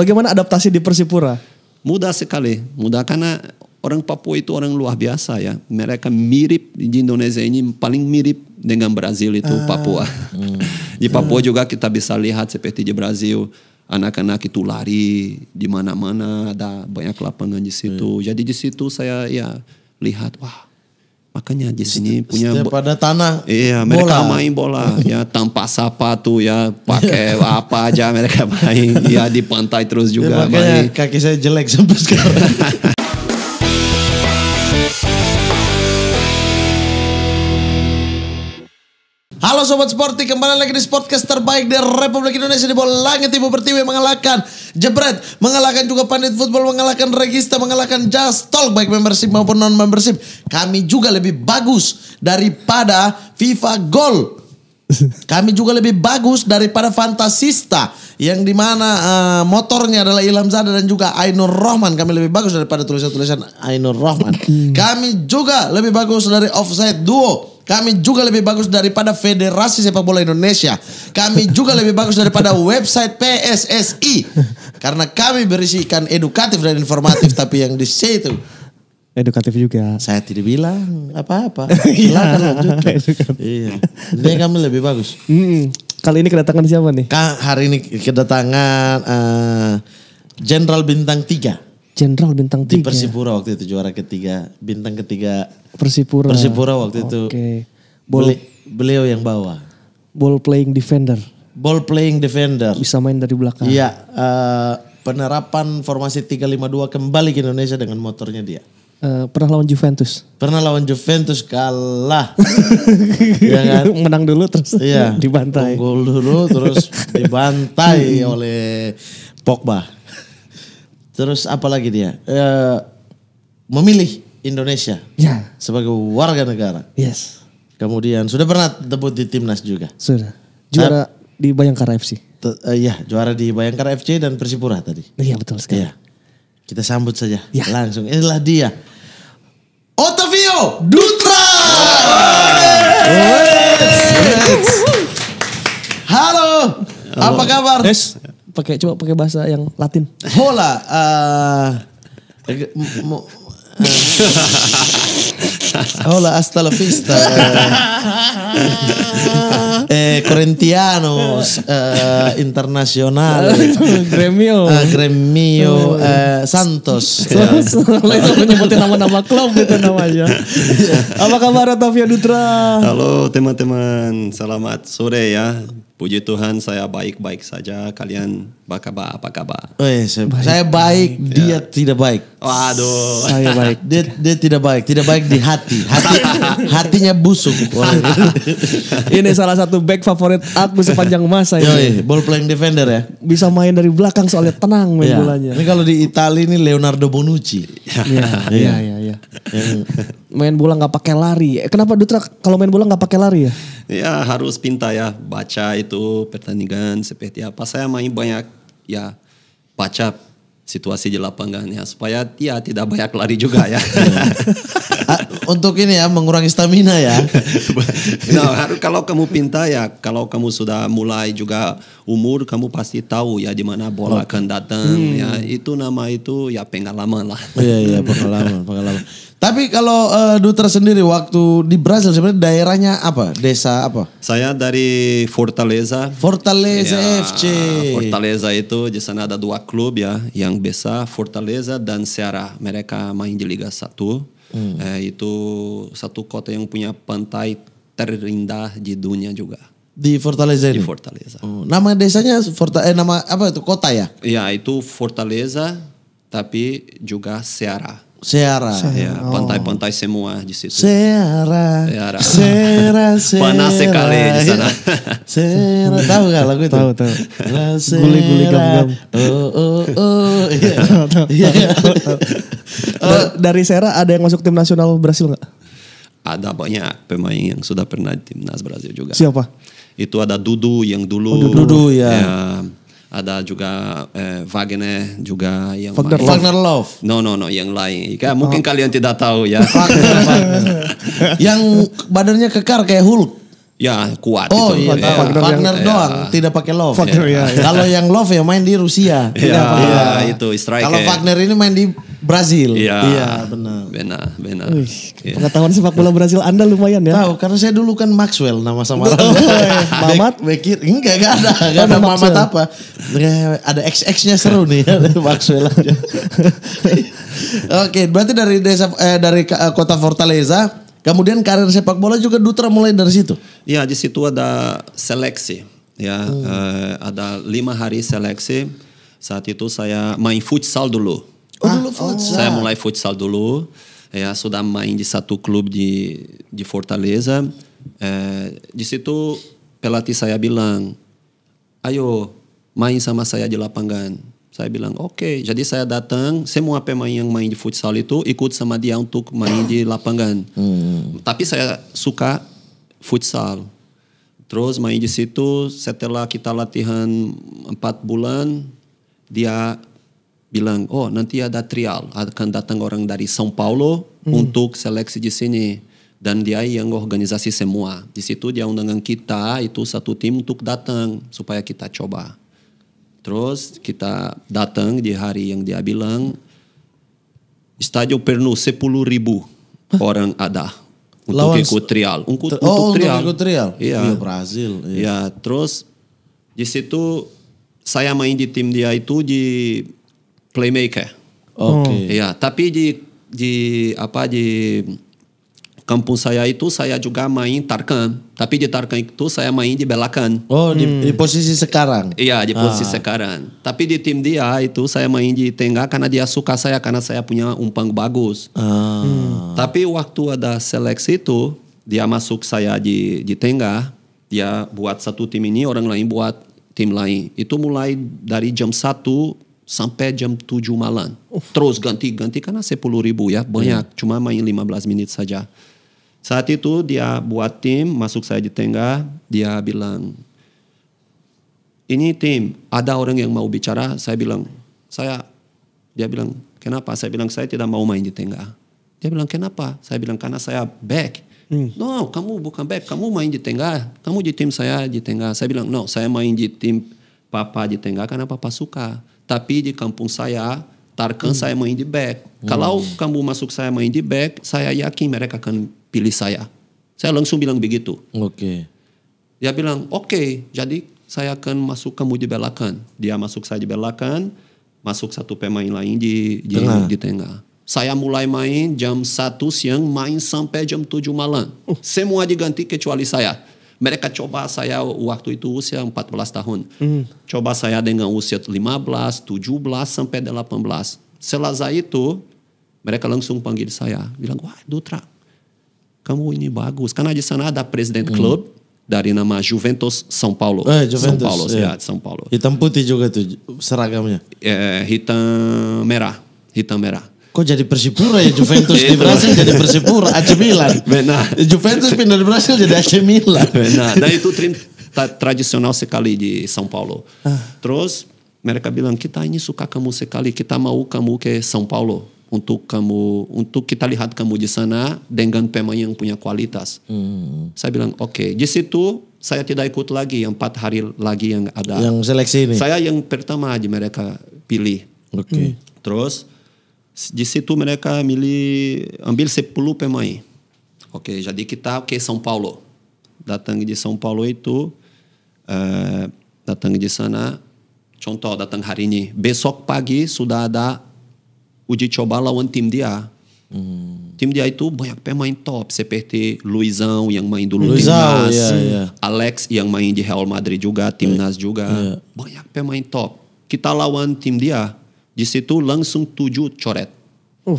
Bagaimana adaptasi di Persipura? Mudah sekali, mudah karena orang Papua itu orang luar biasa ya. Mereka mirip di Indonesia ini paling mirip dengan Brazil itu ah. Papua. Hmm. di Papua hmm. juga kita bisa lihat seperti di Brazil anak-anak itu lari di mana-mana ada banyak lapangan di situ. Hmm. Jadi di situ saya ya lihat wah Makanya di sini punya pada tanah. Iya, mereka bola. main bola ya tanpa sepatu ya, pakai iya. apa aja mereka main. Iya, ya di pantai terus juga ya, makanya main. kaki saya jelek sampai sekarang. Halo Sobat Sporty, kembali lagi di Sportcast terbaik dari Republik Indonesia di bola langit Ibu Pertiwi mengalahkan Jebret, mengalahkan juga Pandit Football, mengalahkan Regista, mengalahkan Just Talk baik membership maupun non-membership. Kami juga lebih bagus daripada FIFA Gold. Kami juga lebih bagus daripada Fantasista yang dimana uh, eh, motornya adalah Ilham Zada dan juga Ainur Rohman. Kami lebih bagus daripada tulisan-tulisan Ainur Rohman. Kami juga lebih bagus dari Offside Duo kami juga lebih bagus daripada Federasi Sepak Bola Indonesia. Kami juga lebih bagus daripada website PSSI. Karena kami berisikan edukatif dan informatif. tapi yang di situ edukatif juga. Saya tidak bilang apa-apa. Iya. iya. Jadi kami lebih bagus. Mm. Kali ini kedatangan siapa nih? Kak, hari ini kedatangan eh, Jenderal General Bintang 3 jenderal bintang tiga. Di Persipura waktu itu juara ketiga, bintang ketiga. Persipura. Persipura waktu itu. Oke. beli, beliau yang bawa. Ball playing defender. Ball playing defender. Bisa main dari belakang. Iya, uh, penerapan formasi 352 kembali ke Indonesia dengan motornya dia. Uh, pernah lawan Juventus. Pernah lawan Juventus kalah. ya kan? Menang dulu terus iya. dibantai. Unggul dulu terus dibantai oleh Pogba. Terus apa lagi dia? Uh, memilih Indonesia ya. sebagai warga negara. Yes. Kemudian sudah pernah debut di timnas juga. Sudah. Juara di Bayangkara FC. Uh, eh, iya, juara di Bayangkara FC dan Persipura tadi. Iya betul sekali. Ya. Kita sambut saja ya. langsung. Inilah dia. Otavio Dutra. Halo. Halo. Apa kabar? Yes pakai coba pakai bahasa yang Latin. Hola. Uh, Hola hasta la vista. eh, Corintianos eh, eh Internasional Gremio. Eh, gremio eh, Santos. Santos, ya. menyebutin nama-nama klub itu namanya. Apa kabar Tafia Dutra? Halo teman-teman, selamat sore ya. Puji Tuhan saya baik-baik saja. Kalian bakaba apa kabar? Oh, saya baik, saya baik ya. dia tidak baik. Waduh. Saya baik, dia, dia tidak baik, tidak baik di hati. Hati hatinya busuk. Ini salah satu back favorit aku sepanjang masa ya. Yoi, ball playing defender ya. Bisa main dari belakang soalnya tenang main ya. bolanya. Ini kalau di Italia ini Leonardo Bonucci. Iya, iya, iya. iya ya. main bola nggak pakai lari. Eh, kenapa Dutra kalau main bola nggak pakai lari ya? Ya harus pinta ya baca itu pertandingan seperti apa. Saya main banyak ya baca situasi di lapangannya supaya dia ya, tidak banyak lari juga ya. Ah, untuk ini ya mengurangi stamina ya. nah, kalau kamu pinta ya kalau kamu sudah mulai juga umur kamu pasti tahu ya di mana bola oh. akan datang hmm. ya itu nama itu ya pengalaman lah. Iya iya, iya pengalaman pengalaman. Tapi kalau uh, eh, Duter sendiri waktu di Brazil sebenarnya daerahnya apa? Desa apa? Saya dari Fortaleza. Fortaleza ya, FC. Fortaleza itu di sana ada dua klub ya, yang besar Fortaleza dan Ceará. Mereka main di Liga 1. Hmm. Eh, itu satu kota yang punya pantai terindah di dunia juga. Di Fortaleza ini? Di Fortaleza. Oh, nama desanya Forta eh, nama apa itu kota ya? Iya itu Fortaleza tapi juga Ceará. Ceará. Ya, oh. pantai-pantai semua di situ. Ceará. Ceará. Panas sekali di iya. sana. Ceará, tahu gak lagu itu? Tahu, tahu. Guli-guli gam-gam. Oh, oh, oh. Iya. iya. Dari Ceará ada yang masuk tim nasional Brasil nggak? Ada banyak pemain yang sudah pernah di timnas Brasil juga. Siapa? itu ada Dudu yang dulu. Oh, Dudu ya. ya ada juga eh, Wagner juga yang Wagner Love. Wagner Love. No no no yang lain. Kayak mungkin oh. kalian tidak tahu ya. yang badannya kekar kayak Hulk. Ya kuat oh, itu. iya, Wagner, iya. Wagner yang, doang, ya. tidak pakai love. Wagner, ya. ya. Kalau yang love ya main di Rusia. Iya, ya, itu striker. Kalau Wagner ini main di Brazil. Iya, ya, benar. Benar, benar. ya. Pengetahuan sepak bola Brazil Anda lumayan ya. Tahu, karena saya dulu kan Maxwell nama sama. Mamat? Bekir, enggak, enggak ada. Enggak ada Mamat apa. Ada XX-nya seru nih, Maxwell aja. Oke, berarti dari desa eh, dari kota Fortaleza, kemudian karir sepak bola juga Dutra mulai dari situ. Ya, di situ ada seleksi. Ya, hmm. eh, ada lima hari seleksi. Saat itu saya main futsal dulu. Oh, ah, dulu futsal. Saya mulai futsal dulu. Ya, sudah main di satu klub di di Fortaleza. Eh, di situ pelatih saya bilang, ayo main sama saya di lapangan. Saya bilang oke. Okay. Jadi saya datang, semua pemain yang main di futsal itu ikut sama dia untuk main di lapangan. Hmm. Tapi saya suka futsal. Terus main di situ setelah kita latihan empat bulan dia bilang oh nanti ada trial akan datang orang dari São Paulo hmm. untuk seleksi di sini dan dia yang organisasi semua. Di situ dia undangan kita itu satu tim untuk datang supaya kita coba. Terus kita datang di hari yang dia bilang stadion penuh 10 ribu orang ada. Untuk Lawan... Equatorial. Untuk, oh, untuk Trial. Trial. Iya. Iya, Brazil. Iya. iya, terus di situ saya main di tim dia itu di playmaker. Oke. Okay. Iya, tapi di di apa di kampung saya itu saya juga main tarkan. Tapi di tarkan itu saya main di belakang Oh, di, hmm. di posisi sekarang? Iya, di posisi ah. sekarang. Tapi di tim dia itu saya main di tengah karena dia suka saya karena saya punya umpang bagus. Ah. Hmm. Tapi waktu ada seleksi itu dia masuk saya di di tengah. Dia buat satu tim ini, orang lain buat tim lain. Itu mulai dari jam satu sampai jam 7 malam. Terus ganti-ganti karena 10 ribu ya, banyak. Yeah. Cuma main 15 menit saja. Saat itu dia buat tim, masuk saya di tengah, dia bilang, ini tim, ada orang yang mau bicara, saya bilang, saya, dia bilang, kenapa? Saya bilang, saya tidak mau main di tengah. Dia bilang, kenapa? Saya bilang, karena saya back. Hmm. No, kamu bukan back, kamu main di tengah, kamu di tim saya di tengah. Saya bilang, no, saya main di tim papa di tengah karena papa suka. Tapi di kampung saya, Tarkan hmm. saya main di back. Hmm. Kalau kamu masuk saya main di back, saya yakin mereka akan pilih saya. Saya langsung bilang begitu. Oke. Okay. Dia bilang, oke, okay, jadi saya akan masuk kamu di belakang. Dia masuk saya di belakang, masuk satu pemain lain di, di tengah. Di tengah. Saya mulai main jam 1 siang, main sampai jam 7 malam. Uh. Semua diganti kecuali saya. Mereka coba saya waktu itu usia 14 tahun. Mm. Coba saya dengan usia 15, 17 sampai 18. Setelah itu mereka langsung panggil saya, bilang, "Wah, Dutra, Camo Inibagus, Canadisanada President Club, dari nama Juventus São Paulo. Eh, Juventus, é. São Paulo, yeah. sehat São Paulo. Hitam putih juga tuh seragamnya. É eh, hitam merah, hitam merah. Kok jadi Persipura ya Juventus di Brasil jadi Persipura AC Milan. Benar. Juventus pindah di Brasil jadi AC Milan. Benar. Nah itu trim ta, tá, tradisional sekali di São Paulo. Ah. Terus mereka bilang kita tá ini suka kamu sekali, kita tá mau kamu ke São Paulo. untuk kamu untuk kita lihat kamu di sana dengan pemain yang punya kualitas. Hmm. Saya bilang oke. Okay. Di situ saya tidak ikut lagi yang empat hari lagi yang ada. Yang seleksi ini. Saya yang pertama aja mereka pilih. Oke. Okay. Hmm. Terus di situ mereka milih ambil sepuluh pemain. Oke, okay, jadi kita ke São Paulo. Datang di São Paulo itu uh, datang di sana contoh datang hari ini. Besok pagi sudah ada uji coba lawan tim dia. Hmm. Tim dia itu e banyak pemain top seperti Luizão yang main dulu di yeah, yeah. Alex yang main di Real Madrid juga, timnas yeah. juga, yeah. banyak pemain top. Kita lawan tim dia, di situ langsung tujuh coret. Uh.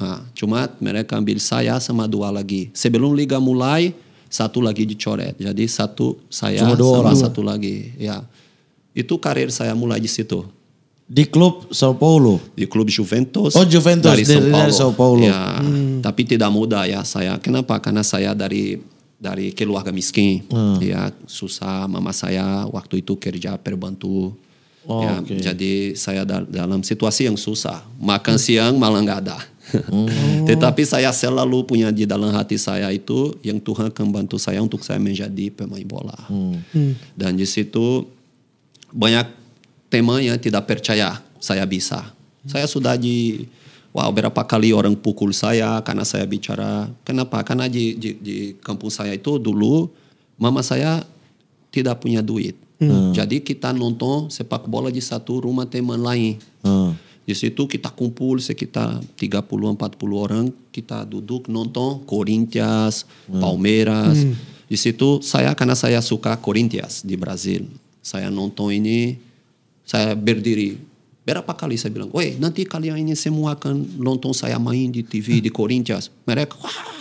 Nah, cuma mereka ambil saya sama dua lagi. Sebelum liga mulai, satu lagi dicoret. Jadi satu saya cuma sama orang. satu lagi. Ya, itu karir saya mulai di situ. Di klub Sao Paulo? Di klub Juventus. Oh Juventus dari, dari, Sao Paulo. Sao Paulo. Ya, hmm. Tapi tidak mudah ya saya. Kenapa? Karena saya dari dari keluarga miskin. Hmm. Ya susah. Mama saya waktu itu kerja perbantu. Oh, ya, okay. Jadi saya dalam situasi yang susah. Makan hmm. siang malah nggak ada. hmm. Tetapi saya selalu punya di dalam hati saya itu yang Tuhan akan bantu saya untuk saya menjadi pemain bola. Hmm. hmm. Dan di situ banyak temanya tidak percaya saya bisa. Saya sudah di wow berapa kali orang pukul saya karena saya bicara. Kenapa? Karena di, di, di kampung saya itu dulu mama saya tidak punya duit. Hmm. Nah, jadi kita nonton sepak bola di satu rumah teman lain. Hmm. Di situ kita kumpul sekitar 30 40 orang, kita duduk nonton Corinthians, hmm. Palmeiras. Hmm. Di situ saya karena saya suka Corinthians di Brasil. Saya nonton ini saya berdiri berapa kali saya bilang, oi nanti kalian ini semua akan nonton saya main di TV di Corinthians. Mereka wah,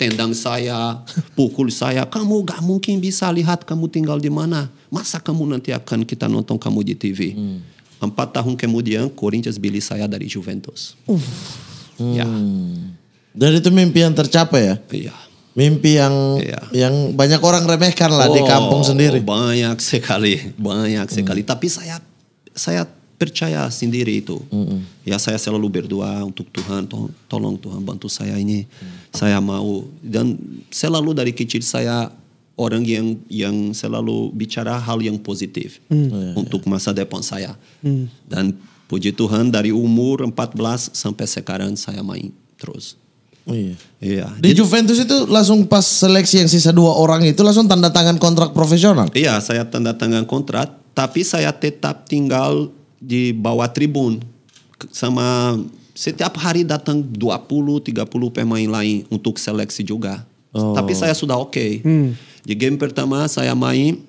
tendang saya, pukul saya, kamu gak mungkin bisa lihat kamu tinggal di mana. Masa kamu nanti akan kita nonton kamu di TV. Hmm. Empat tahun kemudian Corinthians beli saya dari Juventus. Hmm. Ya. Hmm. dari itu mimpi yang tercapai ya? Iya mimpi yang iya. yang banyak orang remehkan lah oh, di kampung sendiri. Banyak sekali, banyak sekali. Hmm. Tapi saya saya percaya sendiri itu. Mm -hmm. Ya saya selalu berdoa untuk Tuhan, to tolong Tuhan bantu saya ini. Mm. Saya mau dan selalu dari kecil saya orang yang yang selalu bicara hal yang positif mm. Oh, iya, untuk iya. masa depan saya. Mm. Dan puji Tuhan dari umur 14 sampai sekarang saya main terus. Oh iya. Iya. Di Jadi, Juventus itu langsung pas seleksi yang sisa dua orang itu langsung tanda tangan kontrak profesional. Iya, saya tanda tangan kontrak tapi saya tetap tinggal di bawah tribun sama setiap hari datang 20, 30 pemain lain untuk seleksi juga. Oh. Tapi saya sudah oke. Okay. Hmm. Di game pertama saya main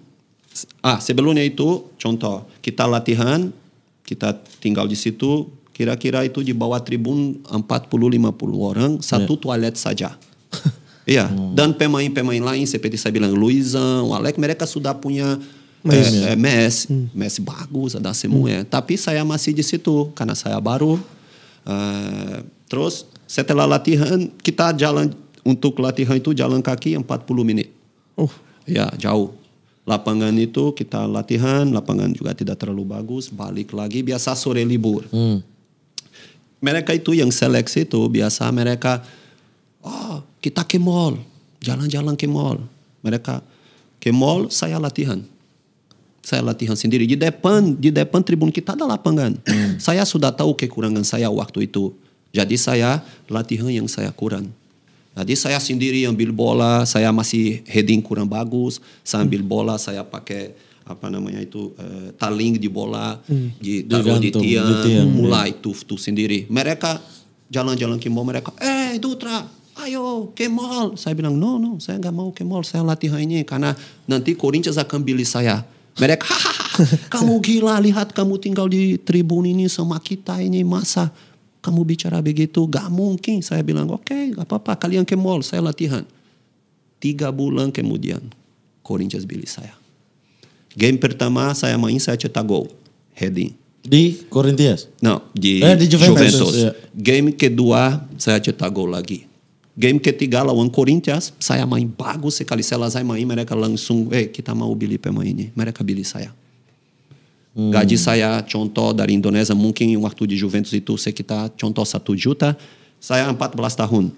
ah sebelumnya itu contoh kita latihan kita tinggal di situ kira-kira itu di bawah tribun 40-50 orang satu yeah. toilet saja. Iya, yeah. Oh. hmm. dan pemain-pemain lain seperti saya bilang Luizan, Alek mereka sudah punya Messi. Eh, Messi, hmm. Messi bagus ada semuanya. Hmm. Tapi saya masih di situ karena saya baru. Uh, terus setelah latihan kita jalan untuk latihan itu jalan kaki 40 menit. Oh. Ya jauh. Lapangan itu kita latihan, lapangan juga tidak terlalu bagus. Balik lagi biasa sore libur. Hmm. Mereka itu yang seleksi itu biasa mereka, oh kita ke mall, jalan-jalan ke mall. Mereka ke mall saya latihan saya latihan sendiri di depan di depan tribun kita ada lapangan hmm. saya sudah tahu kekurangan saya waktu itu jadi saya latihan yang saya kurang jadi saya sendiri yang ambil bola saya masih heading kurang bagus saya ambil hmm. bola saya pakai apa namanya itu uh, taling di bola hmm. di taruh di tiang, di tiang ya. mulai ya. tuh tuh sendiri mereka jalan-jalan ke mall mereka eh Dutra ayo ke mall saya bilang no no saya nggak mau ke mall saya latihan ini karena nanti Corinthians akan beli saya mereka, hahaha, kamu gila, lihat kamu tinggal di tribun ini sama kita ini, masa kamu bicara begitu? Gak mungkin. Saya bilang, oke, okay, gak apa-apa, kalian ke mall, saya latihan. Tiga bulan kemudian, Corinthians beli saya. Game pertama saya main, saya cetak gol. Heading. Di Corinthians? No, di, eh, di Juventus. Juventus. Yeah. Game kedua, saya cetak gol lagi. Game ketiga lawan Corinthians, saya main bagus sekali. saya lazai main, mereka langsung, eh kita mau beli pemain ini. Mereka beli saya. Hmm. Gaji saya contoh dari Indonesia, mungkin waktu di Juventus itu saya kita contoh satu juta. Saya 14 tahun.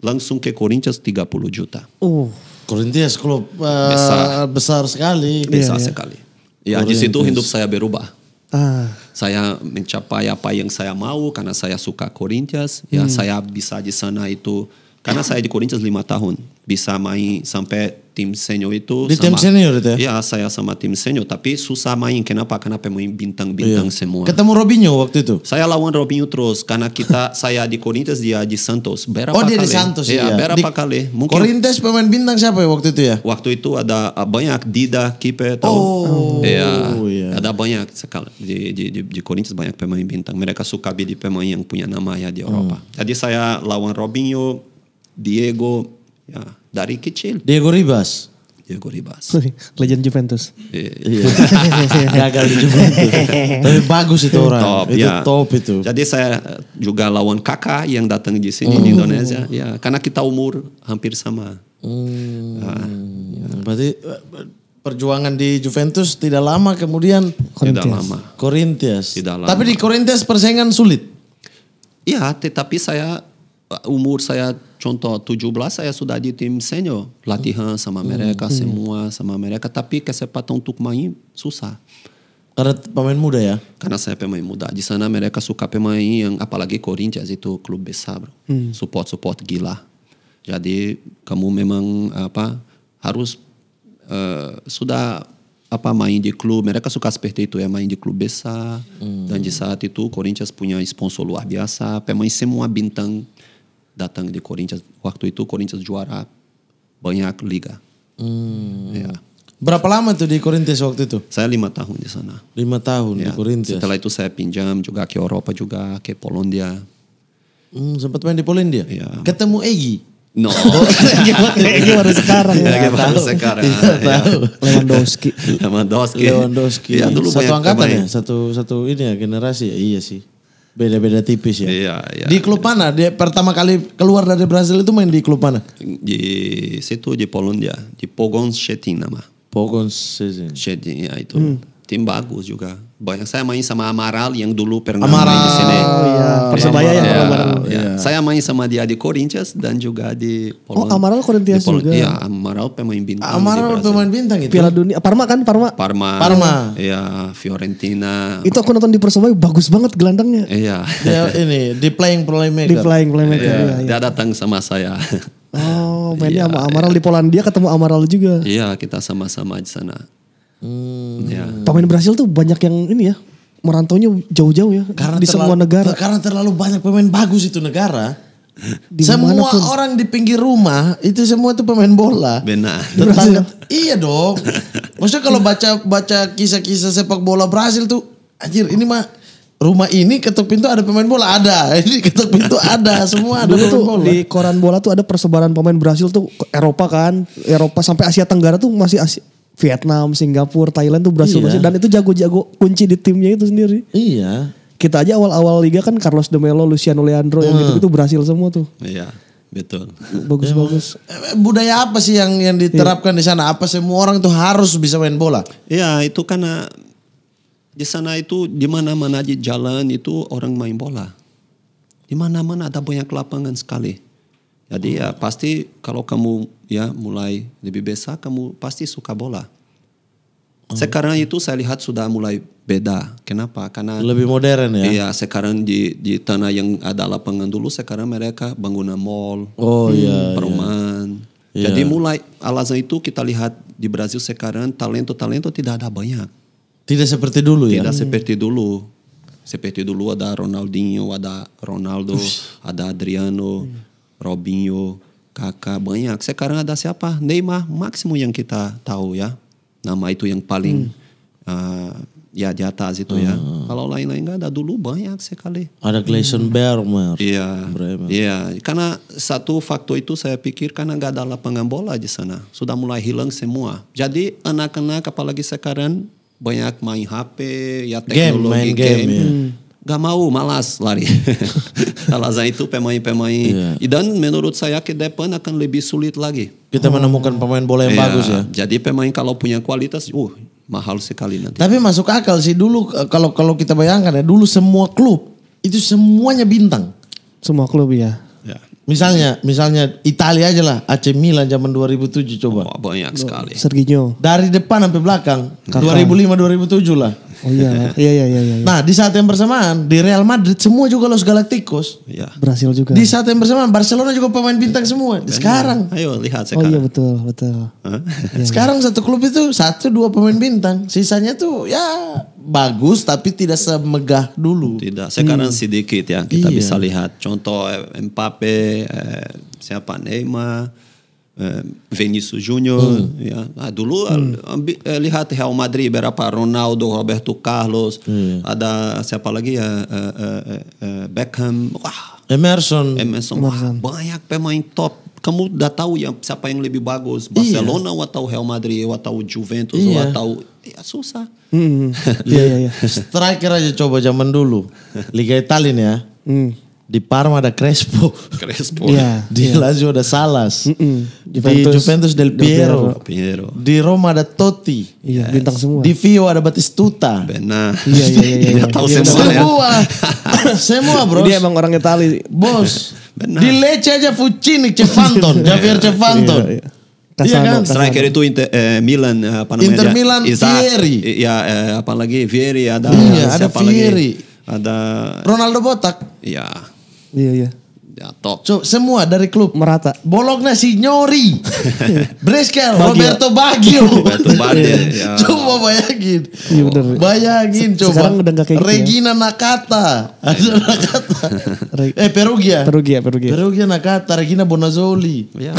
Langsung ke Corinthians 30 juta. Oh, Corinthians klub uh, besar. besar sekali. Besar yeah, iya. sekali. Ya, di situ hidup saya berubah. Ah. Saya mencapai apa yang saya mau karena saya suka Corinthians. Ya, hmm. saya bisa di sana itu karena saya di Corinthians lima tahun. Bisa main sampai tim senior itu. Di sama, tim senior itu ya? Iya, saya sama tim senior. Tapi susah main. Kenapa? Karena pemain bintang-bintang iya. semua. Ketemu Robinho waktu itu? Saya lawan Robinho terus. Karena kita, saya di Corinthians, dia di Santos. Berapa oh, dia kali? di Santos ya? Iya, berapa di kali? Mungkin, Corinthians pemain bintang siapa ya waktu itu ya? Waktu itu ada uh, banyak Dida, Kipe, tahu? Oh. ya iya. Ada banyak sekali. Di, di, di, di Corinthians banyak pemain bintang. Mereka suka beli pemain yang punya nama ya di Eropa. Hmm. Jadi saya lawan Robinho Diego ya, dari kecil. Diego Ribas. Diego Ribas. Legend Juventus. Iya. iya. Gagal di Juventus. Tapi bagus itu orang. Top, itu ya. top itu. Jadi saya juga lawan kakak yang datang di sini mm. di hmm. Indonesia. Ya, karena kita umur hampir sama. Mm. ya. Berarti eh, perjuangan di Juventus tidak lama kemudian tidak lama. Korintias. Tidak lama. Tapi di Korintias persaingan sulit. Iya, tetapi saya Uh, umur saya contoh tujuh belas saya sudah di tim senior latihan sama hmm. mereka hmm. semua sama mereka tapi kesempatan untuk main susah karena pemain muda ya karena saya pemain muda di sana mereka suka pemain yang apalagi Corinthians itu klub besar hmm. support support gila jadi kamu memang apa harus uh, sudah apa main di klub mereka suka seperti itu ya main di klub besar hmm. dan di saat itu Corinthians punya sponsor luar biasa pemain semua bintang datang di Corinthians waktu itu Corinthians juara banyak liga. Hmm. Ya. Berapa lama tuh di Corinthians waktu itu? Saya lima tahun di sana. Lima tahun ya. di Corinthians. Setelah itu saya pinjam juga ke Eropa juga ke Polandia. Hmm, sempat main di Polandia. Ya. Ketemu Egi. No. Oh, Egi baru ya, sekarang. Ya, Egi baru sekarang. Iya, ya, tahu. Lewandowski. Lewandowski. Lewandowski. Ya, satu angkatan ya, satu satu ini ya generasi ya. Iya sih. Beda-beda tipis ya. Iya, iya. Di klub mana? Dia pertama kali keluar dari Brazil itu main di klub mana? Di situ di Polandia, di Pogon Szczecin nama. Pogon Szczecin. Szczecin ya itu. Hmm tim bagus juga. Banyak saya main sama Amaral yang dulu pernah Amaral, main di sini. Iya, Persebaya ya, ya, ya. ya. Saya main sama dia di Corinthians dan juga di Polon. Oh, Amaral Corinthians Pol- juga. Iya, Amaral pemain bintang. Amaral pemain bintang itu. Piala Dunia Parma kan, Parma. Parma. Parma. Iya, Fiorentina. Itu aku nonton di Persebaya bagus banget gelandangnya. Iya. ya, ini di playing playmaker. Di playing playmaker. ya, ya. Dia datang sama saya. Oh, mainnya ya, sama Amaral ya. di Polandia ketemu Amaral juga. Iya, kita sama-sama di sana. Hmm. Ya. Pemain Brasil tuh banyak yang ini ya merantaunya jauh-jauh ya karena di terlalu, semua negara. Karena terlalu banyak pemain bagus itu negara. Di semua pun. orang di pinggir rumah itu semua itu pemain bola. Benar. Tetangga, iya dong. Maksudnya kalau baca baca kisah-kisah sepak bola Brasil tuh anjir ini mah rumah ini ketuk pintu ada pemain bola ada ini ketuk pintu ada semua ada Dulu tuh bola. di koran bola tuh ada persebaran pemain Brasil tuh Eropa kan Eropa sampai Asia Tenggara tuh masih Asia, Vietnam, Singapura, Thailand tuh berhasil iya. dan itu jago-jago kunci di timnya itu sendiri. Iya. Kita aja awal-awal liga kan Carlos De Melo, Luciano Leandro hmm. yang gitu itu berhasil semua tuh. Iya. Betul. Bagus-bagus. Bagus. Eh, budaya apa sih yang yang iya. diterapkan iya. di sana? Apa semua orang tuh harus bisa main bola? Iya, itu karena di sana itu di mana-mana aja jalan itu orang main bola. Di mana-mana ada banyak lapangan sekali jadi ya pasti kalau kamu ya mulai lebih besar kamu pasti suka bola. Oh. Sekarang itu saya lihat sudah mulai beda. Kenapa? Karena lebih modern ya. Iya, sekarang di di tanah yang ada lapangan dulu sekarang mereka bangunan mall, oh, iya, hmm, iya, perumahan. Iya. Jadi mulai alasan itu kita lihat di Brasil sekarang talento-talento tidak ada banyak. Tidak seperti dulu tidak ya. Tidak seperti dulu seperti dulu ada Ronaldinho, ada Ronaldo, ada Adriano. Hmm. Robinho, Kakak banyak. Sekarang ada siapa? Neymar maksimum yang kita tahu ya. Nama itu yang paling hmm. uh, ya di atas itu ya. hmm. ya. Kalau lain-lain nggak ada dulu banyak sekali. Ada Gleison hmm. Bermer. Iya. Iya. Karena satu faktor itu saya pikir karena nggak ada lapangan bola di sana. Sudah mulai hilang semua. Jadi anak-anak apalagi sekarang banyak main HP ya teknologi game, main game, game. Ya. Hmm. Gak mau, malas lari. Alasan itu pemain-pemain. Yeah. Dan menurut saya ke depan akan lebih sulit lagi. Kita oh. menemukan pemain bola yang yeah. bagus ya. Jadi pemain kalau punya kualitas, uh mahal sekali nanti. Tapi masuk akal sih dulu eh, kalau kalau kita bayangkan ya dulu semua klub itu semuanya bintang. Semua klub ya. Misalnya, misalnya Italia aja lah, AC Milan zaman 2007 coba. Oh, banyak sekali. Sergio. Dari depan sampai belakang, 2005 2007 lah. Oh iya, iya, iya, iya, iya. Nah di saat yang bersamaan di Real Madrid semua juga Los Galacticos. Iya. Berhasil juga. Di saat yang bersamaan Barcelona juga pemain bintang semua. Sekarang. Ayo lihat sekarang. Oh iya betul, betul. sekarang satu klub itu satu dua pemain bintang, sisanya tuh ya bagus tapi tidak semegah dulu. Tidak. Sekarang hmm. sedikit ya kita iya. bisa lihat. Contoh eh, Mbappe, eh, siapa Neymar, eh, Vinícius Júnior. Hmm. Ya. Nah, dulu eh, hmm. eh, lihat Real Madrid berapa Ronaldo, Roberto Carlos, hmm. ada siapa lagi ya eh, eh, eh, eh, Beckham. Wah. Emerson. Emerson. Wah, banyak pemain top kamu udah tahu yang siapa yang lebih bagus Barcelona iya. atau Real Madrid atau Juventus iya. atau ya susah. Hmm. iya yeah, yeah. Striker aja coba zaman dulu. Liga Italia ya. Hmm. Di Parma ada Crespo. Crespo. Yeah, di yeah. Lazio ada Salas. Mm -mm. Juventus, di Juventus Del Piero. Del Piero. Di Roma ada Totti. Iya, yes. bintang semua. Di Vio ada Batistuta. Benar. Iya, iya, iya. iya. iya. tahu iya, semua ya. Semua. semua, bro. Dia emang orang Itali. Bos. Benar. Di Lecce aja Fucini, Cefanton, Javier Cefanton. iya, iya. Iya kan? Striker itu inter, eh, Milan eh, apa namanya? Inter ya? Milan Isaac, Vieri. Ya eh, apa lagi Vieri ada iya, ada Vieri. Lagi? Ada Ronaldo botak. Iya. Iya iya. Ya top. So, semua dari klub merata. si si Breskel, Roberto Baggio. Roberto Baggio. ya. Coba bayangin. Ya, Bayangin coba. Sekarang udah gak kayak gitu ya. Regina ya. Nakata. Ada Nakata. eh Perugia. Perugia, Perugia. Perugia Nakata, Regina Bonazzoli. Ya.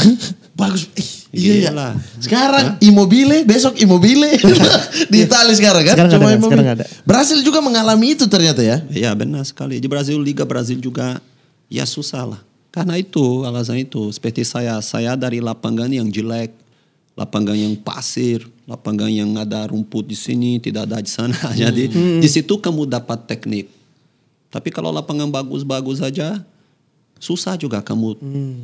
Bagus. iya, iya. Sekarang Hah? Immobile, besok Immobile. Di Italia sekarang kan? Sekarang Cuma ada, sekarang ada. Brasil juga mengalami itu ternyata ya. Iya benar sekali. Di Brasil, Liga Brazil juga ya susah lah. Karena itu alasan itu seperti saya, saya dari lapangan yang jelek, lapangan yang pasir, lapangan yang ada rumput di sini, tidak ada di sana. Hmm. Jadi hmm. di situ kamu dapat teknik. Tapi kalau lapangan bagus-bagus saja, susah juga kamu hmm.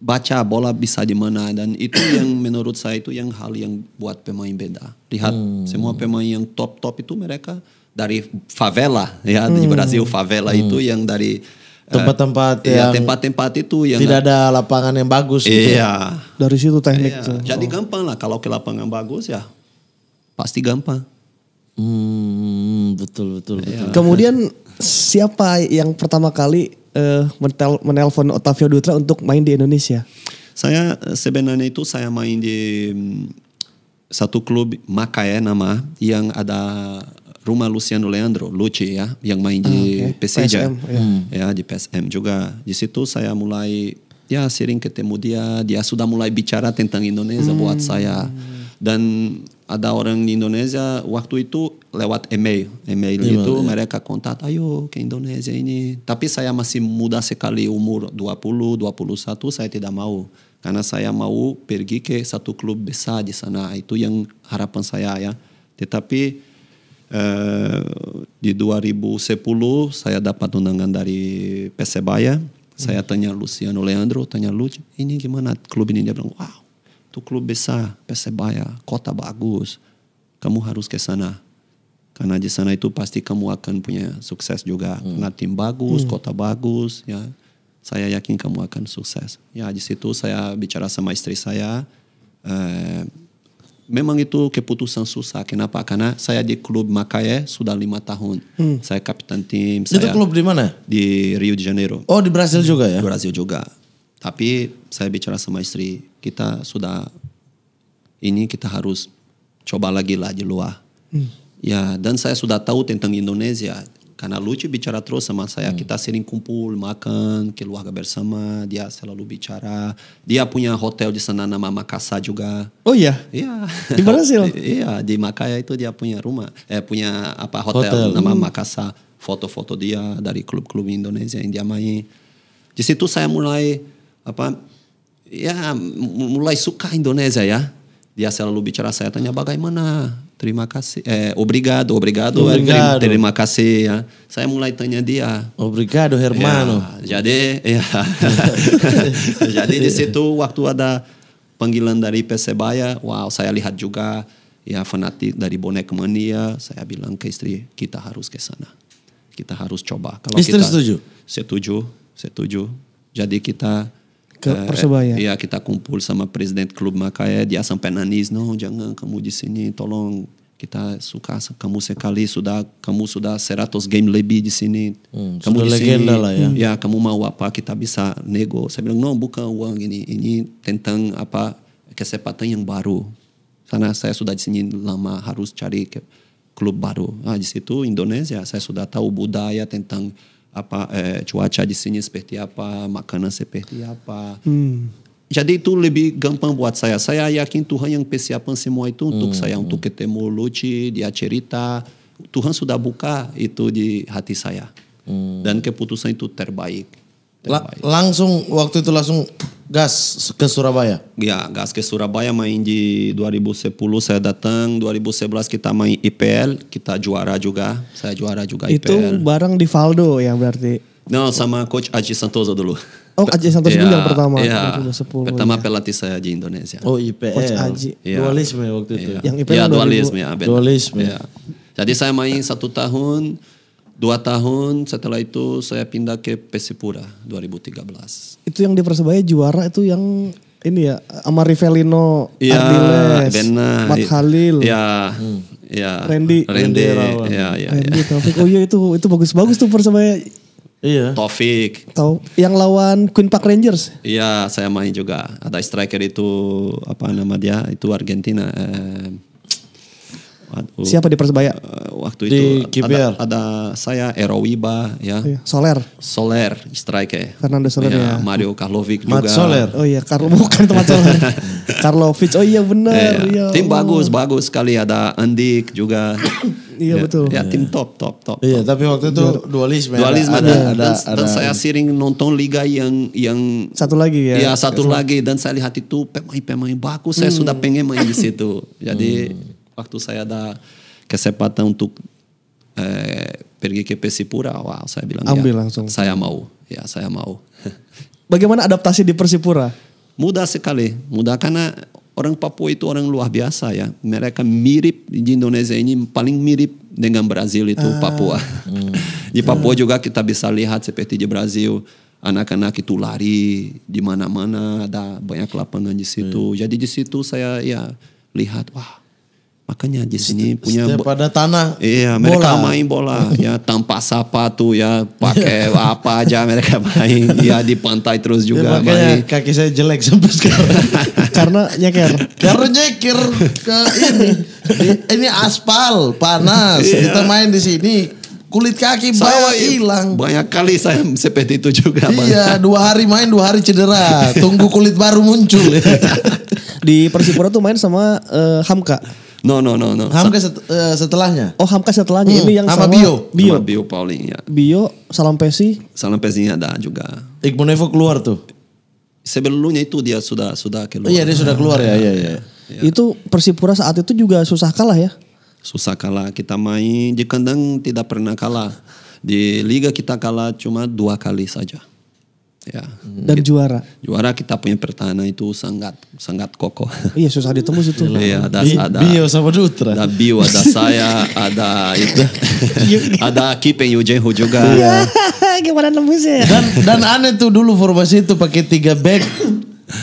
baca bola bisa di mana dan itu yang menurut saya itu yang hal yang buat pemain beda. Lihat hmm. semua pemain yang top-top itu mereka dari favela ya hmm. di Brasil favela hmm. itu yang dari tempat-tempat uh, yang tempat-tempat itu yang tidak ada lapangan yang bagus gitu. Ya. Iya. Dari situ teknik iya. Jadi oh. gampang lah kalau ke lapangan bagus ya pasti gampang. Hmm, betul betul iya. betul. Kemudian siapa yang pertama kali uh, eh, menel menelpon Otavio Dutra untuk main di Indonesia? Saya eh, sebenarnya itu saya main di mm, satu klub Makae nama yang ada rumah Luciano Leandro, Luci ya, yang main di ah, okay. PSM, ya. Hmm. ya di PSM juga. Di situ saya mulai ya sering ketemu dia, dia sudah mulai bicara tentang Indonesia hmm. buat saya. Dan ada orang di Indonesia waktu itu lewat email, email itu ya. mereka kontak, ayo ke Indonesia ini. Tapi saya masih muda sekali umur 20, 21 saya tidak mau. Karena saya mau pergi ke satu klub besar di sana, itu yang harapan saya ya. Tetapi Eh, di 2010 saya dapat undangan dari Baya Saya hmm. tanya Luciano Leandro, tanya Lu, ini gimana klub ini? Dia bilang, wow, itu klub besar, Baya kota bagus. Kamu harus ke sana. Karena di sana itu pasti kamu akan punya sukses juga. Hmm. Karena tim bagus, hmm. kota bagus, ya. Saya yakin kamu akan sukses. Ya di situ saya bicara sama istri saya. Eh, memang itu keputusan susah. Kenapa? Karena saya di klub Makaya sudah lima tahun. Hmm. Saya kapten tim. Itu saya klub di mana? Di Rio de Janeiro. Oh di Brasil juga ya? Di Brasil juga. Tapi saya bicara sama istri, kita sudah ini kita harus coba lagi lah di luar. Hmm. Ya, dan saya sudah tahu tentang Indonesia. Karena Lucu bicara terus sama saya. Hmm. Kita sering kumpul, makan, keluarga bersama. Dia selalu bicara. Dia punya hotel di sana nama Makassar juga. Oh iya? Iya. Di Brasil? iya, di Makaya itu dia punya rumah. Eh, punya apa hotel, hotel. nama hmm. Makassar. Foto-foto dia dari klub-klub Indonesia yang dia main. Di situ saya mulai apa ya mulai suka Indonesia ya dia selalu bicara saya tanya bagaimana terima kasih eh obrigado obrigado, obrigado. terima kasih ya saya mulai tanya dia obrigado hermano ya, jadi ya jadi di situ waktu ada panggilan dari Persebaya wow saya lihat juga ya fanatik dari bonek mania saya bilang ke istri kita harus ke sana kita harus coba kalau istri kita setuju setuju setuju jadi kita ke eh, Persebaya. Iya, kita kumpul sama presiden klub Makaya, dia sampai nangis, "No, jangan kamu di sini, tolong kita suka kamu sekali sudah kamu sudah 100 game lebih di sini hmm, kamu sudah di legenda sini, lah ya hmm, ya kamu mau apa kita bisa nego saya bilang no bukan uang ini ini tentang apa kesempatan yang baru karena saya sudah di sini lama harus cari klub baru nah, di situ Indonesia saya sudah tahu budaya tentang apa eh, cuaca di sini seperti apa, makanan seperti apa. Hmm. Jadi itu lebih gampang buat saya. Saya yakin Tuhan yang persiapan semua itu untuk hmm. saya, untuk ketemu Luci, dia cerita. Tuhan sudah buka itu di hati saya. Hmm. Dan keputusan itu terbaik. La langsung waktu itu langsung gas ke Surabaya. Ya, gas ke Surabaya main di 2010 saya datang, 2011 kita main IPL, kita juara juga. Saya juara juga itu IPL. Itu bareng di Valdo ya berarti. No, sama coach Aji Santoso dulu. Oh, Aji Santoso ya, dulu yang pertama. Ya, pertama ya. pelatih saya di Indonesia. Oh, IPL. Coach Aji. Ya. Dualisme waktu itu. Ya. Yang IPL ya, dualisme. Ya, dualisme. Ya. Jadi saya main satu tahun, Dua tahun setelah itu saya pindah ke Persipura 2013. Itu yang di Persebaya juara itu yang ini ya sama Rivelino, ya, Ardiles, benar. Mat iya. Halil. Ya. Hmm. Ya. Randy. Randy. Randy, ya, ya, Randy ya. Taufik. Oh iya itu itu bagus-bagus tuh Persebaya. Iya. Taufik. Tahu yang lawan Queen Park Rangers? Iya, saya main juga. Ada striker itu apa nama dia? Itu Argentina. Eh, Siapa eh, di Persebaya? Waktu itu di ada, ada saya Erowiba ya. Iya, Soler. Soler striker. Ya. Fernando Soler ya. ya. Mario Karlovic Mat juga. Soler. Oh iya, Karlo bukan teman Soler. Karlovic. Oh iya benar. Iya. Ya. Tim bagus, bagus sekali ada Andik juga. iya ya, betul. Ya, tim iya. top, top, top. Iya, tapi waktu itu dualisme. Dualisme ada, ada, dan, ada, dan ada. saya sering nonton liga yang yang satu lagi ya. Iya, satu lagi dan saya lihat itu pemain-pemain bagus. Saya hmm. sudah pengen main di situ. Jadi hmm waktu saya ada kesempatan untuk eh, pergi ke Persipura, wow saya bilang ya, ambil ya, langsung. Saya mau, ya saya mau. Bagaimana adaptasi di Persipura? Mudah sekali, mudah karena orang Papua itu orang luar biasa ya. Mereka mirip di Indonesia ini paling mirip dengan Brazil itu ah. Papua. Hmm. di Papua juga kita bisa lihat seperti di Brazil anak-anak itu lari di mana-mana ada banyak lapangan di situ. Hmm. Jadi di situ saya ya lihat wah Makanya di sini punya pada tanah. Iya, mereka bola. main bola ya tanpa sepatu ya, pakai iya. apa aja mereka main. Ya di pantai terus ya, juga ya, main. kaki saya jelek sampai sekarang. Karena nyeker. Karena nyeker ke ini. Ini aspal, panas. Iya. Kita main di sini kulit kaki bawa hilang. Banyak kali saya seperti itu juga. Iya, banyak. dua hari main, dua hari cedera. Tunggu kulit baru muncul. di Persipura tuh main sama uh, Hamka. No, no, no, no. Hamka set, uh, setelahnya. Oh, Hamka setelahnya hmm. ini yang sama, sama Bio. Bio. Sama Bio Pauling ya. Bio, Salam Pesi. Salam Pesinya ada juga. Iqbal Nevo keluar tuh. Sebelumnya itu dia sudah sudah keluar. Oh, iya, dia sudah keluar ya, iya, iya. Ya. Itu Persipura saat itu juga susah kalah ya? Susah kalah. Kita main di kandang tidak pernah kalah. Di liga kita kalah cuma dua kali saja. Ya. Hmm. Dan gitu. juara. Juara kita punya pertahanan itu sangat sangat kokoh. Oh iya susah ditemu itu. Iya ada Bi, ada. Bio sama Dutra. Ada Bio, ada saya, ada itu. Iya. ada Kipeng Yujenho juga. Iya. Gimana nembusnya? Dan dan aneh tuh dulu formasi itu pakai tiga back.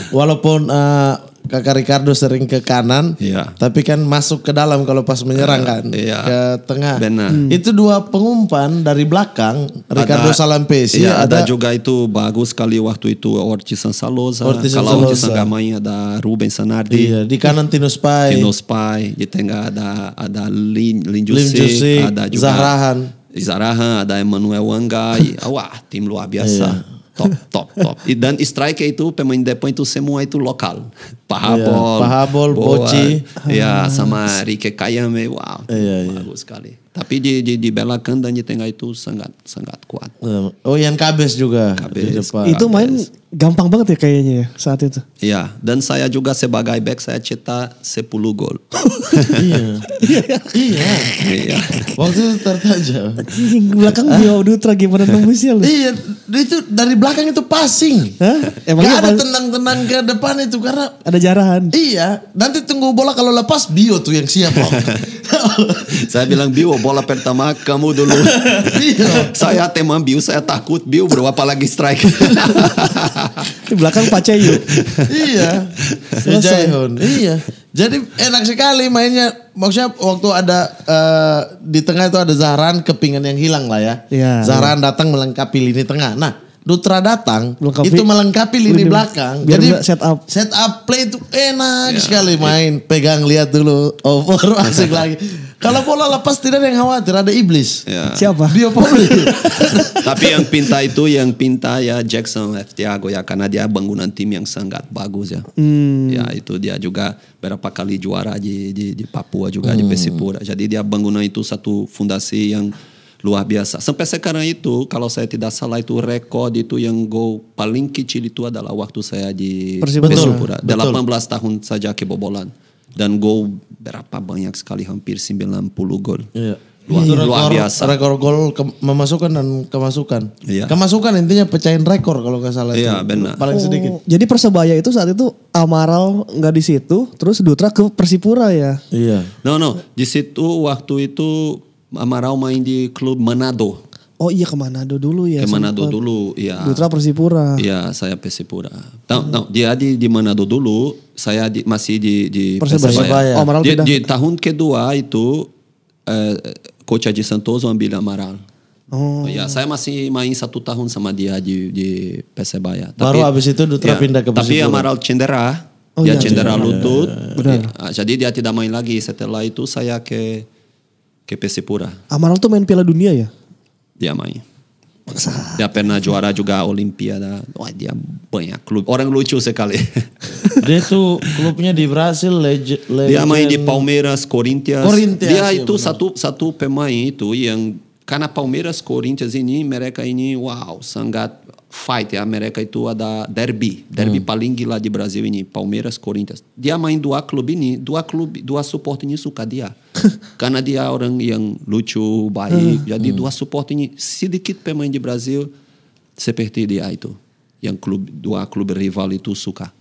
Walaupun uh, Kakak Ricardo sering ke kanan, iya. tapi kan masuk ke dalam kalau pas menyerang iya, kan iya. ke tengah. Hmm. Itu dua pengumpan dari belakang Ricardo ada, Salampesi. Iya, iya, ada, ada juga itu bagus sekali waktu itu Ortiz Salosa. Ortiz kalau Ortiz nggak main ada Ruben Sanardi. Iya, di kanan Tino Spai. Tino Spai. Gitu, di tengah ada ada Lin Lin, Jusik, Lin Jusik, ada juga Zahrahan. Zahrahan, ada Emmanuel Wangai. Wah, tim luar biasa. Iya top, top, top. E dan striker itu pemain depan itu semua itu lokal. Pahabol, yeah. Pahabol, Boci. Ya, sama Rike Kayame. Wow, yeah, iya. bagus yeah. sekali. Tapi di di, di belakang dan di tengah itu sangat sangat kuat. Oh, yang Kabes juga. Kabes. Itu main gampang banget ya kayaknya ya saat itu. Iya, dan saya juga sebagai back saya cetak 10 gol. Iya. iya. iya. iya. Waktu itu tertajam. belakang dia lagi gimana nembusnya lu? Iya, itu dari belakang itu passing. Hah? Gak ada tenang-tenang ke depan itu karena ada jarahan. Iya, nanti tunggu bola kalau lepas Bio tuh yang siap. saya bilang Bio bola pertama kamu dulu. Iya. saya teman Bill, saya takut Biu berapa apalagi strike. Di belakang Pak yuk. iya. Jaihun. Iya. Jadi enak sekali mainnya. Maksudnya waktu ada uh, di tengah itu ada Zahran kepingan yang hilang lah ya. Iya. Zahran datang melengkapi lini tengah. Nah, Dutra datang melengkapi, itu melengkapi lini, lini belakang. Biar Jadi set up set up play itu enak ya, sekali main. Pegang lihat dulu over asik lagi. Kalau bola lepas tidak ada yang khawatir ada iblis. Ya. Siapa? Dia Tapi yang pinta itu yang pinta ya Jackson F. Thiago ya karena dia bangunan tim yang sangat bagus ya. Hmm. Ya itu dia juga berapa kali juara di di, di Papua juga hmm. di Persipura. Jadi dia bangunan itu satu fondasi yang luar biasa. Sampai sekarang itu, kalau saya tidak salah itu rekor itu yang gol paling kecil itu adalah waktu saya di Persipura. 18 tahun saja kebobolan. Dan gol berapa banyak sekali, hampir 90 gol. Iya. Luar, iya. luar biasa. Rekor gol ke, memasukkan dan kemasukan. Iya. Kemasukan intinya pecahin rekor kalau nggak salah. Iya itu. benar. Paling oh, sedikit. Jadi persebaya itu saat itu Amaral nggak di situ, terus Dutra ke Persipura ya. Iya. No no, di situ waktu itu Amaral main di klub Manado. Oh iya ke Manado dulu ya. Ke Manado sempat. dulu, ya. Putra Persipura. Iya, saya Persipura. Tahu, hmm. no, dia di di Manado dulu, saya di, masih di di Persibaya. Persibaya. Oh, Amaral di, di tahun kedua itu eh, coach Aji Santoso ambil Amaral. Oh. Ya, saya masih main satu tahun sama dia di di Persebaya. Tapi, Baru habis itu Dutra ya, pindah ke Persibaya. Tapi Amaral cendera. Oh, dia iya, lutut. Ya, ya, ya. Jadi dia tidak main lagi. Setelah itu saya ke ke Persipura. Pura. Amaral tuh main Piala Dunia ya? Dia main. Maksa. Dia pernah juara juga Olimpiada. Wah dia banyak klub. Orang lucu sekali. dia tuh klubnya di Brasil. Legend, Dia main di Palmeiras, Corinthians. Corinthians dia sih, iya, itu benar. satu satu pemain itu yang karena Palmeiras, Corinthians ini mereka ini wow sangat fight ya mereka itu ada derby. Derby hmm. paling gila di Brasil ini Palmeiras, Corinthians. Dia main dua klub ini, dua klub, dua support ini suka dia. Karena dia orang yang lucu, baik. Hmm. jadi hmm. dua support ini sedikit pemain di Brasil seperti dia itu. Yang klub, dua klub rival itu suka.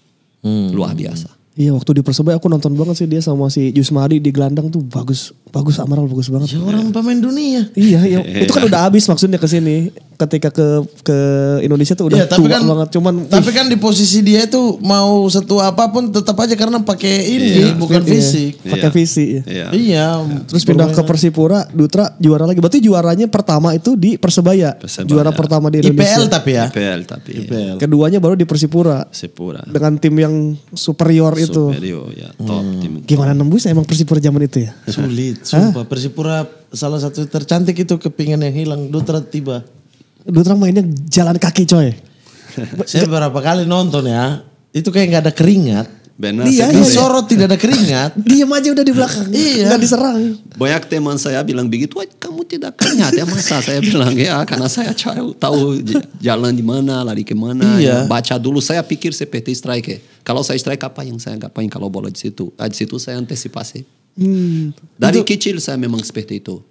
Hmm. Luar biasa. Iya waktu di Persebaya aku nonton banget sih dia sama si Jusmadi di gelandang tuh bagus bagus Amaral bagus banget. Ya orang pemain dunia. Iya iya itu kan udah habis maksudnya ke sini ketika ke ke Indonesia tuh udah ya, tapi tua kan, banget cuman Tapi kan di posisi dia itu mau setua apapun tetap aja karena pakai ini iya, bukan iya. Iya. fisik. Iya. Pakai fisik ya. Iya. iya. Terus pindah ke Persipura Dutra juara lagi berarti juaranya pertama itu di Persebaya. Persebaya. Juara pertama di Indonesia. IPL tapi ya. IPL tapi. IPL. Iya. Keduanya baru di Persipura. Persipura. Dengan tim yang superior itu. Superior, ya, top hmm. tim Gimana nembus emang Persipura zaman itu ya? Sulit, sumpah. Persipura salah satu tercantik itu kepingin yang hilang. Dutra tiba. Dutra mainnya jalan kaki coy. Saya berapa kali nonton ya. Itu kayak gak ada keringat Benar Dia sekali. disorot ya. tidak ada keringat. Diam aja udah di belakang. iya. Gak diserang. Banyak teman saya bilang begitu, kamu tidak keringat ya masa? saya bilang ya karena saya tahu, jalan di mana, lari ke mana. Iya. Ya. Baca dulu, saya pikir seperti striker. Ya. Kalau saya strike apa yang saya ngapain kalau bola di situ? Nah, di situ saya antisipasi. Hmm. Dari itu... kecil saya memang seperti itu.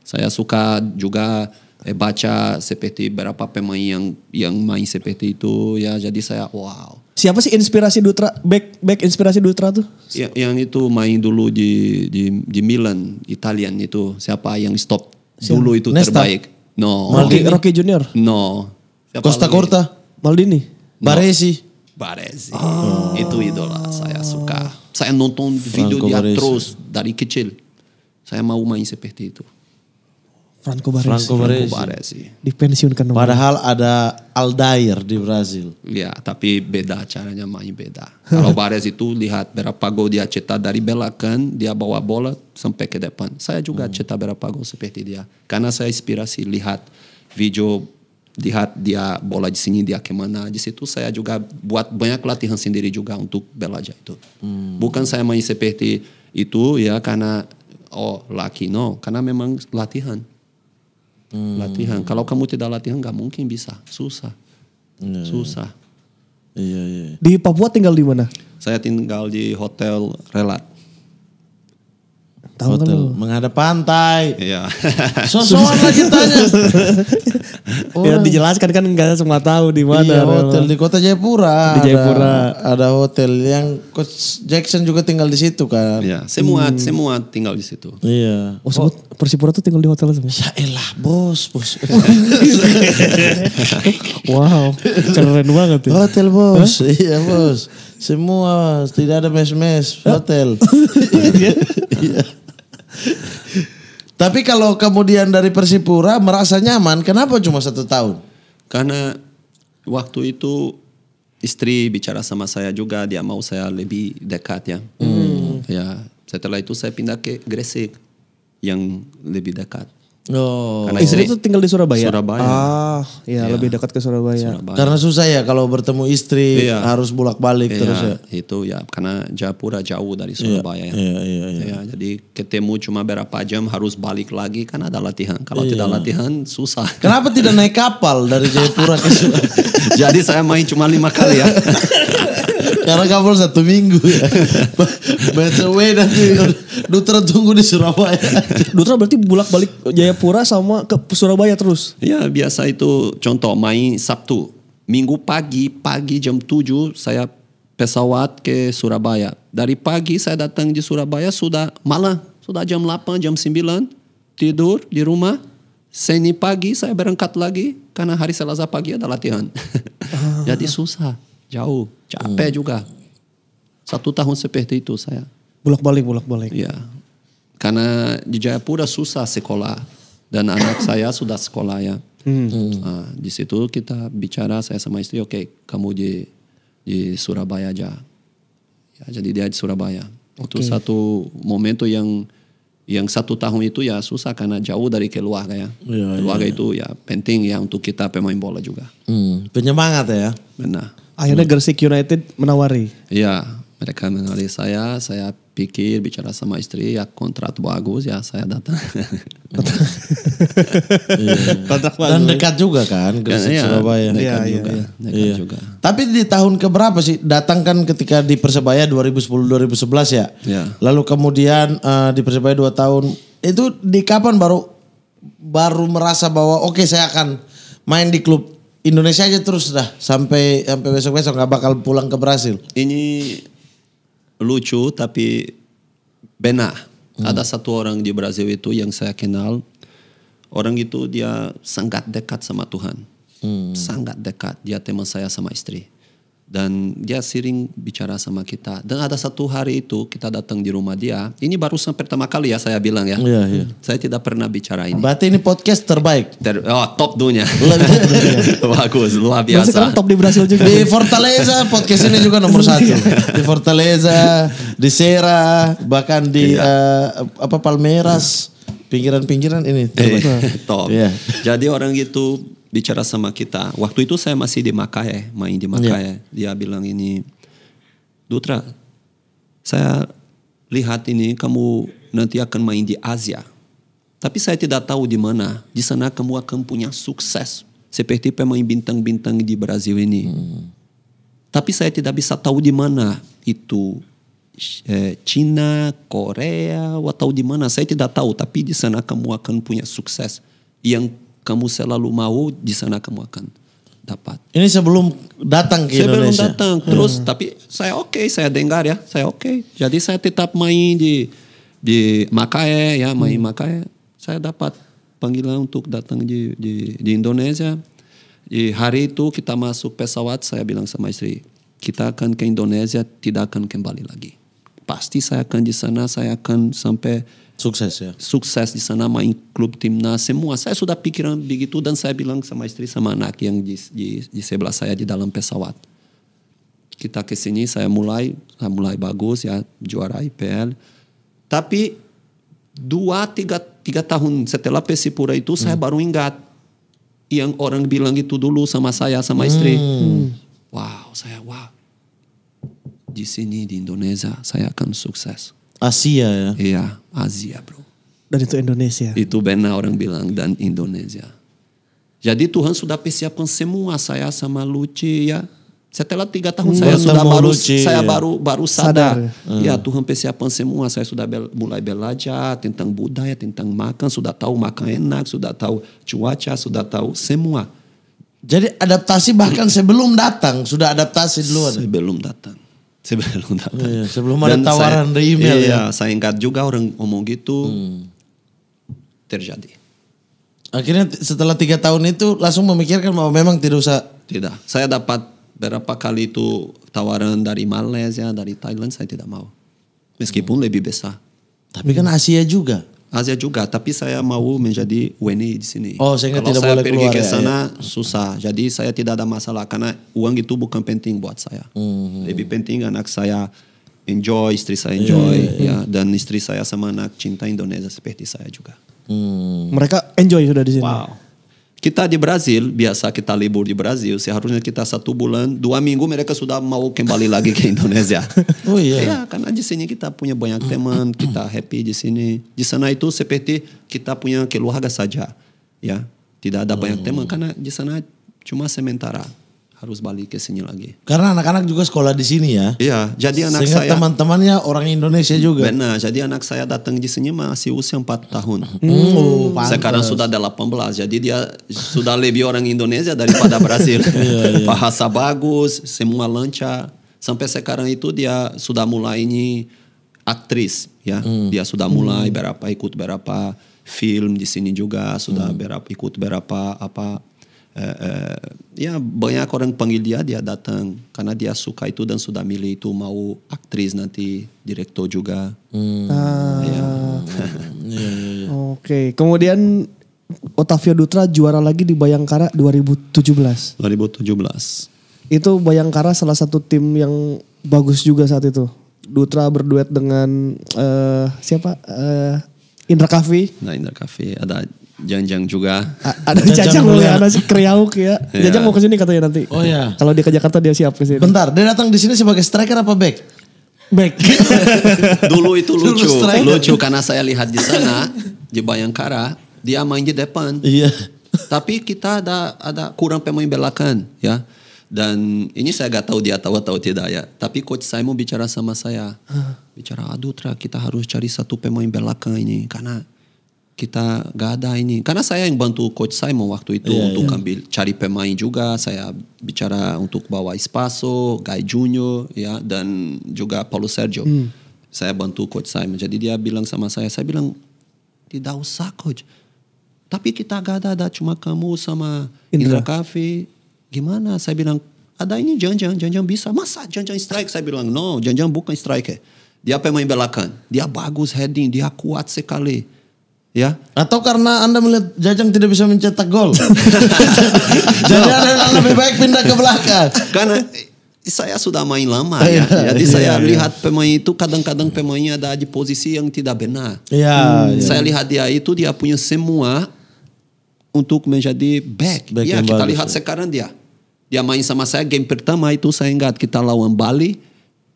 Saya suka juga eh, baca seperti berapa pemain yang yang main seperti itu ya jadi saya wow Siapa sih inspirasi Dutra back back inspirasi Dutra tuh? Ya, yang itu main dulu di di di Milan, Italian itu siapa yang stop siapa? dulu itu Nesta. terbaik? No. Maldini. Rocky Junior? No. Siapa Costa lagi? Corta? Maldini? No. Baresi? Baresi. Oh. Itu idola saya suka. Saya nonton Franco video dia Baresi. terus dari kecil. Saya mau main seperti itu. Franco Baresi. Franco Baresi. Franco Baresi. Iya. Dipensiunkan nomor. Padahal ada Aldair di Brazil. Ya, tapi beda caranya main beda. Kalau Baresi itu lihat berapa gol dia cetak dari belakang, dia bawa bola sampai ke depan. Saya juga hmm. cetak berapa gol seperti dia. Karena saya inspirasi lihat video lihat dia bola di sini dia kemana di situ saya juga buat banyak latihan sendiri juga untuk belajar itu hmm. bukan saya main seperti itu ya karena oh laki no karena memang latihan Hmm. Latihan. Kalau kamu tidak latihan nggak mungkin bisa. Susah. Yeah. Iya. Susah. Iya, yeah, iya. Yeah. Di Papua tinggal di mana? Saya tinggal di hotel Relat. Tahu kan lu? Menghadap pantai. Iya. Sosokan lagi tanya. ya dijelaskan kan enggak semua tahu di mana. Iya, hotel di kota Jayapura. Di Jayapura. Ada, ada hotel yang Coach Jackson juga tinggal di situ kan. Iya, semua hmm. semua tinggal di situ. Iya. Oh, oh sebut oh. Persipura tuh tinggal di hotel semua. Ya elah, bos, bos. wow, keren banget ya. Hotel bos, huh? iya bos. Semua tidak ada mes-mes hotel. Iya. Tapi kalau kemudian dari Persipura merasa nyaman, kenapa cuma satu tahun? Karena waktu itu istri bicara sama saya juga, dia mau saya lebih dekat ya. Hmm. Ya, setelah itu saya pindah ke Gresik yang lebih dekat. Oh. Karena istri itu tinggal di Surabaya. Surabaya. Ah, ya, ya. lebih dekat ke Surabaya. Surabaya. Karena susah ya kalau bertemu istri iya. harus bolak-balik iya, terus ya. Itu ya karena Japura jauh dari iya, Surabaya. Ya. Iya, iya, iya, iya. Ya, jadi ketemu cuma berapa jam harus balik lagi karena ada latihan. Kalau iya. tidak latihan susah. Kenapa tidak naik kapal dari Jayapura ke Surabaya? jadi saya main cuma lima kali ya. Karena kapal satu minggu ya. By way nanti Dutra tunggu di Surabaya. Dutra berarti bulak balik Jayapura sama ke Surabaya terus? Ya biasa itu contoh main Sabtu. Minggu pagi, pagi jam 7 saya pesawat ke Surabaya. Dari pagi saya datang di Surabaya sudah malam, sudah jam 8, jam 9 tidur di rumah. Seni pagi saya berangkat lagi karena hari Selasa pagi ada latihan. Ah. Jadi susah jauh, capek hmm. juga. Satu tahun seperti itu saya. Bolak balik, bolak balik. ya Karena di Jayapura susah sekolah dan anak saya sudah sekolah ya. Hmm. Nah, di situ kita bicara saya sama istri, oke okay, kamu di di Surabaya aja. Ya, jadi dia di Surabaya. Okay. Itu satu tuh yang yang satu tahun itu ya susah karena jauh dari keluarga ya. ya keluarga ya. itu ya penting ya untuk kita pemain bola juga. Hmm, penyemangat ya. Benar. Akhirnya hmm. Gersik United menawari. Iya, mereka menawari saya, saya pikir bicara sama istri ya kontrak bagus ya saya datang. kontrak iya. bagus. Dan dekat juga kan Gresik ya, Surabaya. Dekat ya, juga. Ya, ya. Dekat ya. juga. Tapi di tahun keberapa sih datang kan ketika di Persebaya 2010 2011 ya. ya. Lalu kemudian uh, di Persebaya 2 tahun itu di kapan baru baru merasa bahwa oke okay, saya akan main di klub Indonesia aja terus dah sampai sampai besok besok nggak bakal pulang ke Brasil. Ini lucu tapi benar. Hmm. Ada satu orang di Brasil itu yang saya kenal. Orang itu dia sangat dekat sama Tuhan, hmm. sangat dekat. Dia teman saya sama istri dan dia sering bicara sama kita. Dan ada satu hari itu kita datang di rumah dia. Ini baru pertama kali ya saya bilang ya. Iya, iya. Saya tidak pernah bicara ini. Berarti ini podcast terbaik. Ter oh, top dunia. Bagus, luar biasa. Masih sekarang top di Brasil juga. Di Fortaleza podcast ini juga nomor iya. satu. di Fortaleza, di Sera, bahkan di iya. uh, apa Palmeiras. Pinggiran-pinggiran ini. Iya. Top. Yeah. Jadi orang itu bicara sama kita. Waktu itu saya masih di Makaya, main di iya. Makaya. Yeah. Dia bilang ini, Dutra, saya lihat ini kamu nanti akan main di Asia. Tapi saya tidak tahu di mana. Di sana kamu akan punya sukses seperti pemain bintang-bintang di Brazil ini. Hmm. Tapi saya tidak bisa tahu di mana itu eh, China, Cina, Korea, atau di mana. Saya tidak tahu. Tapi di sana kamu akan punya sukses yang kamu selalu mau, di sana kamu akan dapat. Ini sebelum datang ke sebelum Indonesia. Sebelum datang, terus hmm. tapi saya oke, okay, saya dengar ya, saya oke. Okay. Jadi saya tetap main di di Makae ya, main hmm. Makae. Saya dapat panggilan untuk datang di di, di Indonesia. Di hari itu kita masuk pesawat, saya bilang sama istri, kita akan ke Indonesia, tidak akan kembali lagi. Pasti saya akan di sana, saya akan sampai Sukses, ya Sukses di sana, main klub timnas semua. Saya sudah pikiran begitu dan saya bilang sama istri sama anak yang di, di, di sebelah saya di dalam pesawat. Kita ke sini saya mulai, saya mulai bagus ya juara IPL. Tapi dua tiga tiga tahun setelah Persipura itu hmm. saya baru ingat yang orang bilang itu dulu sama saya sama istri. Hmm. Wow, saya wow. Di sini di Indonesia saya akan sukses Asia ya? Iya, Asia bro. Dan itu Indonesia? Itu benar orang bilang, dan Indonesia. Jadi Tuhan sudah persiapkan semua saya sama Luci ya. Setelah tiga tahun saya sudah baru Luci, saya ya. baru baru sadar. sadar. Ya, ya hmm. Tuhan persiapkan semua. Saya sudah bel, mulai belajar tentang budaya, tentang makan, sudah tahu makan enak, sudah tahu cuaca, sudah tahu semua. Jadi adaptasi bahkan sebelum datang sudah adaptasi duluan. Sebelum datang saya belum datang. Iya, iya sebelum Dan ada tawaran saya, dari email iya, ya. saya ingat juga orang ngomong gitu. Hmm. Terjadi. Akhirnya setelah tiga tahun itu langsung memikirkan bahwa memang tidak usah. Tidak, saya dapat berapa kali itu tawaran dari Malaysia, dari Thailand, saya tidak mau. Meskipun hmm. lebih besar. Tapi kan Asia juga. Asia juga, tapi saya mau menjadi WNI di sini. Oh, sehingga tidak saya boleh pergi ke ya, sana ya, susah. Jadi saya tidak ada masalah karena uang itu bukan penting buat saya. Hmm. Lebih penting anak saya enjoy, istri saya enjoy, mm-hmm. ya dan istri saya sama anak cinta Indonesia seperti saya juga. Hmm. Mereka enjoy sudah di sini. Wow. Kita di Brasil, biasa kita libur di Brasil, seharusnya kita satu bulan, dua minggu mereka sudah mau kembali lagi ke Indonesia. Oh iya. Ya, karena di sini kita punya banyak teman, kita happy di sini. Di sana itu seperti kita punya keluarga saja, ya. Tidak ada banyak hmm. teman oh. karena di sana cuma sementara harus balik ke sini lagi. Karena anak-anak juga sekolah di sini ya. Iya, jadi anak Sehingga saya teman-temannya orang Indonesia juga. Benar, jadi anak saya datang di sini masih usia 4 tahun. Hmm, oh, hmm, Sekarang sudah 18, jadi dia sudah lebih orang Indonesia daripada Brasil. Iya, iya. Bahasa bagus, semua lancar. Sampai sekarang itu dia sudah mulai ini aktris ya. Hmm. Dia sudah mulai hmm. berapa ikut berapa film di sini juga, sudah hmm. berapa ikut berapa apa uh, ya banyak orang panggil dia dia datang karena dia suka itu dan sudah milih itu mau aktris nanti direktur juga hmm. ah. ya. Hmm, iya, iya, iya. oke okay. kemudian Otavio Dutra juara lagi di Bayangkara 2017 2017 itu Bayangkara salah satu tim yang bagus juga saat itu Dutra berduet dengan uh, siapa uh, Indra Kafi nah Indra Kafi ada Janjang juga. A ada Jajang, ya, ya. ada si Kriauk ya. Yeah. Jajang mau ke sini katanya nanti. Oh iya. Kalau dia ke Jakarta dia siap ke Bentar, dia datang di sini sebagai striker apa back? Back. Dulu itu lucu. Dulu lucu karena saya lihat di sana di Bayangkara dia main di depan. Iya. Tapi kita ada ada kurang pemain belakang, ya. Dan ini saya gak tahu dia tahu atau tidak ya. Tapi coach saya mau bicara sama saya. Ah. Bicara, aduh kita harus cari satu pemain belakang ini. Karena kita gak ada ini. Karena saya yang bantu Coach Simon waktu itu yeah, untuk yeah. ambil cari pemain juga, saya bicara untuk bawa Ispaso, Guy Junior, ya dan juga Paulo Sergio. mm. Saya bantu Coach saya, Jadi dia bilang sama saya, saya bilang tidak usah Coach. Tapi kita gak ada, ada cuma kamu sama Indra, Indra Gimana? Saya bilang ada ini jangan jangan bisa. Masa jangan strike? Saya bilang no, jangan bukan striker. Dia pemain belakang. Dia bagus heading, dia kuat sekali Ya. Atau karena Anda melihat Jajang tidak bisa mencetak gol. Jadi Anda lebih baik pindah ke belakang. Karena saya sudah main lama oh, iya. ya. Jadi iya, saya iya. lihat pemain itu kadang-kadang pemainnya ada di posisi yang tidak benar. Ya, hmm. ya. Saya lihat dia itu dia punya semua untuk menjadi back. back ya kita bagus, lihat ya. sekarang dia. Dia main sama saya game pertama itu saya ingat kita lawan Bali.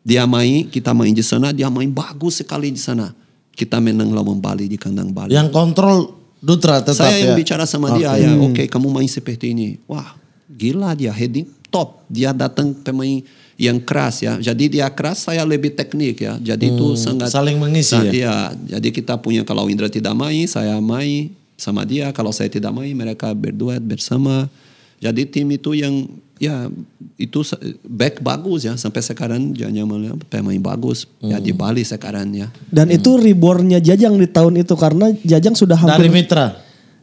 Dia main, kita main di sana, dia main bagus sekali di sana kita menang lawan Bali di kandang Bali. Yang kontrol Dutra tetap Saya yang ya. bicara sama okay. dia ya, hmm. oke okay, kamu main seperti ini. Wah gila dia, heading top. Dia datang pemain yang keras ya. Jadi dia keras, saya lebih teknik ya. Jadi hmm, itu sangat... Saling mengisi nah, ya? Iya, jadi kita punya kalau Indra tidak main, saya main sama dia. Kalau saya tidak main, mereka berduet bersama. Jadi tim itu yang ya itu back bagus ya sampai sekarang jangan malah pemain bagus hmm. ya di hmm. Bali sekarang ya. Dan hmm. itu rebornnya Jajang di tahun itu karena Jajang sudah hampir dari Mitra.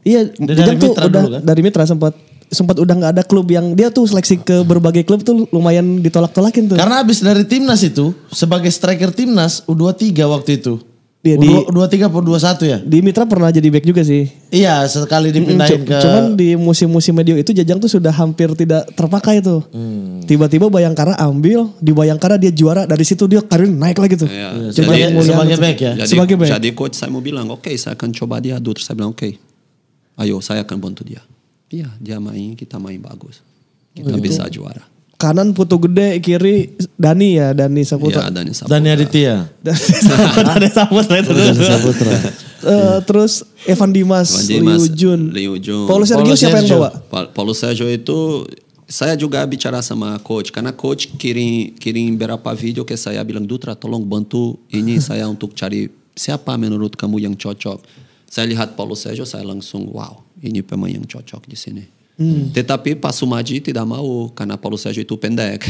Iya, dari Jajang dari tuh Mitra udah kan? dari Mitra sempat sempat udah nggak ada klub yang dia tuh seleksi ke berbagai klub tuh lumayan ditolak-tolakin tuh. Karena abis dari timnas itu sebagai striker timnas U23 waktu itu dia di dua tiga per dua satu ya. Di Mitra pernah jadi back juga sih. Iya sekali dipindahin ke. Cuman di musim-musim medio itu Jajang tuh sudah hampir tidak terpakai tuh. Hmm. Tiba-tiba Bayangkara ambil, di Bayangkara dia juara, dari situ dia karir naik lagi tuh. Iya. Coba jadi, sebagai back ya. Jadi, sebagai back. Jadi coach saya mau bilang, oke okay, saya akan coba dia adu. Terus saya bilang oke, okay, ayo saya akan bantu dia. Iya dia main, kita main bagus. Kita oh, gitu. bisa itu. juara kanan foto gede, kiri Dani ya, Dani Saputra. Iya, Dani Saputra. Dani Aditya. Dani Saputra itu. Dani Saputra. uh, terus Evan Dimas, Dimas Liu Jun. Liu Jun. Paulo Sergio siapa yang bawa? Paulo Sergio itu saya juga bicara sama coach karena coach kirim kirim berapa video ke saya bilang Dutra tolong bantu ini saya untuk cari siapa menurut kamu yang cocok. Saya lihat Paulo Sergio saya langsung wow ini pemain yang cocok di sini. Hmm. Tetapi Pak Sumaji tidak mau karena Paulo Sérgio itu pendek.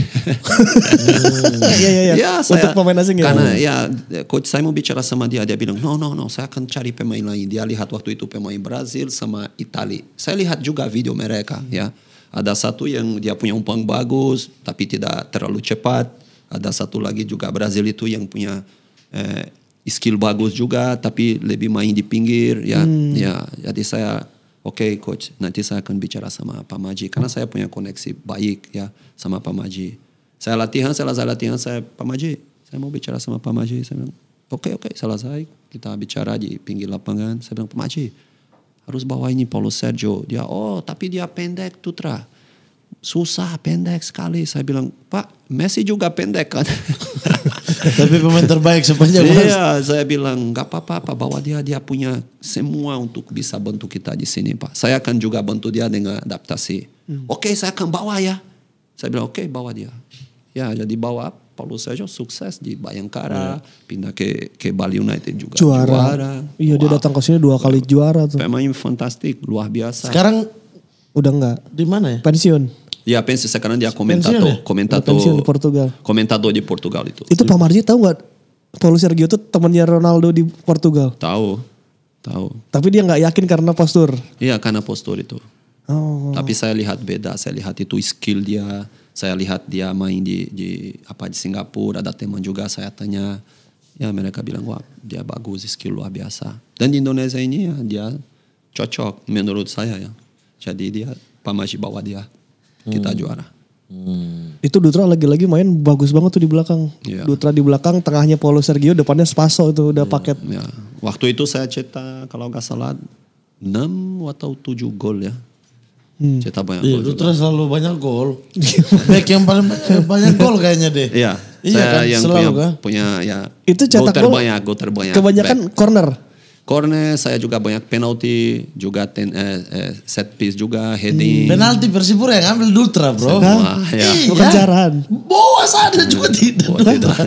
iya, iya, iya. Ya, saya, Untuk pemain asing karena, ya. Karena ya coach mau bicara sama dia, dia bilang, no, no, no, saya akan cari pemain lain. Dia lihat waktu itu pemain Brazil sama Italia. Saya lihat juga video mereka hmm. ya. Ada satu yang dia punya umpan bagus tapi tidak terlalu cepat. Ada satu lagi juga Brazil itu yang punya eh, skill bagus juga tapi lebih main di pinggir ya. Hmm. Ya, jadi saya ok coach nanti saya akan bicara sama Pak Maji karena saya punya koneksi baik ya sama Pak Maji saya latihan saya latihan saya Pak Maji saya mau bicara sama Pak Maji saya bilang oke okay, oke okay, saya kita bicara di pinggir lapangan saya bilang Pak Maji harus bawa ini Paulo Sergio dia oh tapi dia pendek tutra susah pendek sekali saya bilang pak Messi juga pendek kan tapi pemain terbaik sepanjang iya, masa iya saya bilang nggak apa-apa pak bahwa dia dia punya semua untuk bisa bantu kita di sini pak saya akan juga bantu dia dengan adaptasi hmm. oke okay, saya akan bawa ya saya bilang oke okay, bawa dia ya jadi bawa Paulo Sergio sukses di Bayangkara hmm. Iya. pindah ke ke Bali United juga juara, juara. iya dia datang ke sini dua kali juara tuh pemain fantastik luar biasa sekarang Udah enggak. Di mana ya? Pensiun. Iya pensi sekarang dia komentator, pensiun ya? komentator. Pensiun di Portugal. Komentator di Portugal itu. Itu Pak Marji tahu nggak Paulo Sergio itu temannya Ronaldo di Portugal? Tahu. Tahu. Tapi dia nggak yakin karena postur. Iya, karena postur itu. Oh. Tapi saya lihat beda, saya lihat itu skill dia. Saya lihat dia main di di apa di Singapura, ada teman juga saya tanya. Ya mereka bilang wah dia bagus, skill luar biasa. Dan di Indonesia ini ya, dia cocok menurut saya ya. Jadi dia pamaji bawa dia kita hmm. juara. Hmm. Itu Dutra lagi-lagi main bagus banget tuh di belakang. Yeah. Dutra di belakang, tengahnya Paulo Sergio, depannya Spaso itu udah yeah, paket. Yeah. Waktu itu saya cetak kalau nggak salah 6 atau 7 gol ya. Hmm. Cetak banyak yeah, gol. Dutra juga. selalu banyak gol. Iya. Back yang paling banyak, banyak gol kayaknya deh. Iya. Yeah. Iya saya kan, yang selalu punya, kan? punya ya. Itu cetak gol terbanyak, gol terbanyak. Kebanyakan back. corner corner, saya juga banyak penalti, juga ten, eh, eh, set piece juga, heading. Hmm, penalti Persipura yang ambil Dutra bro. Semua, ya. Iya. Bukan jarahan. bawa ada juga tidak. tidak.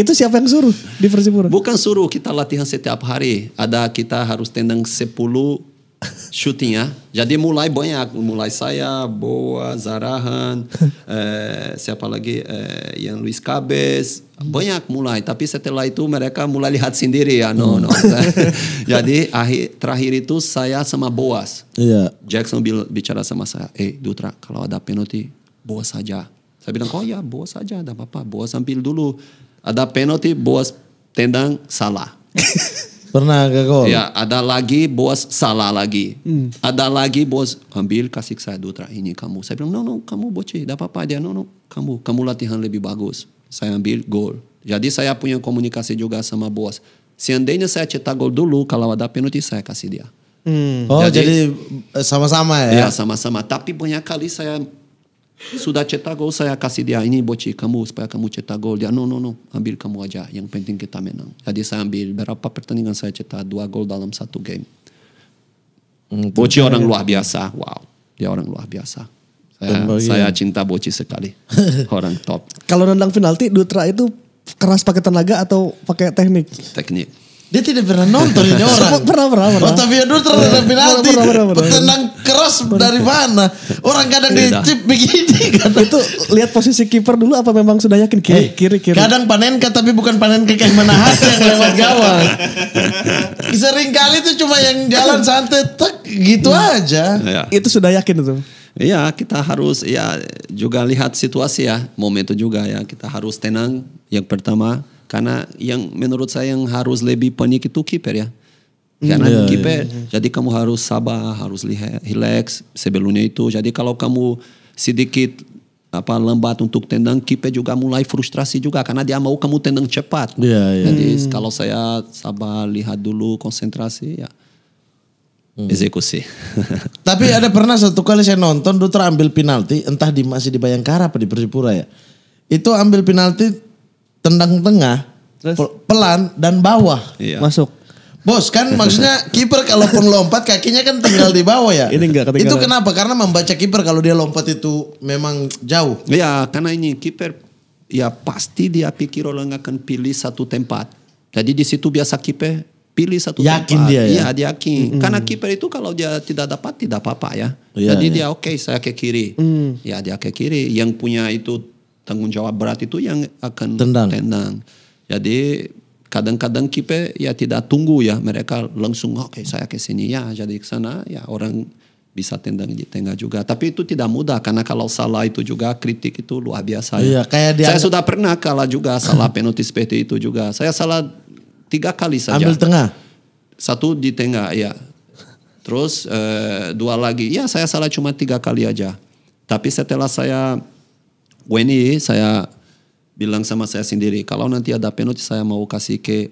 Itu siapa yang suruh di Persipura? Bukan suruh, kita latihan setiap hari. Ada kita harus tendang 10 shooting ya, Jadi mulai banyak, mulai saya, Boa, Zarahan, eh, siapa lagi, eh, yang Luis Cabes, banyak mulai. Tapi setelah itu mereka mulai lihat sendiri ya, no, no. Hmm. Jadi akhir, terakhir itu saya sama Boas. Iya. Jackson bicara sama saya, eh Dutra kalau ada penalti, Boas saja. Saya bilang, oh ya Boas saja, ada apa-apa. Boas ambil dulu. Ada penalti, Boas tendang, salah. Pernah gagal. Ya, ada lagi bos salah lagi. Hmm. Ada lagi bos ambil kasih saya Dutra ini kamu. Saya bilang, no, no, kamu bocil, tidak apa-apa dia. No, no, kamu, kamu latihan lebih bagus. Saya ambil gol. Jadi saya punya komunikasi juga sama bos. Seandainya saya cetak gol dulu, kalau ada penalti saya kasih dia. Hmm. Oh, jadi eh, sama-sama ya? Ya, sama-sama. Tapi banyak kali saya sudah cetak gol saya kasih dia ini boci kamu supaya kamu cetak gol dia no no no ambil kamu aja yang penting kita menang jadi saya ambil berapa pertandingan saya cetak dua gol dalam satu game hmm, boci orang luar biasa wow dia orang luar biasa saya, saya cinta boci sekali orang top kalau nendang penalti Dutra itu keras pakai tenaga atau pakai teknik teknik dia tidak pernah nonton ini orang. pernah, pernah, pernah. Otavio dulu terendang penalti. Pernah, pernah, pernah. keras dari mana? Orang kadang di chip begini. Kadang. Itu lihat posisi kiper dulu apa memang sudah yakin kiri, eh, kiri, kiri. Kadang Panenka tapi bukan Panenka kayak menahan yang lewat gawang. Sering kali itu cuma yang jalan santai tek gitu iya. aja. Ya. Itu sudah yakin itu. Iya, kita harus ya juga lihat situasi ya, momen itu juga ya. Kita harus tenang yang pertama karena yang menurut saya yang harus lebih panik itu kiper ya. Karena yeah, hmm. kiper, yeah, yeah. jadi kamu harus sabar, harus relax sebelumnya itu. Jadi kalau kamu sedikit apa lambat untuk tendang kiper juga mulai frustrasi juga karena dia mau kamu tendang cepat. Yeah, yeah. Jadi hmm. kalau saya sabar lihat dulu konsentrasi ya hmm. eksekusi. Tapi ada pernah satu kali saya nonton Dutra ambil penalti entah di masih di Bayangkara apa di Persipura ya. Itu ambil penalti tendang tengah, Terus? pelan dan bawah. Iya. Masuk. Bos kan maksudnya kiper kalaupun lompat kakinya kan tinggal di bawah ya. Ini enggak ketinggalan. Itu kenapa? Karena membaca kiper kalau dia lompat itu memang jauh. Iya, karena ini kiper ya pasti dia pikir orang akan pilih satu tempat. Jadi di situ biasa kiper pilih satu yakin tempat. dia ya. Iya, yakin. Mm. Karena kiper itu kalau dia tidak dapat tidak apa-apa ya. ya Jadi ya. dia oke okay, saya ke kiri. Mm. Ya dia ke kiri. Yang punya itu tanggung jawab berat itu yang akan tendang. tendang. Jadi kadang-kadang kipe ya tidak tunggu ya mereka langsung oke okay, saya ke sini ya jadi ke sana ya orang bisa tendang di tengah juga tapi itu tidak mudah karena kalau salah itu juga kritik itu luar biasa ya. iya, kayak dia saya sudah pernah kalah juga salah penalti seperti itu juga saya salah tiga kali saja ambil tengah satu di tengah ya terus eh, dua lagi ya saya salah cuma tiga kali aja tapi setelah saya WNI saya bilang sama saya sendiri kalau nanti ada penalti saya mau kasih ke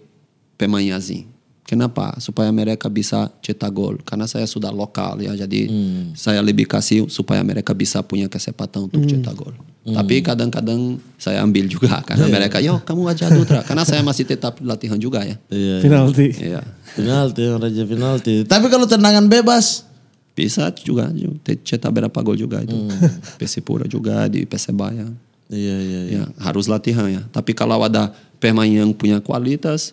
pemain asing. Kenapa? Supaya mereka bisa cetak gol. Karena saya sudah lokal ya, jadi hmm. saya lebih kasih supaya mereka bisa punya kesempatan untuk hmm. cetak gol. Hmm. Tapi kadang-kadang saya ambil juga karena yeah. mereka, yo kamu aja Dutra. karena saya masih tetap latihan juga ya. Yeah, iya. penalti. Yeah. Penalti, raja penalti. Tapi kalau tendangan bebas, bisa juga, cetak berapa gol juga itu. Hmm. Persipura juga di Persebaya. Iya, iya, iya. Ya, harus latihan ya. Tapi kalau ada pemain yang punya kualitas,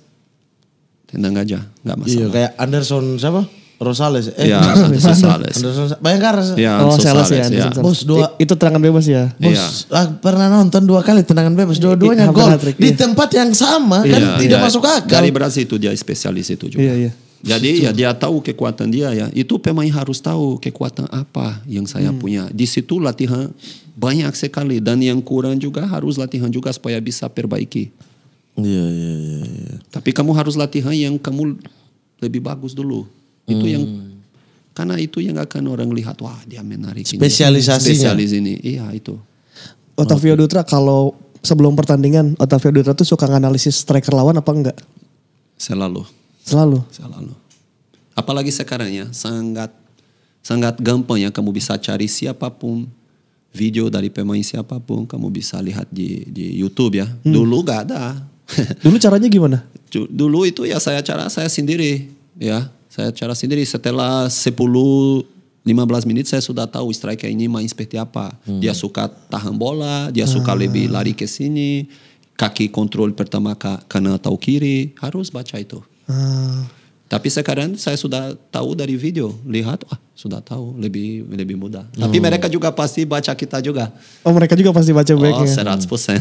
tendang aja, nggak masalah. Iya, kayak Anderson siapa? Rosales. Eh, ya, Anderson Rosales. Anderson Bayangkar. Ya, oh, Rosales ya. ya. Bos dua. I, itu tendangan bebas ya. Iya. Bos ya. Ah, pernah nonton dua kali tendangan bebas, dua-duanya gol di iya. tempat yang sama ya, kan ya, tidak ya. masuk akal. Dari Brasil itu dia spesialis itu juga. Iya, iya. Jadi ya, ya dia tahu kekuatan dia ya. Itu pemain harus tahu kekuatan apa yang saya hmm. punya. Di situ latihan banyak sekali dan yang kurang juga harus latihan juga supaya bisa perbaiki. Iya iya iya. Ya. Tapi kamu harus latihan yang kamu lebih bagus dulu. Itu yang hmm. karena itu yang akan orang lihat wah dia menarik. Spesialisasi Spesialis ini. Iya itu. Otavio okay. Dutra kalau sebelum pertandingan Otavio Dutra tuh suka nganalisis striker lawan apa enggak? Selalu. Selalu. Selalu. Apalagi sekarang ya, sangat sangat gampang ya kamu bisa cari siapapun video dari pemain siapapun kamu bisa lihat di di YouTube ya. Hmm. Dulu gak ada. Dulu caranya gimana? Dulu itu ya saya cara saya sendiri ya. Saya cara sendiri setelah 10 15 menit saya sudah tahu striker ini main seperti apa. Hmm. Dia suka tahan bola, dia ah. suka lebih lari ke sini, kaki kontrol pertama ke kanan atau kiri, harus baca itu. Ah. Tapi sekarang saya sudah tahu dari video, lihat wah sudah tahu lebih lebih mudah. Hmm. Tapi mereka juga pasti baca kita juga. Oh mereka juga pasti baca baiknya. Oh seratus persen.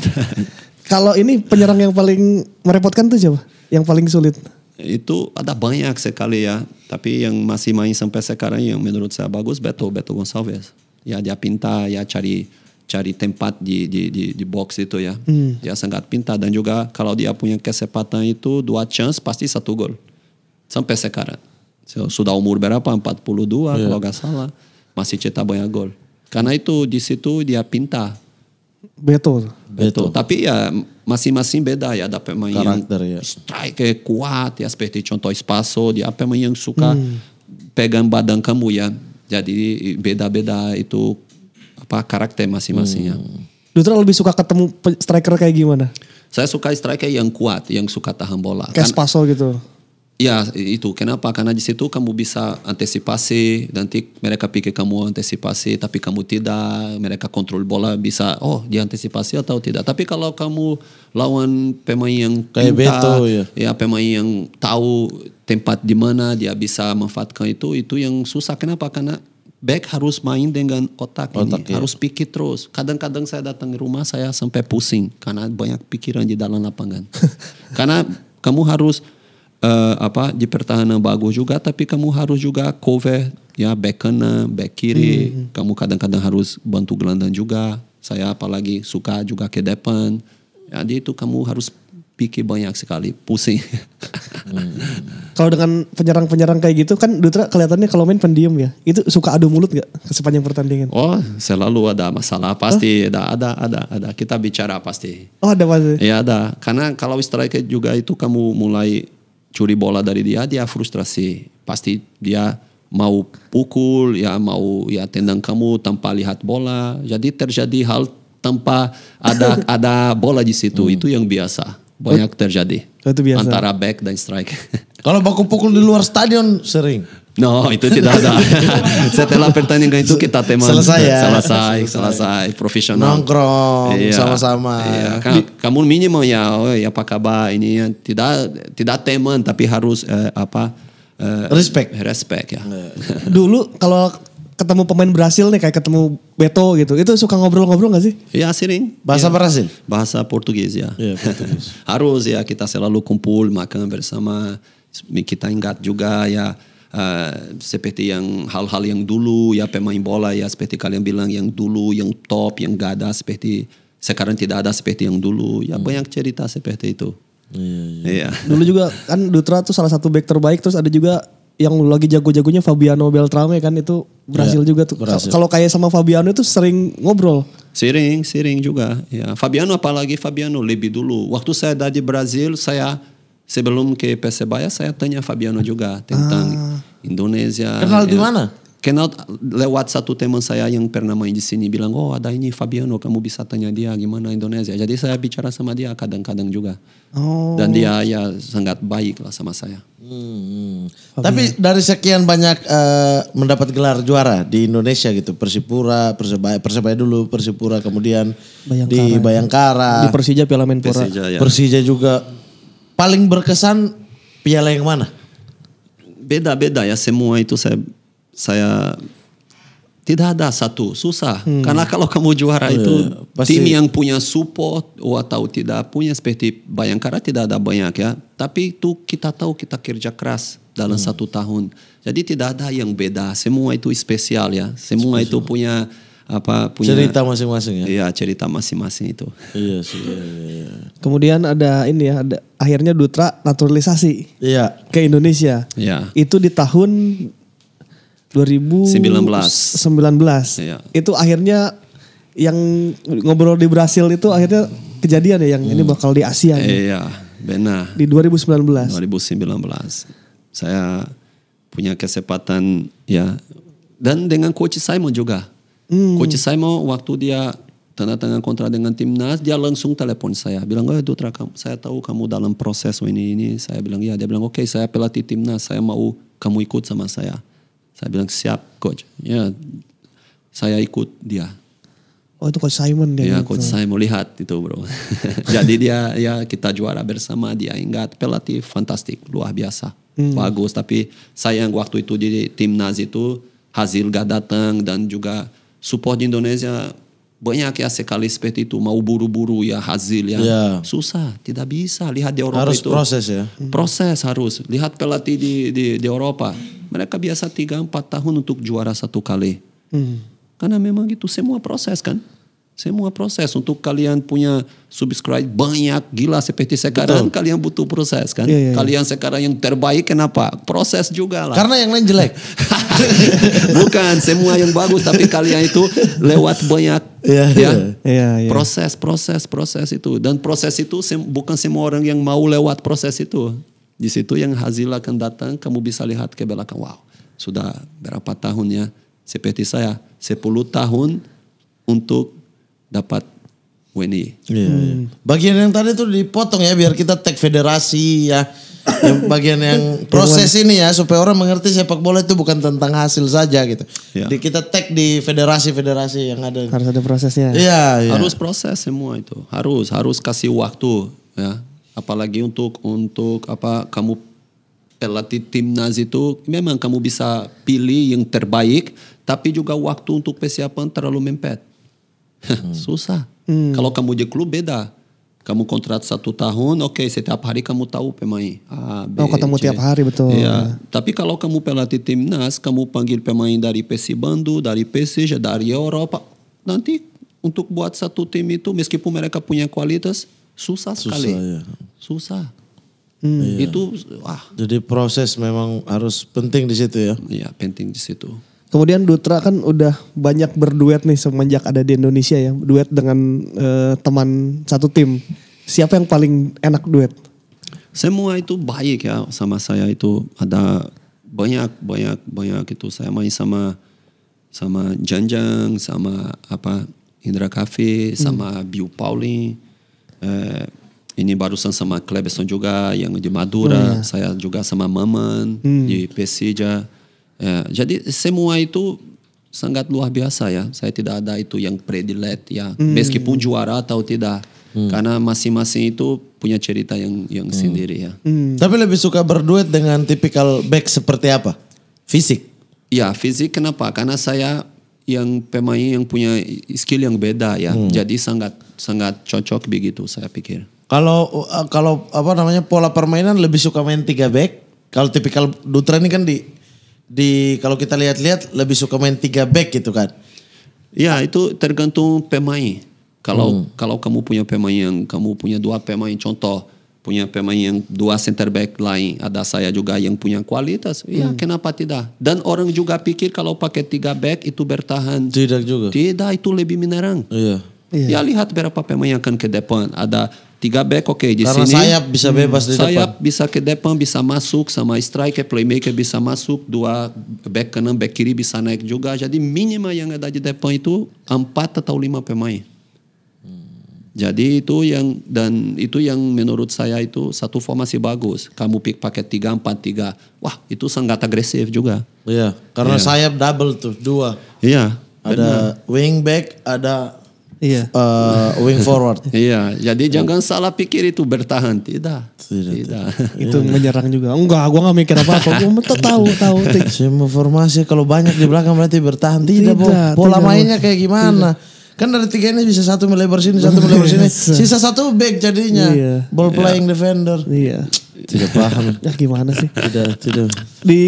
Kalau ini penyerang yang paling merepotkan tuh siapa? Yang paling sulit? Itu ada banyak sekali ya. Tapi yang masih main sampai sekarang yang menurut saya bagus Beto Beto Gonçalves. Ya dia pintar, ya cari cari tempat di, di, di, di box itu ya. Hmm. Dia sangat pintar dan juga kalau dia punya kesempatan itu dua chance pasti satu gol. Sampai sekarang. So, sudah umur berapa? 42 yeah. Iya. kalau gak salah. Masih cetak banyak gol. Karena itu di situ dia pintar. Betul. Betul. Tapi ya masing-masing beda ya. Ada pemain Karakter, yang ya. strike kuat ya seperti contoh Espaso. Dia pemain yang suka hmm. pegang badan kamu ya. Jadi beda-beda itu apa karakter masing-masingnya. Hmm. Dutra lebih suka ketemu striker kayak gimana? Saya suka striker yang kuat, yang suka tahan bola. Kayak kan- Spaso gitu. Ya itu kenapa karena di situ kamu bisa antisipasi nanti mereka pikir kamu antisipasi tapi kamu tidak mereka kontrol bola bisa oh dia antisipasi atau tidak tapi kalau kamu lawan pemain yang kayak pintar, Beto ya. ya pemain yang tahu tempat di mana dia bisa memanfaatkan itu itu yang susah kenapa karena back harus main dengan otak, otak ini, iya. harus pikir terus. Kadang-kadang saya datang ke rumah saya sampai pusing karena banyak pikiran di dalam lapangan. karena kamu harus uh, apa di pertahanan bagus juga, tapi kamu harus juga cover ya back kanan, back kiri. Hmm, hmm. Kamu kadang-kadang harus bantu gelandang juga. Saya apalagi suka juga ke depan. Jadi itu kamu harus pikir banyak sekali pusing. hmm. kalau dengan penyerang-penyerang kayak gitu kan Dutra kelihatannya kalau main pendiam ya. Itu suka adu mulut gak sepanjang pertandingan? Oh selalu ada masalah pasti oh. ada ada ada ada kita bicara pasti. Oh ada pasti. Iya ada karena kalau striker juga itu kamu mulai curi bola dari dia dia frustrasi pasti dia mau pukul ya mau ya tendang kamu tanpa lihat bola jadi terjadi hal tanpa ada ada bola di situ hmm. itu yang biasa banyak terjadi. Itu biasa. Antara back dan strike. Kalau baku pukul di luar stadion sering. No, itu tidak ada. Setelah pertandingan itu kita teman selesai, ya? selesai, selesai, profesional. Nongkrong iya, sama-sama. Iya. Ka kamu minimal ya, oh, apa kabar ini ya. tidak tidak teman tapi harus eh, apa? Eh, respect. Respect ya. Dulu kalau ketemu pemain Brasil nih kayak ketemu Beto gitu. Itu suka ngobrol-ngobrol gak sih? Iya sering. Bahasa ya. Brasil? Bahasa Portugis ya. ya Portugis. Harus ya kita selalu kumpul makan bersama. Kita ingat juga ya uh, seperti yang hal-hal yang dulu ya pemain bola ya seperti kalian bilang yang dulu yang top yang gak ada seperti sekarang tidak ada seperti yang dulu. Ya hmm. banyak cerita seperti itu. Iya, iya. iya. Dulu juga kan Dutra tuh salah satu back terbaik terus ada juga yang lagi jago-jagonya Fabiano Beltrame kan itu berhasil ya, juga tuh. Kalau kayak sama Fabiano itu sering ngobrol. Sering, sering juga. Ya, Fabiano apalagi Fabiano lebih dulu. Waktu saya ada Brazil, saya sebelum ke Persebaya saya tanya Fabiano juga tentang ah. Indonesia. Kenal ya. di mana? Kenal lewat satu teman saya yang pernah main di sini bilang, oh ada ini Fabiano, kamu bisa tanya dia gimana Indonesia. Jadi saya bicara sama dia kadang-kadang juga. Oh. Dan dia ya sangat baik lah sama saya. Hmm. hmm. Tapi dari sekian banyak uh, mendapat gelar juara di Indonesia gitu, Persipura, Persebaya, Persebaya dulu, Persipura, kemudian Bayangkara, di ya. Bayangkara, di Persija Piala Menpora, Persija, ya. Persija juga. Paling berkesan piala yang mana? beda-beda ya semua itu saya saya tidak ada satu susah hmm. karena kalau kamu juara iya, itu ya. Pasti... tim yang punya support atau tidak punya seperti Bayangkara tidak ada banyak ya tapi itu kita tahu kita kerja keras dalam hmm. satu tahun jadi tidak ada yang beda semua itu spesial ya semua spesial. itu punya apa punya cerita masing-masing ya iya cerita masing-masing itu iya sih iya, iya, iya. kemudian ada ini ya ada akhirnya Dutra naturalisasi iya ke Indonesia iya itu di tahun 2019. 19. Iya. Itu akhirnya yang ngobrol di Brasil itu akhirnya kejadian ya yang hmm. ini bakal di Asia. Iya, benar. Di 2019. 2019. Saya punya kesempatan ya dan dengan coach Simon juga. Hmm. Coach Simon waktu dia tanda tangan kontrak dengan timnas dia langsung telepon saya bilang oh Dutra kamu, saya tahu kamu dalam proses ini ini saya bilang ya dia bilang oke okay, saya pelatih timnas saya mau kamu ikut sama saya saya bilang siap coach. Ya saya ikut dia. Oh itu coach Simon dia. Ya coach gitu. coach Simon lihat itu bro. Jadi dia ya kita juara bersama dia ingat pelatih fantastik luar biasa. Hmm. Bagus tapi sayang waktu itu di tim Nazi itu hasil gak datang dan juga support Indonesia banyak ya sekali seperti itu mau buru-buru ya hasil ya yeah. susah tidak bisa lihat di Eropa harus itu proses ya proses harus lihat pelatih di di, di Eropa mereka biasa tiga empat tahun untuk juara satu kali hmm. karena memang itu semua proses kan semua proses untuk kalian punya subscribe banyak gila seperti sekarang Betul. kalian butuh proses kan. yeah, yeah. Iya. kalian sekarang yang terbaik kenapa? Proses juga lah. Karena yang lain jelek. Bukan semua yang bagus tapi kalian itu lewat banyak yeah, iya, ya. Yeah, yeah. Proses proses proses itu dan proses itu sem bukan semua orang yang mau lewat proses itu. Di situ yang hasil akan datang kamu bisa lihat ke belakang wow sudah berapa tahunnya seperti saya 10 tahun untuk dapat WNI. Iya, yeah, hmm. Bagian yang tadi tuh dipotong ya biar kita tag federasi ya. yang bagian yang proses ini ya supaya orang mengerti sepak bola itu bukan tentang hasil saja gitu. Yeah. Di, kita tag di federasi-federasi yang ada. Harus ada prosesnya. Iya, ya. harus proses semua itu. Harus harus kasih waktu ya. Apalagi untuk untuk apa kamu pelatih timnas itu memang kamu bisa pilih yang terbaik tapi juga waktu untuk persiapan terlalu mepet. Hmm. Susah. Hmm. Kalau kamu di klub beda. Kamu kontrak satu tahun, oke okay, setiap hari kamu tahu pemain. A, B, oh ketemu C. tiap hari betul. Iya. Tapi kalau kamu pelatih timnas, kamu panggil pemain dari PC Bandu, dari PSIJ, ya dari Eropa. Nanti untuk buat satu tim itu, meskipun mereka punya kualitas, susah, susah sekali. Ya. Susah. Hmm. Iya. Itu, wah Jadi proses memang harus penting di situ ya? Iya penting di situ. Kemudian Dutra kan udah banyak berduet nih semenjak ada di Indonesia ya, duet dengan uh, teman satu tim. Siapa yang paling enak duet? Semua itu baik ya sama saya itu ada banyak banyak banyak itu saya main sama sama Janjang, sama apa Indra Kafe, hmm. sama hmm. Biu Pauli. Eh, ini barusan sama Klebeson juga yang di Madura, oh, iya. saya juga sama Maman hmm. di Persija. Ya, jadi semua itu sangat luar biasa ya. Saya tidak ada itu yang predilet ya. Hmm. Meskipun juara atau tidak. Hmm. Karena masing-masing itu punya cerita yang yang hmm. sendiri ya. Hmm. Tapi lebih suka berduet dengan tipikal back seperti apa? Fisik. Ya, fisik kenapa? Karena saya yang pemain yang punya skill yang beda ya. Hmm. Jadi sangat sangat cocok begitu saya pikir. Kalau eh, kalau apa namanya pola permainan lebih suka main tiga back. Kalau tipikal Dutra ini kan di di kalau kita lihat-lihat lebih suka main tiga back gitu kan? Ya itu tergantung pemain. Kalau hmm. kalau kamu punya pemain yang kamu punya dua pemain contoh punya pemain yang dua center back lain ada saya juga yang punya kualitas ya hmm. kenapa tidak dan orang juga pikir kalau pakai tiga back itu bertahan tidak juga tidak itu lebih menyerang iya. iya. ya lihat berapa pemain yang akan ke depan ada Tiga back oke okay. di Karena sini. sayap bisa hmm, bebas hmm, di sayap depan. bisa ke depan, bisa masuk sama striker, playmaker bisa masuk, dua back kanan, back kiri bisa naik juga. Jadi minimal yang ada di depan itu empat atau lima pemain. Hmm. Jadi itu yang dan itu yang menurut saya itu satu formasi bagus. Kamu pick paket tiga empat tiga. Wah itu sangat agresif juga. Iya, karena yeah. sayap double tuh dua. Iya. Ada benar. wing back, ada iya. uh, wing forward. iya, jadi jangan salah pikir itu bertahan, tidak. Tidak. tidak. itu iya. menyerang juga. Enggak, gua nggak mikir apa-apa. Gua tahu, tahu. Semua formasi kalau banyak di belakang berarti bertahan. Tidak, tidak pola tidak. mainnya kayak gimana? Tidak. Kan dari tiga ini bisa satu melebar sini, satu melebar sini. Sisa satu back jadinya. Iya. Ball iya. playing iya. defender. Iya. Tidak paham. Ya gimana sih? Tidak, tidak. Di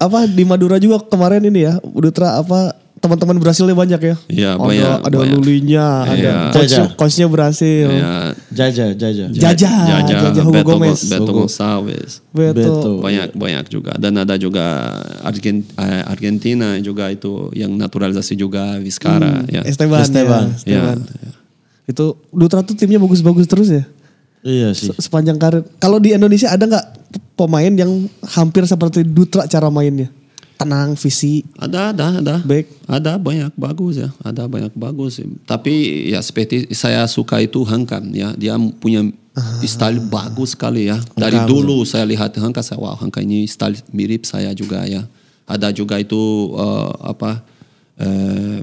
apa di Madura juga kemarin ini ya, Udah apa teman-teman berhasilnya banyak ya. Iya, oh, banyak. Ada banyak. Lulinya, ya. ada iya. coach, coachnya berhasil. Iya. Jaja, Jaja. Jaja, Jaja, Jaja Hugo Beto, Gomez. Beto Gonçalves. Beto. Beto. Banyak, banyak juga. Dan ada juga Argent, eh, Argentina juga itu yang naturalisasi juga Vizcara. Hmm, ya. ya. Esteban. Esteban. Ya, Esteban. Ya, Itu Dutra tuh timnya bagus-bagus terus ya? Iya sih. Se Sepanjang karir. Kalau di Indonesia ada nggak pemain yang hampir seperti Dutra cara mainnya? tenang visi ada ada ada baik ada banyak bagus ya ada banyak bagus tapi ya seperti saya suka itu hankam ya dia punya ah. style bagus sekali ya dari dulu saya lihat Hengkam saya wow Hengkam ini style mirip saya juga ya ada juga itu uh, apa uh,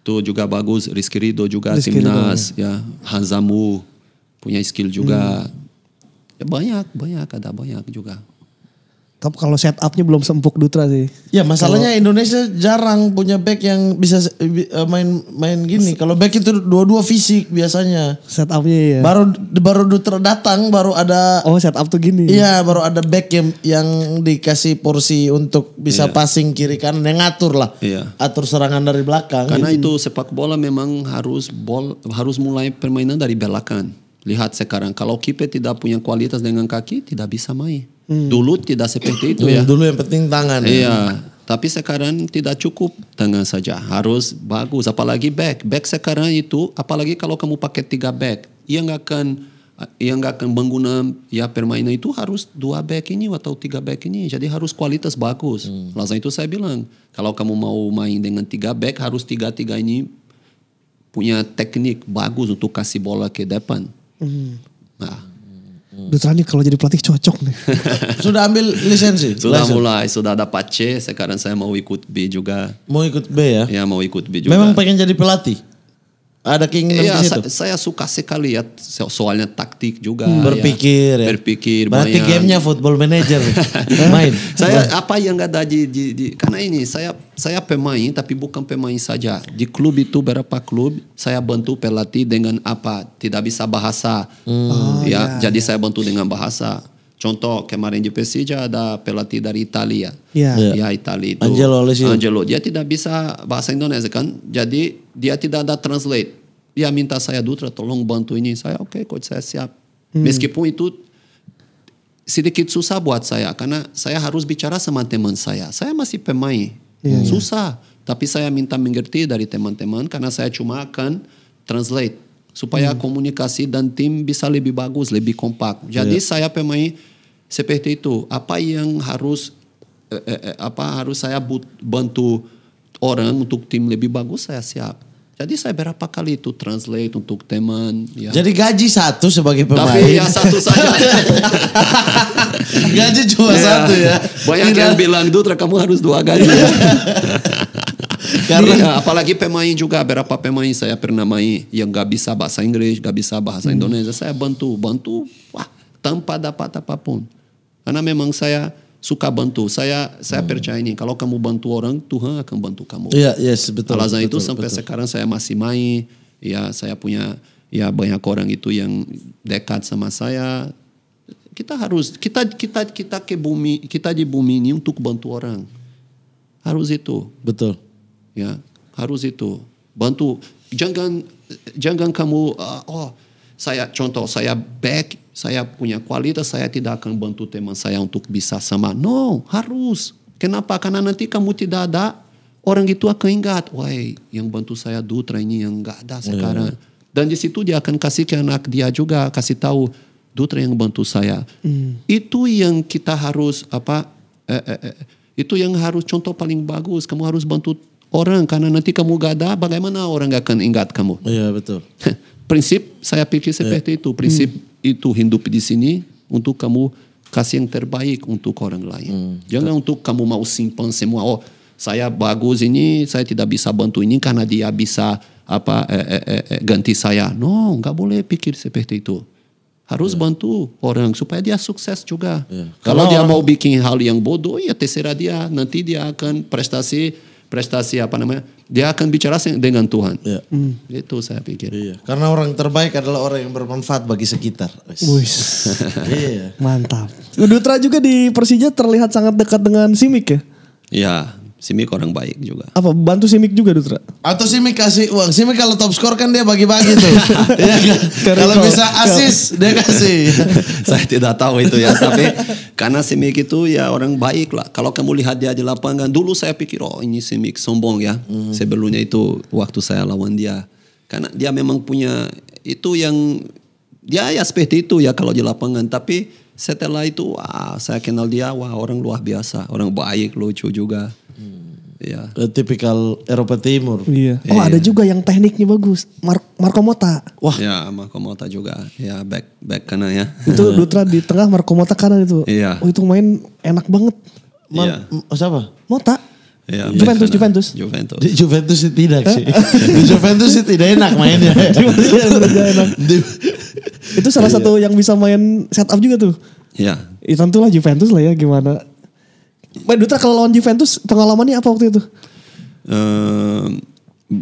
itu juga bagus Rizky Rido juga Rizky timnas Rido. Ya. ya Hanzamu punya skill juga hmm. ya, banyak banyak ada banyak juga tapi kalau setupnya belum sempuk Dutra sih. Ya masalahnya kalo, Indonesia jarang punya back yang bisa eh, main main gini. Kalau back itu dua-dua fisik biasanya. Setupnya ya. Baru baru Dutra datang baru ada. Oh setup tuh gini. Iya baru ada back yang yang dikasih porsi untuk bisa iya. passing kiri kan yang ngatur lah. Iya. Atur serangan dari belakang. Karena gitu. itu sepak bola memang harus bol harus mulai permainan dari belakang. Lihat sekarang kalau kiper tidak punya kualitas dengan kaki tidak bisa main. Hmm. Dulu tidak seperti itu ya. Dulu yang penting tangan. Ya. Iya. Ya. Tapi sekarang tidak cukup tangan saja, harus bagus. Apalagi back, back sekarang itu, apalagi kalau kamu pakai tiga back, yang akan yang akan mengguna ya permainan itu harus dua back ini atau tiga back ini jadi harus kualitas bagus hmm. itu saya bilang kalau kamu mau main dengan tiga back harus tiga tiga ini punya teknik bagus untuk kasih bola ke depan hmm. nah Betul nih kalau jadi pelatih cocok nih. sudah ambil lisensi? Sudah lisensi. mulai, sudah dapat C, sekarang saya mau ikut B juga. Mau ikut B ya? Ya mau ikut B juga. Memang pengen jadi pelatih? ada keinginan ya, ke situ? Saya, saya suka sekali ya soalnya taktik juga. Hmm, berpikir ya. Berpikir Berarti gamenya football manager. main. Saya apa yang ada di, di, di karena ini saya saya pemain tapi bukan pemain saja. Di klub itu berapa klub saya bantu pelatih dengan apa? Tidak bisa bahasa. Hmm. Ya, ya, jadi iya. saya bantu dengan bahasa Contoh kemarin JPC Persija ada pelatih dari Italia. Ya. ya, ya Italia itu. Angelo Alessio. Angelo. Dia tidak bisa bahasa Indonesia kan. Jadi dia tidak ada translate. Dia minta saya Dutra tolong bantu ini. Saya oke okay, coach saya siap. Hmm. Meskipun itu sedikit susah buat saya. Karena saya harus bicara sama teman saya. Saya masih pemain. Yeah. Iya. susah. Tapi saya minta mengerti dari teman-teman. Karena saya cuma akan translate supaya hmm. komunikasi dan tim bisa lebih bagus, lebih kompak. Jadi yeah. saya pemain seperti itu. Apa yang harus eh, eh, eh, apa harus saya but, bantu orang untuk tim lebih bagus saya siap. Jadi saya berapa kali itu translate untuk teman. Ya. Jadi gaji satu sebagai pemain. Tapi ya satu saja. gaji cuma ya. satu ya. Banyak Tidak. yang bilang, Dutra kamu harus dua gaji. Karena iya. apalagi pemain juga berapa pemain saya pernah main yang gak bisa bahasa Inggris, gak bisa bahasa hmm. Indonesia. Saya bantu, bantu wah, tanpa dapat apapun. Karena memang saya suka bantu. Saya saya hmm. percaya ini kalau kamu bantu orang, Tuhan akan bantu kamu. Iya, yeah, yes, betul. Alasan betul, itu sampai betul. sekarang saya masih main. Ya, saya punya ya banyak orang itu yang dekat sama saya. Kita harus kita kita kita ke bumi, kita di bumi ini untuk bantu orang. Harus itu. Betul. Ya, harus itu. Bantu. Jangan jangan kamu uh, oh saya contoh saya back, saya punya kualitas, saya tidak akan bantu teman saya untuk bisa sama. No, harus. Kenapa? Karena nanti kamu tidak ada orang itu akan ingat, wah yang bantu saya Dutra ini yang nggak ada iya. sekarang. Mm. Dan di situ dia akan kasih ke anak dia juga kasih tahu Dutra yang bantu saya. Mm. Itu yang kita harus apa? Eh, eh, eh, itu yang harus contoh paling bagus. Kamu harus bantu orang karena nanti kamu gak ada bagaimana orang akan ingat kamu iya betul prinsip saya pikir seperti iya. yeah. itu prinsip hmm. itu hidup di sini untuk kamu kasih yang terbaik untuk orang lain hmm. jangan betul. untuk kamu mau simpan semua oh saya bagus ini saya tidak bisa bantu ini karena dia bisa apa eh, eh, eh, eh, eh ganti saya no nggak boleh pikir seperti itu harus yeah. bantu orang supaya dia sukses juga. Yeah. Kalau, Kalau dia mau bikin hal yang bodoh, ya terserah dia. Nanti dia akan prestasi prestasi apa namanya, dia akan bicara dengan Tuhan. Ya. Hmm. Itu saya pikir. Iya. Karena orang terbaik adalah orang yang bermanfaat bagi sekitar. Wih. iya. Mantap. Dutra juga di Persija terlihat sangat dekat dengan Simic ya? Iya. Simik orang baik juga. Apa bantu Simik juga Dutra? Atau Simik kasih uang. Simik kalau top score kan dia bagi-bagi tuh. ya, kalau bisa asis dia kasih. Saya tidak tahu itu ya, tapi karena Simik itu ya orang baik lah. Kalau kamu lihat dia di lapangan, dulu saya pikir oh ini Simik sombong ya. Hmm. Sebelumnya itu waktu saya lawan dia. Karena dia memang punya itu yang dia ya seperti itu ya kalau di lapangan, tapi setelah itu wah saya kenal dia wah orang luar biasa, orang baik, lucu juga Iya. Eh, tipikal Eropa Timur. Iya. Oh, iya. ada juga yang tekniknya bagus. Mar Marco Mota. Wah. Ya, Marco Mota juga. Ya, back back kanan ya. Itu Dutra di tengah Marco Mota kanan itu. Iya. Oh, itu main enak banget. iya. Oh, siapa? Mota. Ya, iya, Juventus, Juventus. Juventus. Di Juventus sih tidak sih. di Juventus sih tidak enak mainnya. enak. itu salah iya. satu yang bisa main setup juga tuh. Iya. Itu ya, tentulah Juventus lah ya gimana Mbak Dutra kalau lawan Juventus pengalamannya apa waktu itu? Ehm,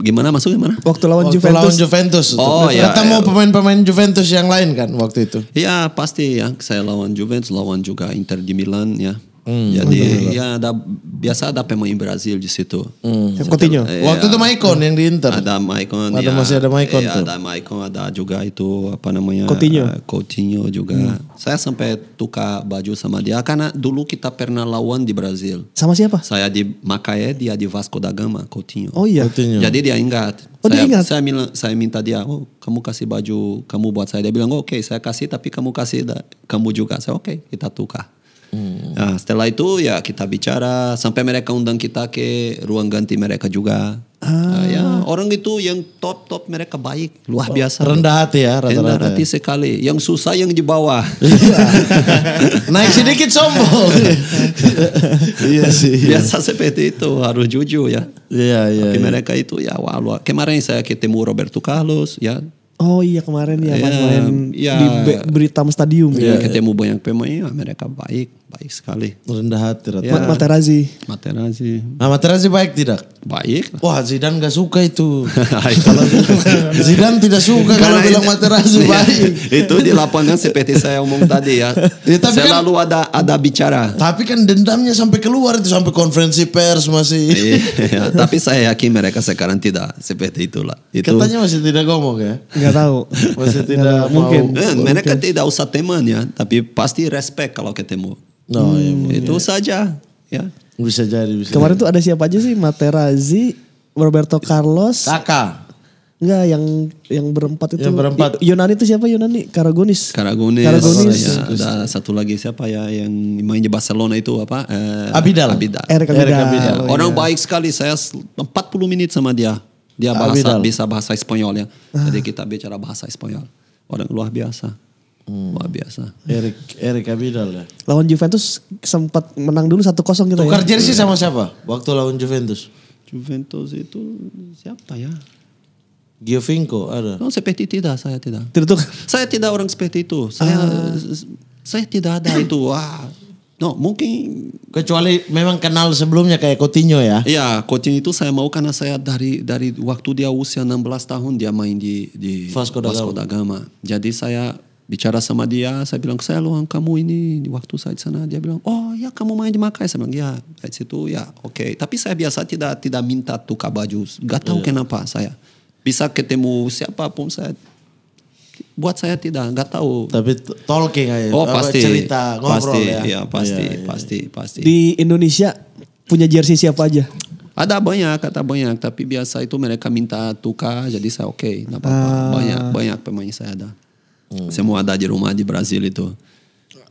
gimana masuk gimana? Waktu lawan waktu Juventus. Lawan Juventus. Oh iya. Ketemu iya. pemain-pemain Juventus yang lain kan waktu itu. Iya pasti ya. Saya lawan Juventus, lawan juga Inter di Milan ya. Hmm. Jadi betul. ya ada biasa ada pemain Brazil di situ. Hmm. Setel, Coutinho. Waktu ya. itu Maicon yang di Inter. Ada Maicon. Ada ya. masih ada Maicon ya, Ada Maicon, ada juga itu apa namanya? Coutinho. Eh, Coutinho juga. Hmm. Saya sampai tukar baju sama dia karena dulu kita pernah lawan di Brazil. Sama siapa? Saya di Macaé, dia di Vasco da Gama, Coutinho. Oh iya. Coutinho. Jadi dia ingat. Oh, saya, dia ingat. Saya, bilang, saya minta dia, oh kamu kasih baju kamu buat saya. Dia bilang, oh, oke okay, saya kasih tapi kamu kasih kamu juga. Saya oke okay, kita tukar. Hmm. Nah, setelah itu ya kita bicara sampai mereka undang kita ke ruang ganti mereka juga. Ah. Nah, ya orang itu yang top top mereka baik luar oh, biasa. Rendah hati ya rata-rata. Rendah ya. hati sekali. Yang susah yang di bawah. Naik sedikit sombong. iya sih. Iya. Biasa seperti itu harus jujur ya. Iya iya. Tapi iya. mereka itu ya walaupun Kemarin saya ketemu Roberto Carlos ya Oh iya kemarin ya, ya main, main ya, di Be Britam Stadium ya. ya. Ketemu banyak pemain ya, mereka baik baik sekali. Rendah hati. Ya. Materazzi. Materazzi. Nah, Materazzi baik tidak? Baik. Wah, Zidane nggak suka itu. Zidane tidak suka Karena kalau bilang Materazzi iya. baik. itu di lapangan seperti saya omong tadi ya. ya tapi kan- Selalu kan, ada ada bicara. Tapi kan dendamnya sampai keluar itu sampai konferensi pers masih. ya, tapi saya yakin mereka sekarang tidak seperti itulah. Itu katanya masih tidak ngomong ya. Enggak tahu. Masih tidak mungkin. Mau. Eh, mereka mungkin. tidak usah teman ya, tapi pasti respect kalau ketemu. No, hmm. ya, iya. itu ya. saja ya. Bisa jadi. Bisa Kemarin jadi. tuh ada siapa aja sih? Materazzi, Roberto Carlos, Kakak. Enggak, yang yang berempat itu. Yang berempat. Yunani itu siapa Yunani? Karagonis. Karagonis. Karagonis. Ya, ada satu lagi siapa ya yang mainnya Barcelona itu apa? Eh, Abidal. Abidal. Eric Abidal. Abidal. Oh, Orang ya. baik sekali. Saya 40 menit sama dia. Dia bahasa bisa bahasa Spanyol ya. Jadi ah. kita bicara bahasa Spanyol. Orang luar biasa. Hmm. Wah biasa. Erik Erik Abidal ya. Lawan Juventus sempat menang dulu 1-0 gitu Tukar ya. Tukar jersey sama siapa? Waktu lawan Juventus. Juventus itu siapa ya? Giovinco ada. Oh, seperti tidak, saya tidak. Tidak Saya tidak orang seperti itu. Saya ah. saya tidak ada itu. Wah. No, mungkin kecuali memang kenal sebelumnya kayak Coutinho ya. Iya, Coutinho itu saya mau karena saya dari dari waktu dia usia 16 tahun dia main di di Vasco da Gama. Jadi saya bicara sama dia, saya bilang saya, loh kamu ini di waktu saya di sana, dia bilang, oh ya kamu main di Makassar saya bilang ya, dari situ ya oke. Okay. Tapi saya biasa tidak tidak minta tukar baju, gak tahu yeah. kenapa saya bisa ketemu siapa pun saya buat saya tidak gak tahu tapi talking aja oh pasti cerita ngobrol ya. Iya, pasti, ya, ya pasti iya. yeah. pasti pasti di Indonesia punya jersey siapa aja ada banyak kata banyak tapi biasa itu mereka minta tukar jadi saya oke okay, nggak apa-apa ah. banyak banyak pemain saya ada Hmm. Semua ada di rumah di Brazil itu.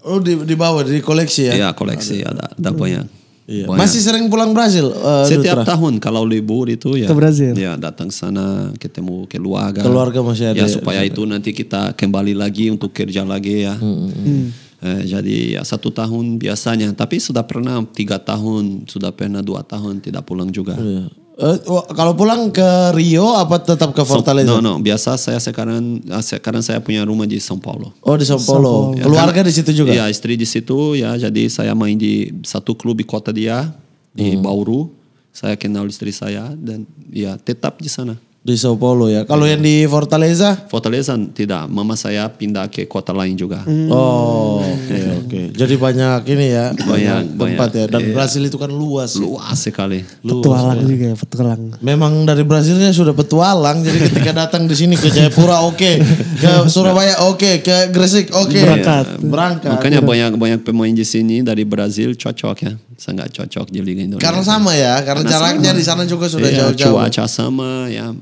Oh di, di bawah di koleksi ya? Iya koleksi ada ada, ada banyak. Iya. banyak. Masih sering pulang Brasil? Uh, eh, Setiap Dutra. tahun kalau libur itu ya. Ke Brasil. Ya datang sana ketemu keluarga. Keluarga masih ada. Ya, ya. supaya ada. itu nanti kita kembali lagi untuk kerja lagi ya. Hmm, hmm. Hmm. Eh, jadi ya, satu tahun biasanya, tapi sudah pernah tiga tahun, sudah pernah dua tahun tidak pulang juga. Iya. Uh, kalau pulang ke Rio apa tetap ke Fortaleza? No no, Biasa saya sekarang ah, sekarang saya punya rumah di São Paulo. Oh, di São Paulo. São Paulo. Ya, Keluarga karena, di situ juga? Iya, istri di situ ya. Jadi saya main di satu klub di kota dia di hmm. Bauru. Saya kenal istri saya dan ya tetap di sana. Di Sao Paulo ya. Kalau yang di Fortaleza? Fortaleza tidak. Mama saya pindah ke kota lain juga. Oh, hmm. Oh, oke okay, Okay. Jadi banyak ini ya. Banyak, banyak tempat banyak. ya. Dan iya. Brasil itu kan luas. Ya. Luas sekali. Luas, petualang ya. juga ya, petualang. Memang dari Brasilnya sudah petualang. jadi ketika datang di sini ke Jayapura oke, okay. ke Surabaya oke, okay. ke Gresik oke. Okay. Berangkat. Berangkat. Makanya banyak banyak pemain di sini dari Brasil cocok ya. Sangat cocok di Liga Indonesia. Karena sama ya, karena, karena jaraknya sama. di sana juga sudah iya, jauh-jauh. Iya, cuaca sama ya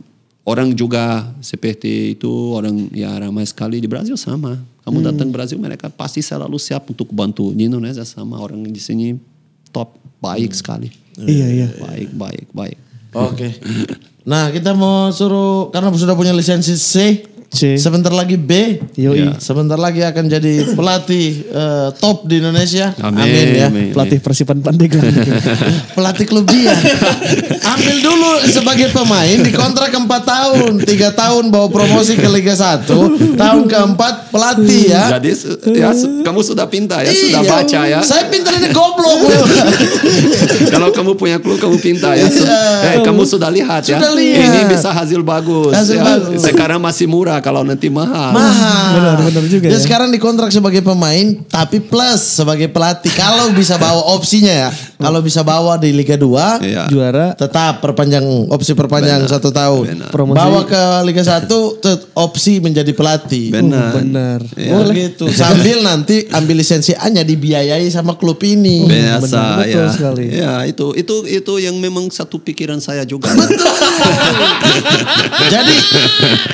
Orang juga seperti itu, orang ya ramai sekali di Brasil sama. Kamu hmm. datang Brasil mereka pasti selalu siap untuk bantu. Di Indonesia sama orang di sini top, baik hmm. sekali. Iya, iya. Baik, baik, baik. Oke. Okay. nah, kita mau suruh karena sudah punya lisensi C, C. Sebentar lagi B. Yoi. Ya. Sebentar lagi akan jadi pelatih uh, top di Indonesia. Amin, amin ya. Amin, pelatih Persipan Pandeglang. Kan? pelatih klub dia. Ambil dulu sebagai pemain di kontrak 4 tahun, 3 tahun bawa promosi ke Liga 1, tahun keempat pelatih ya. Jadi ya kamu sudah pintar ya, iya, sudah baca ya. Saya pintar ini goblok. Kalau kamu punya klub kamu pintar ya. Iya. Eh, kamu sudah lihat ya. sudah ya. Lihat. Ini bisa hasil bagus. Hasil ya. bagus. Sekarang masih murah kalau nanti mahal. Mahal. Benar, benar juga. Dia ya. sekarang dikontrak sebagai pemain tapi plus sebagai pelatih. kalau bisa bawa opsinya ya. Kalau bisa bawa di Liga 2 iya. juara tetap perpanjang opsi perpanjang benar, satu tahun. Benar. Bawa ke Liga 1 opsi menjadi pelatih. Benar. Uh, benar. Ya. Boleh gitu. Sambil nanti ambil lisensi A nya dibiayai sama klub ini. Uh, Biasa benar, betul ya. sekali. Ya, itu itu itu yang memang satu pikiran saya juga. Betul. jadi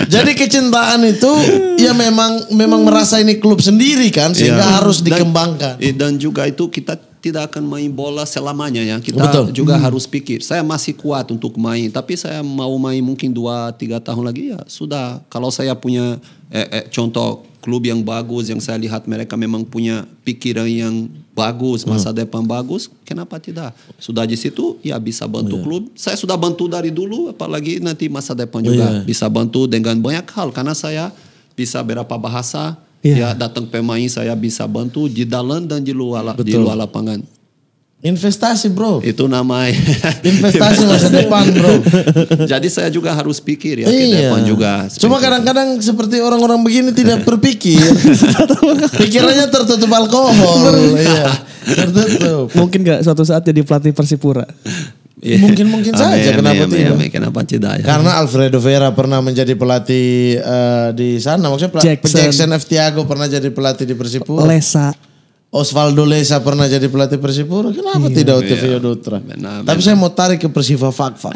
jadi kecinta permulaan itu ya memang memang merasa ini klub sendiri kan iya. sehingga yeah. harus dikembangkan. Dan, juga itu kita tidak akan main bola selamanya ya. Kita Betul. juga hmm. harus pikir. Saya masih kuat untuk main, tapi saya mau main mungkin dua tiga tahun lagi ya sudah. Kalau saya punya eh, eh, contoh klub yang bagus yang saya lihat mereka memang punya pikiran yang bagus, masa hmm. depan bagus, kenapa tidak? Sudah di situ, ya bisa bantu yeah. klub. Saya sudah bantu dari dulu, apalagi nanti masa depan juga yeah. bisa bantu dengan banyak hal. Karena saya bisa berapa bahasa, yeah. ya datang pemain saya bisa bantu di dalam dan di luar, Betul. di luar lapangan. Investasi bro. Itu namanya. Investasi masa depan bro. Jadi saya juga harus pikir ya iya. depan juga. Cuma kadang-kadang seperti orang-orang begini tidak berpikir. Pikirannya tertutup alkohol. iya. Tertutup. Mungkin gak suatu saat jadi pelatih Persipura? Iya. Mungkin mungkin saja amin, kenapa amin, tidak? kenapa tidak? Ya. Karena Alfredo Vera pernah menjadi pelatih uh, di sana, maksudnya pelatih Jackson. Jackson F Tiago pernah jadi pelatih di Persipura. Lesa Osvaldo Lesa pernah jadi pelatih Persipura, kenapa iya, tidak Otavio iya. Dutra? Benar, Tapi saya mau tarik ke Persiva Fakfak. Fak.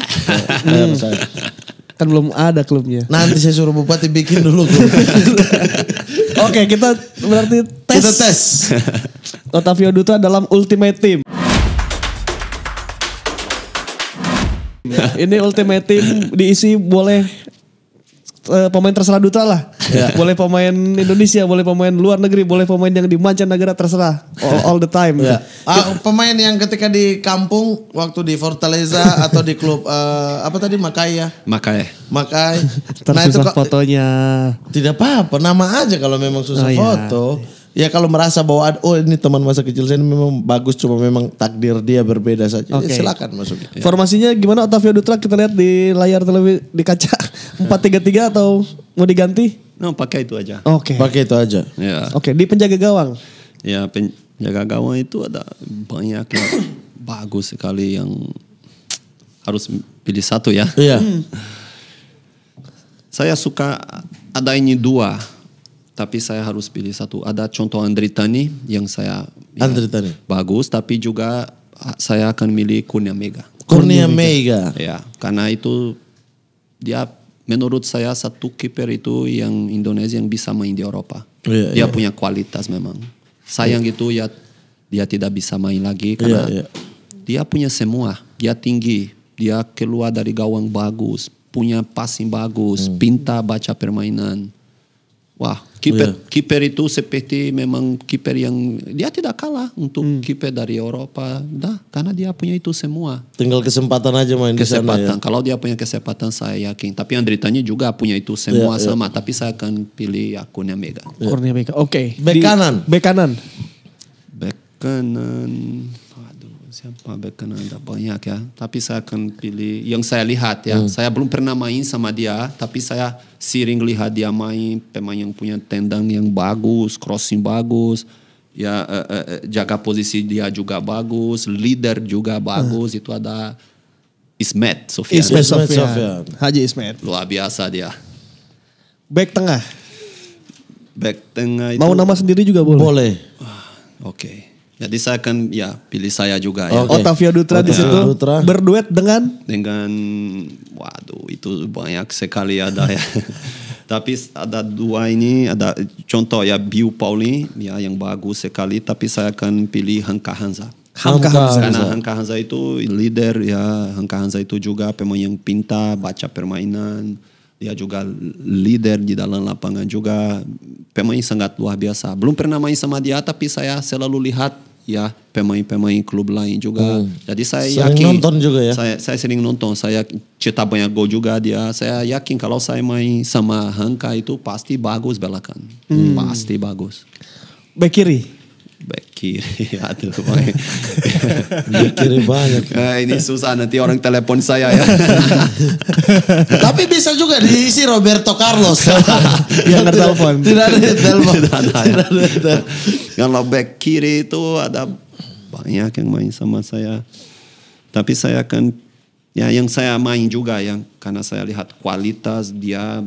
kan belum ada klubnya. Nanti saya suruh bupati bikin dulu Oke, okay, kita berarti tes. Kita tes. Otavio Dutra dalam Ultimate Team. Ini Ultimate Team diisi boleh eh, pemain terserah Dutra lah. Ya. boleh pemain Indonesia, boleh pemain luar negeri, boleh pemain yang di mancanegara terserah all, all the time. Ya. Uh, pemain yang ketika di kampung waktu di Fortaleza atau di klub uh, apa tadi Makai ya? Makai. Makai. Nah, itu fotonya. Tidak apa-apa, nama aja kalau memang susah oh, iya. foto. Ya kalau merasa bahwa oh ini teman masa kecil saya ini memang bagus cuma memang takdir dia berbeda saja. Ya, okay. silakan masuk. Ya. Formasinya gimana Otavio Dutra kita lihat di layar televisi di kaca 433 atau mau diganti? No, pakai itu aja. Oke. Okay. Pakai itu aja. Ya. Oke, okay. di penjaga gawang. Ya, penjaga gawang itu ada banyak yang bagus sekali yang harus pilih satu ya. Iya. Saya suka ada ini dua tapi saya harus pilih satu. Ada contoh Andri Tani yang saya ya, Andri Tani. bagus, tapi juga ah, saya akan milih Kurnia Mega. Kurnia, Mega. Ya, karena itu dia menurut saya satu kiper itu yang Indonesia yang bisa main di Eropa. Yeah, iya. dia yeah. punya kualitas memang. Sayang yeah. itu ya dia tidak bisa main lagi iya, karena yeah, yeah. dia punya semua. Dia tinggi, dia keluar dari gawang bagus, punya passing bagus, hmm. pintar baca permainan Wah, kiper, yeah. Oh, iya. kiper itu seperti memang kiper yang dia tidak kalah untuk hmm. kiper dari Eropa. Dah, karena dia punya itu semua. Tinggal kesempatan aja main kesempatan. di sana ya. Kalau dia punya kesempatan saya yakin. Tapi yang Andritanya juga punya itu semua yeah, iya. sama, yeah. tapi saya akan pilih akunnya Mega. Yeah. Mega. Oke. Okay. Bek kanan. Bek kanan. Bek kanan siapa back ada banyak ya. Tapi saya akan pilih yang saya lihat ya. Hmm. Saya belum pernah main sama dia, tapi saya sering lihat dia main pemain yang punya tendang yang bagus, crossing bagus, ya uh, jaga posisi dia juga bagus, leader juga hmm. bagus. Hmm. Itu ada Ismet Sofian. Ismet Sofian. Haji Ismet. Luar biasa dia. Back tengah. Back tengah itu. Mau nama sendiri juga boleh. Boleh. Ah, oke. Okay. Jadi saya akan ya pilih saya juga ya. Okay. Otavio Dutra di situ Dutra. berduet dengan dengan waduh itu banyak sekali ada ya. tapi ada dua ini ada contoh ya Bill Pauli ya yang bagus sekali tapi saya akan pilih Hanka Hanza. Hanka Hanza. Karena Hanka Hanza itu leader ya. Hanka Hanza itu juga pemain yang pintar, baca permainan dia juga leader di dalam lapangan juga pemain sangat luar biasa belum pernah main sama dia tapi saya selalu lihat ya pemain-pemain klub lain juga. Hmm. Jadi saya sering yakin nonton juga ya. Saya, saya sering nonton, saya cetak banyak gol juga dia. Saya yakin kalau saya main sama Hanka itu pasti bagus belakang, Hmm. Pasti bagus. Back kiri. Back kiri. Aduh, Back kiri banyak. Nah, ini susah nanti orang telepon saya ya. Tapi bisa juga diisi Roberto Carlos. Yang telepon. Tidak ada telepon. Tidak ada. Tidak kalau back kiri itu ada banyak yang main sama saya. Tapi saya akan ya yang saya main juga yang karena saya lihat kualitas dia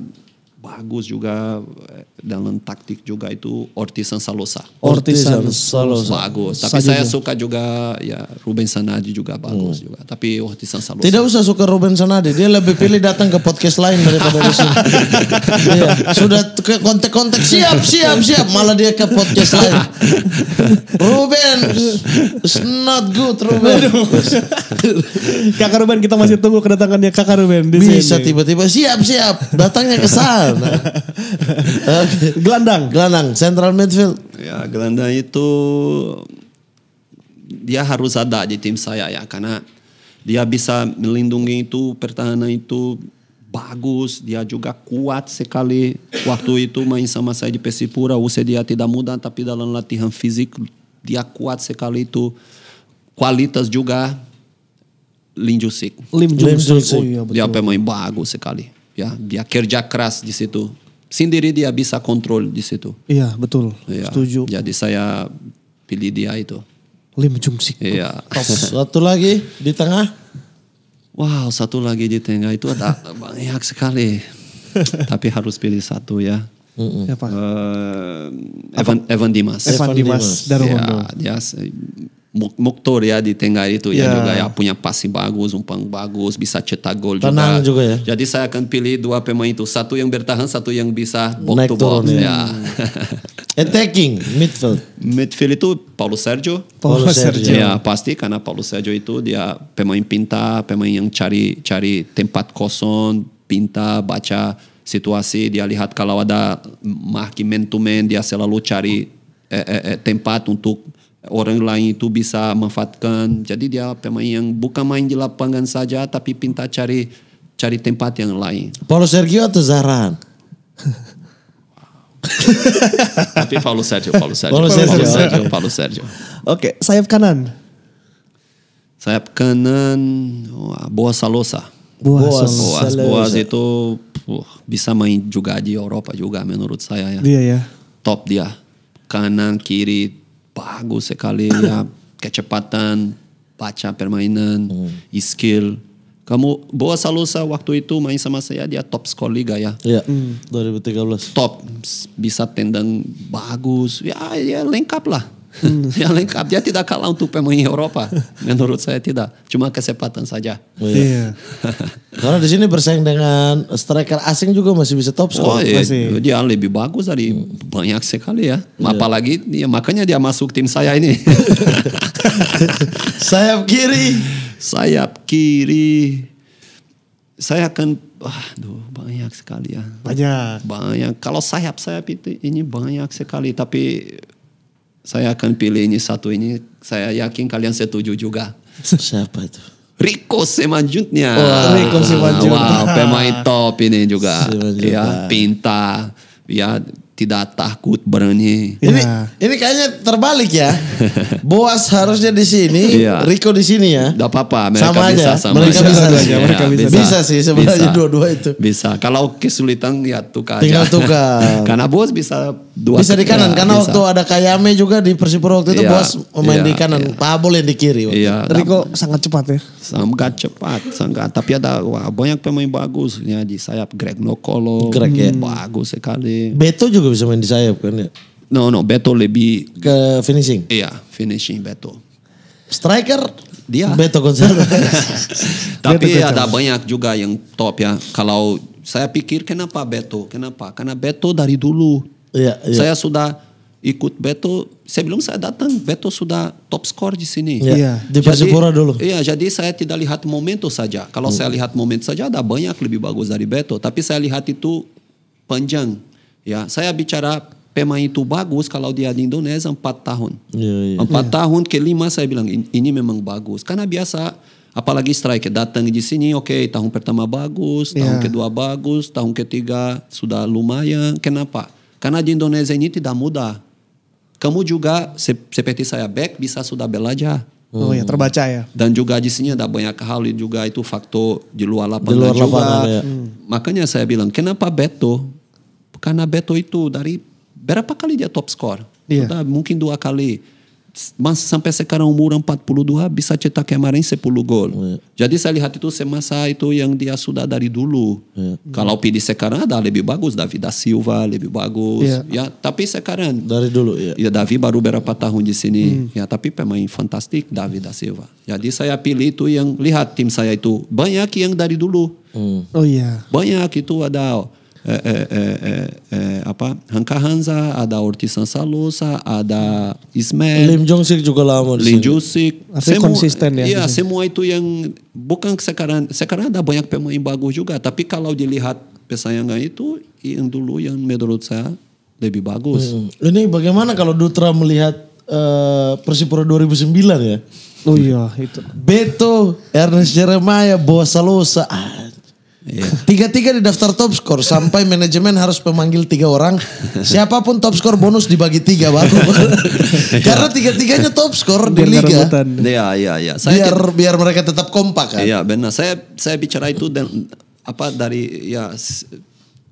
bagus juga eh, dalam taktik juga itu Ortizan Salosa. Ortizan Salosa Bagus. Tapi saya, saya suka juga ya Ruben Sanadi juga oh. bagus hmm. juga. Tapi Ortizan Salosa Tidak usah suka Ruben Sanadi, dia lebih pilih datang ke podcast lain daripada di sini. iya. Sudah ke kontak-kontak siap siap siap malah dia ke podcast lain. Ruben it's not good Ruben. Kakak Ruben kita masih tunggu kedatangannya Kakak Ruben di Bisa tiba-tiba siap siap datangnya ke sana nah. Gelandang. Gelandang, central midfield. Ya, gelandang itu dia harus ada di tim saya ya karena dia bisa melindungi itu pertahanan itu bagus, dia juga kuat sekali. Waktu itu main sama saya di Persipura, usia dia tidak muda tapi dalam latihan fisik dia kuat sekali itu. Kualitas juga Lim Jusik. Lim Jusik. Oh, iya, dia pemain bagus sekali. Ya, dia kerja keras di situ. Sendiri dia bisa kontrol di situ. Iya, betul. Ya. Setuju. Jadi saya pilih dia itu. Lim Jung Sik. Iya. Satu lagi di tengah. Wow, satu lagi di tengah itu ada banyak sekali. Tapi harus pilih satu ya. Mm -hmm. Uh, Evan, Evan Dimas. Evan Dimas. Dimas. Ya, dia, Muktor ya di Tenggara itu ya, ya juga ya punya pasti bagus, umpang bagus, bisa cetak gol Tenang juga. juga ya. Jadi saya akan pilih dua pemain itu, satu yang bertahan, satu yang bisa box Naik to box turun, ya. ya. Attacking midfield. Midfield itu Paulo Sergio. Paulo Sergio. Ya pasti karena Paulo Sergio itu dia pemain pintar, pemain yang cari cari tempat kosong, pintar, baca situasi, dia lihat kalau ada marking man to man, dia selalu cari eh, eh, eh tempat untuk orang lain itu bisa memanfaatkan Jadi dia pemain yang bukan main di lapangan saja tapi pintar cari cari tempat yang lain. Paulo Sergio atau Zaran? tapi Paulo Sergio, Paulo Sergio. Paulo Sergio, Paulo Sergio. Paulo Sergio. Oke, okay, sayap kanan. Sayap kanan Boa Salosa. Boa, Boa Salosa. itu uh, bisa main juga di Eropa juga menurut saya ya. Iya ya. Top dia. Kanan, kiri, bagus sekali ya, kecepatan, baca permainan, hmm. skill. Kamu Boa Salosa waktu itu main sama saya dia top skor liga ya. Iya. Hmm, 2013. Top bisa tendang bagus. Ya ya lengkap lah. Hmm, yang lengkap dia tidak kalah untuk pemain Eropa menurut saya tidak cuma kesempatan saja oh, iya. iya. karena di sini bersaing dengan striker asing juga masih bisa top score oh, iya. masih dia lebih bagus dari hmm. banyak sekali ya iya. apalagi ya, makanya dia masuk tim saya ini sayap kiri sayap kiri saya akan aduh banyak sekali ya banyak banyak kalau sayap sayap itu ini banyak sekali tapi saya akan pilih ini satu ini. Saya yakin kalian setuju juga. Siapa itu? Rico Semanjutnya. Oh, Rico Semanjutnya. Wow, pemain top ini juga. Ya, pintar. Ya, tidak takut berani. Ini nah. ini kayaknya terbalik ya. Boas harusnya di sini, iya. Rico di sini ya. Tidak apa-apa, mereka sama bisa aja. sama. Mereka aja. bisa, bisa, iya, mereka bisa. bisa. Bisa sih sebenarnya dua-dua itu. Bisa. Kalau kesulitan ya tukar. Tinggal aja. tukar. karena Boas bisa dua. Bisa di kanan ya, karena bisa. waktu ada Kayame juga di Persipura waktu itu iya, Boas main iya, di kanan, iya. Pabol yang di kiri. Waktu. Iya. Rico sangat cepat ya. Sangat cepat, sangat. Tapi ada wah, banyak pemain bagus ya di sayap Greg Nokolo. Greg ya. Bagus sekali. Beto juga juga bisa main di sayap kan ya? No, no, Beto lebih ke finishing. Iya, finishing Beto. Striker dia Beto konser. Tapi Beto ada banyak juga yang top ya. Kalau saya pikir kenapa Beto? Kenapa? Karena Beto dari dulu. Iya, iya. Saya sudah ikut Beto. saya Sebelum saya datang, Beto sudah top score di sini. Iya. Yeah. Di Persipura dulu. Iya, jadi saya tidak lihat momentum saja. Kalau hmm. saya lihat momentum saja ada banyak lebih bagus dari Beto. Tapi saya lihat itu panjang Ya, saya bicara pemain itu bagus kalau dia di Indonesia empat tahun. Yeah, yeah. Empat yeah. tahun lima saya bilang ini memang bagus. Karena biasa apalagi striker datang di sini oke okay, tahun pertama bagus, tahun yeah. kedua bagus, tahun ketiga sudah lumayan. Kenapa? Karena di Indonesia ini tidak mudah. Kamu juga seperti saya back bisa sudah belajar. Oh hmm. ya terbaca ya. Dan juga di sini ada banyak hal juga itu faktor di luar lapangan juga. Lapan, ya. Hmm. Makanya saya bilang kenapa Beto karena Beto itu dari berapa kali dia top score? Yeah. Sudah mungkin dua kali. Mas sampai sekarang umur 42 bisa cetak kemarin 10 gol. Yeah. Jadi saya lihat itu semasa itu yang dia sudah dari dulu. Yeah. Kalau pilih sekarang ada lebih bagus Davi da Silva lebih bagus. Yeah. Ya, tapi sekarang dari dulu iya. ya. Yeah. Ya Davi baru berapa tahun di sini. Mm. Ya, tapi pemain fantastik Davi da Silva. Jadi saya pilih itu yang lihat tim saya itu banyak yang dari dulu. Mm. Oh iya. Yeah. Banyak itu ada apa Hanka Hanza, ada Ortiz Salosa ada Ismail. Lim Jong Sik juga lama. Lim Jong Sik. Tapi konsisten ya. Iya, semua itu yang bukan sekarang sekarang ada banyak pemain bagus juga, tapi kalau dilihat pesaingan itu yang dulu yang menurut saya lebih bagus. Hmm. Ini bagaimana kalau Dutra melihat uh, Persipura 2009 ya? Oh iya itu. Beto, Ernest Jeremiah, Bosa Salosa. Iya. Tiga-tiga di daftar top skor sampai manajemen harus memanggil tiga orang. Siapapun top skor bonus dibagi tiga baru. Iya. Karena tiga-tiganya top skor di liga. Iya iya iya. Biar biar mereka tetap kompak kan. Iya benar. Saya saya bicara itu dan apa dari ya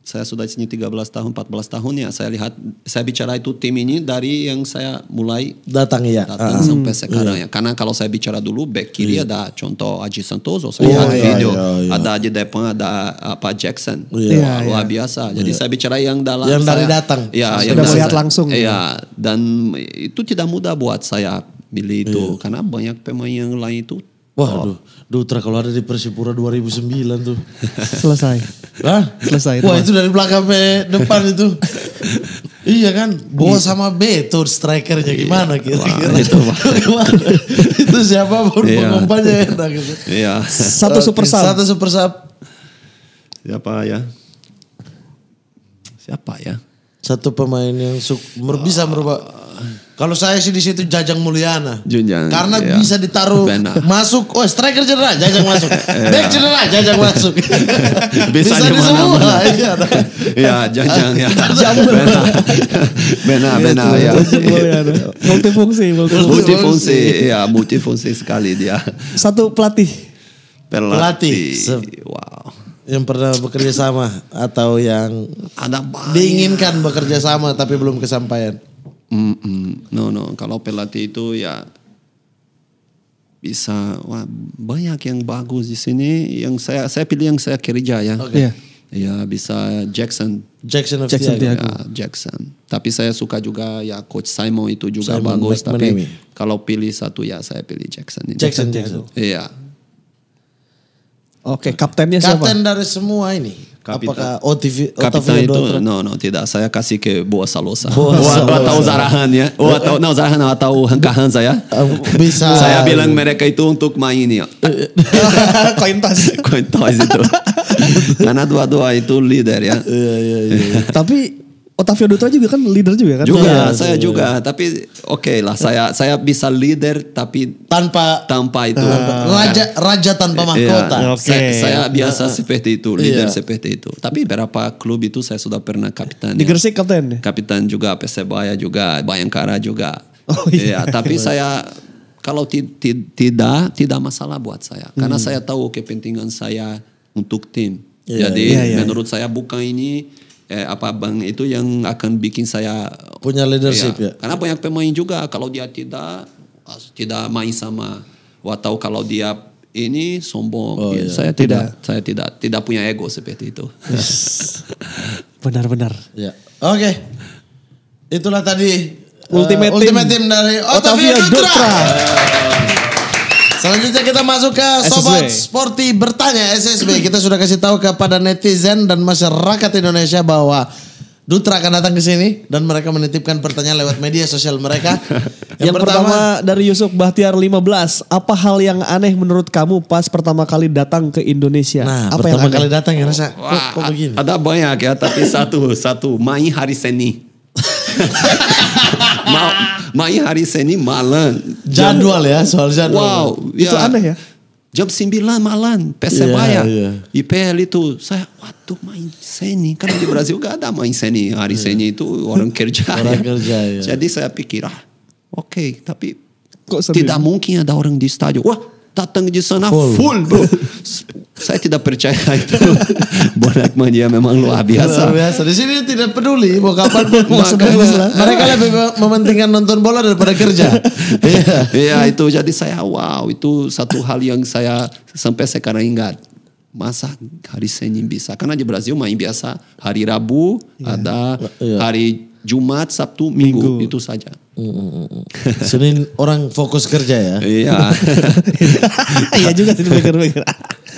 saya sudah di sini 13 tahun, 14 tahun ya. Saya lihat, saya bicara itu tim ini dari yang saya mulai datang ya, datang uh, sampai iya. sekarang iya. ya. Karena kalau saya bicara dulu back kiri iya. ada contoh Aji Santoso, saya oh, lihat iya, video iya, iya. ada Aji depan ada apa eh, Jackson, iya, iya, luar, biasa. Jadi iya. saya bicara yang dalam yang dari saya, datang, ya, yang sudah melihat langsung, ya. Dan itu tidak mudah buat saya milih itu iya. karena banyak pemain yang lain itu Waduh, oh. Dutra kalau ada di Persipura 2009 tuh. Selesai. Hah? Selesai. Wah itu dari belakang ke depan itu. iya kan, Bawa iya. sama B, tuh strikernya iya. gimana kira-kira. Wah, itu, itu siapa pun iya. pengumpannya enak gitu. Iya. Satu super sub. Satu super sub. Siapa ya? Siapa ya? Satu pemain yang bisa merubah kalau saya sih di situ Jajang Mulyana. Junjang. Karena iya. bisa ditaruh Bena. masuk. Oh, striker cedera, Jajang masuk. Back iya. cedera, Jajang masuk. bisa, bisa di semua. Mana. Iya, ya, Jajang ya. Jajang Bena. Bena, Bena ya. Iya. Multifungsi, multifungsi. Multifungsi, ya, multifungsi sekali dia. Satu pelatih. Pelatih. pelatih. Wow yang pernah bekerja sama atau yang ada banyak. diinginkan bekerja sama tapi belum kesampaian? Mm -mm. No no, kalau pelatih itu ya bisa wah banyak yang bagus di sini yang saya saya pilih yang saya kerja ya. Okay. Iya. Yeah. Ya bisa Jackson. Jackson of Jackson Ya, Jackson. Tapi saya suka juga ya coach Simon itu juga Simon bagus McManamy. tapi kalau pilih satu ya saya pilih Jackson. Ini. Jackson Jackson. Iya. Oke, okay, kaptennya Kapten siapa? Kapten dari semua ini. Capital. Apakah OTV, Capitão itu, Doutor? não, não, tidak. Saya kasih ke Boa Salosa. Boa Salosa. Atau Zarahan ya. Oh, atau, eh, eh. não, Zarahan não, atau Hanka Hansa ya. Eh, bisa. saya bilang mereka itu untuk main ya. Kointos. Kointos itu. Karena dua-dua itu leader ya. Iya, iya, iya. Tapi Otavio Dutra juga kan leader juga kan? Juga, ya, saya ya. juga. Tapi oke okay lah, saya saya bisa leader tapi tanpa tanpa itu uh, raja raja tanpa iya. mahkota. Iya, okay. saya, saya biasa seperti itu, leader iya. seperti itu. Tapi berapa klub itu saya sudah pernah kapitan. Di ya. Gresik kapten. Ya? Kapitan juga, Persebaya juga, Bayangkara juga. Oh iya. iya tapi iya. saya kalau tidak tidak masalah buat saya hmm. karena hmm. saya tahu kepentingan saya untuk tim. Iya, Jadi iya, iya. menurut saya bukan ini eh, apa bang itu yang akan bikin saya punya leadership ya. ya. Karena banyak pemain juga kalau dia tidak tidak main sama atau kalau dia ini sombong. Oh, ya, Iya. Saya tidak, tidak, saya tidak, tidak punya ego seperti itu. Benar-benar. ya. Oke, okay. itulah tadi ultimate, uh, ultimate team. team dari Otavio Dutra. Dutra. Selanjutnya kita masuk ke Sobat SSB. Sporty bertanya SSB. Kita sudah kasih tahu kepada netizen dan masyarakat Indonesia bahwa Dutra akan datang ke sini dan mereka menitipkan pertanyaan lewat media sosial mereka. yang, yang pertama, pertama dari Yusuf Bahtiar 15, apa hal yang aneh menurut kamu pas pertama kali datang ke Indonesia? Nah, apa pertama yang aneh? kali datang ya rasa? Wah, kok, kok begini? Ada banyak ya, tapi satu satu Mai hari seni. Ma Mai hari Senin malam. jadwal ya, soal jadwal. Wow, ya. itu aneh ya. Jam 9 malam, Persebaya. Yeah, yeah. IPL iya. itu, saya, waduh main Senin. Karena di Brasil gak ada main Senin. Hari yeah. Senin itu orang kerja. orang ya. kerja, ya. Jadi saya pikir, ah, oke, okay, tapi Kok tidak mungkin ada orang di stadion. Wah, datang di sana full, full bro. saya tidak percaya itu bonek mania memang luar biasa. Luar biasa. Di sini tidak peduli mau kapan mau Makanya, Mereka lebih mementingkan nonton bola daripada kerja. Iya yeah. itu jadi saya wow itu satu hal yang saya sampai sekarang ingat. Masa hari Senin bisa? Karena di Brazil main biasa hari Rabu yeah. ada yeah. hari Jumat, Sabtu, Minggu, Minggu. itu saja. Mm, mm, mm, Senin orang fokus kerja ya. Iya. iya juga sih mikir-mikir.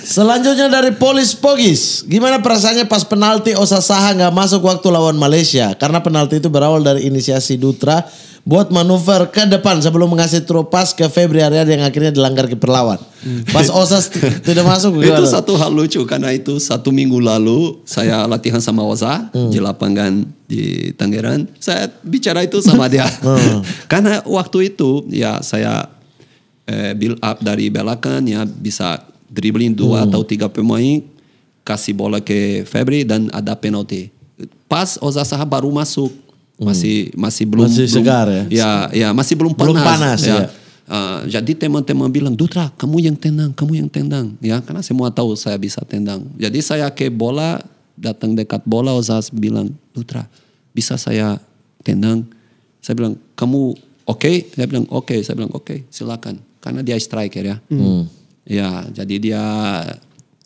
Selanjutnya dari Polis Pogis. Gimana perasaannya pas penalti Osa Saha nggak masuk waktu lawan Malaysia? Karena penalti itu berawal dari inisiasi Dutra buat manuver ke depan sebelum mengasih tropas ke Febri Arya yang akhirnya dilanggar ke perlawan. Hmm. Pas Osa tidak masuk gimana? Itu satu hal lucu karena itu satu minggu lalu saya latihan sama Osa hmm. di lapangan di Tangerang. Saya bicara itu sama dia. hmm. karena waktu itu ya saya eh, build up dari belakang ya bisa dribbling dua hmm. atau tiga pemain, kasih bola ke Febri dan ada penalti. Pas Ozaha baru masuk, hmm. masih hmm. masih belum masih segar ya. Ya, ya masih belum panas. Belum panas ya. ya. Uh, jadi teman-teman bilang, Dutra, kamu yang tendang, kamu yang tendang, ya karena semua tahu saya bisa tendang. Jadi saya ke bola, datang dekat bola, Ozas bilang, Dutra, bisa saya tendang? Saya bilang, kamu oke? Okay? Saya bilang oke, okay. saya bilang oke, okay, silakan, karena dia striker ya. Hmm. Ya, jadi dia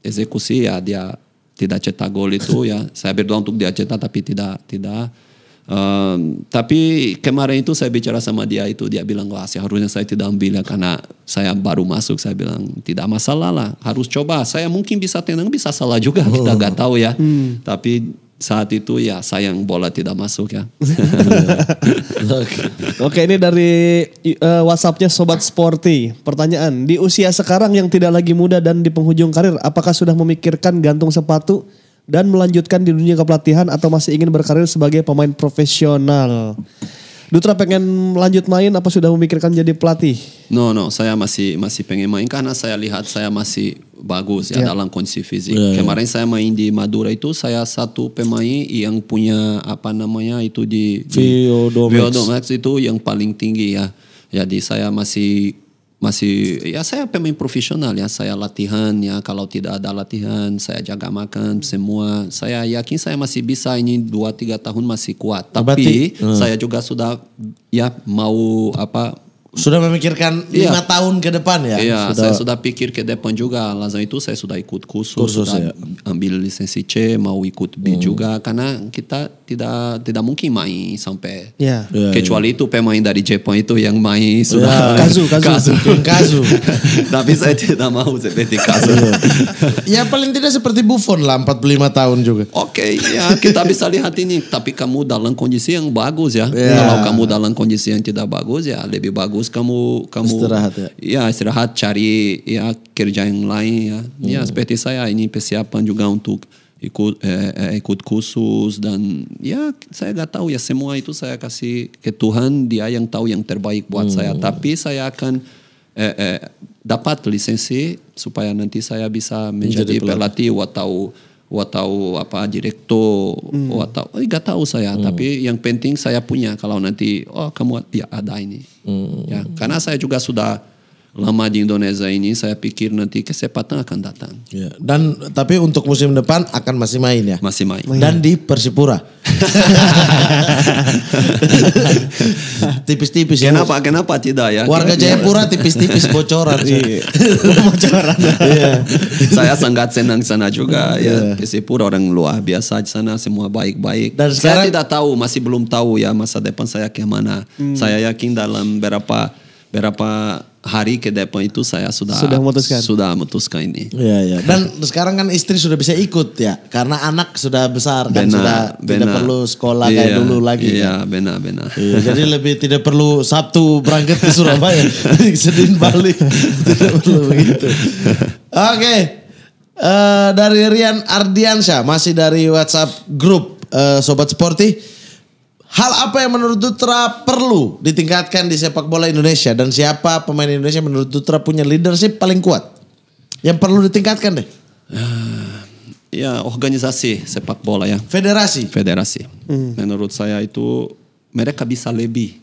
eksekusi ya dia tidak cetak gol itu ya. Saya berdoa untuk dia cetak tapi tidak tidak. Um, tapi kemarin itu saya bicara sama dia itu dia bilang lah seharusnya saya tidak ambil ya karena saya baru masuk saya bilang tidak masalah lah harus coba saya mungkin bisa tenang bisa salah juga oh. kita nggak tahu ya hmm. tapi saat itu ya sayang bola tidak masuk ya. Oke ini dari uh, WhatsAppnya Sobat Sporty. Pertanyaan, di usia sekarang yang tidak lagi muda dan di penghujung karir, apakah sudah memikirkan gantung sepatu dan melanjutkan di dunia kepelatihan atau masih ingin berkarir sebagai pemain profesional? Dutra pengen lanjut main apa sudah memikirkan jadi pelatih? No no, saya masih masih pengen main karena saya lihat saya masih bagus ya, ya, dalam kondisi fisik. Yeah, ya. Kemarin saya main di Madura itu saya satu pemain yang punya apa namanya itu di Viodomax, itu yang paling tinggi ya. Jadi saya masih masih ya saya pemain profesional ya saya latihan ya kalau tidak ada latihan saya jaga makan semua saya yakin saya masih bisa ini dua tiga tahun masih kuat tapi Berarti, hmm. saya juga sudah ya mau apa sudah memikirkan iya. lima iya. tahun ke depan ya? Iya, sudah. saya sudah pikir ke depan juga. lalu itu saya sudah ikut kursus, kursus sudah ya. ambil lisensi C, mau ikut B hmm. juga. Karena kita tidak tidak mungkin main sampai. Yeah. Yeah, kecuali yeah. itu pemain dari Jepang itu yang main iya. sudah. Yeah. Kazu, kazu. Kazu. kazu. Tapi saya tidak mau seperti kazu. Iya. ya paling tidak seperti Buffon lah 45 tahun juga. Oke, okay, ya kita bisa lihat ini. Tapi kamu dalam kondisi yang bagus ya. Yeah. Kalau kamu dalam kondisi yang tidak bagus ya lebih bagus harus kamu kamu istirahat ya. Ya, istirahat cari ya kerja yang lain ya. ya hmm. Ya, seperti saya ini persiapan juga untuk ikut eh, eh ikut kursus dan ya saya gak tahu ya semua itu saya kasih ke Tuhan dia yang tahu yang terbaik buat hmm. saya tapi saya akan eh, eh, dapat lisensi supaya nanti saya bisa menjadi, menjadi pelatih atau atau apa direktur, hmm. eh enggak tahu saya hmm. tapi yang penting saya punya kalau nanti oh kamu ya ada ini hmm. ya karena saya juga sudah lama di Indonesia ini saya pikir nanti kesempatan akan datang. Ya. Dan tapi untuk musim depan akan masih main ya? Masih main. Dan di Persipura. tipis-tipis. kenapa? Kenapa tidak ya? Warga iya. Jayapura tipis-tipis bocoran. Iya. bocoran. Iya. saya sangat senang sana juga ya. Persipura orang luar biasa di sana semua baik-baik. Dan sekarang, saya tidak tahu, masih belum tahu ya masa depan saya ke mana. Hmm. Saya yakin dalam berapa berapa hari ke depan itu saya sudah sudah memutuskan sudah memutuskan ini. ya, ya. Dan sekarang kan istri sudah bisa ikut ya karena anak sudah besar kan bena, sudah bena. tidak perlu sekolah iya, kayak dulu lagi. Iya kan? benar benar. Iya, jadi lebih tidak perlu Sabtu berangkat ke Surabaya Senin balik tidak perlu begitu. Oke. Okay. Uh, eh, dari Rian Ardiansyah masih dari WhatsApp grup uh, eh, Sobat Sporty Hal apa yang menurut Dutra perlu ditingkatkan di sepak bola Indonesia dan siapa pemain Indonesia menurut Dutra punya leadership paling kuat? Yang perlu ditingkatkan deh. Eh, ya organisasi sepak bola ya. Federasi. Federasi. Hmm. Menurut saya itu mereka bisa lebih.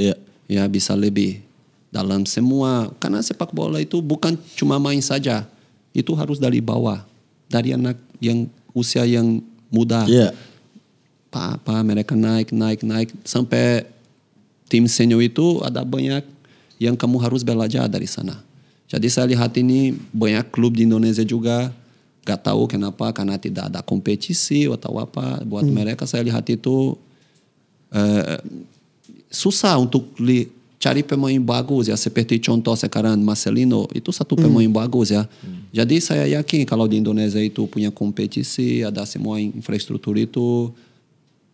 Ya. Ya bisa lebih dalam semua karena sepak bola itu bukan cuma main saja. Itu harus dari bawah, dari anak yang usia yang muda. Yeah pa, pa, mereka naik, naik, naik, sampai tim senior itu ada banyak yang kamu harus belajar dari sana. Jadi saya lihat ini banyak klub di Indonesia juga gak tahu kenapa karena tidak ada kompetisi atau apa buat hmm. mereka saya lihat itu uh, susah untuk li, cari pemain bagus ya seperti contoh sekarang Marcelino itu satu hmm. pemain bagus ya hmm. jadi saya yakin kalau di Indonesia itu punya kompetisi ada semua infrastruktur itu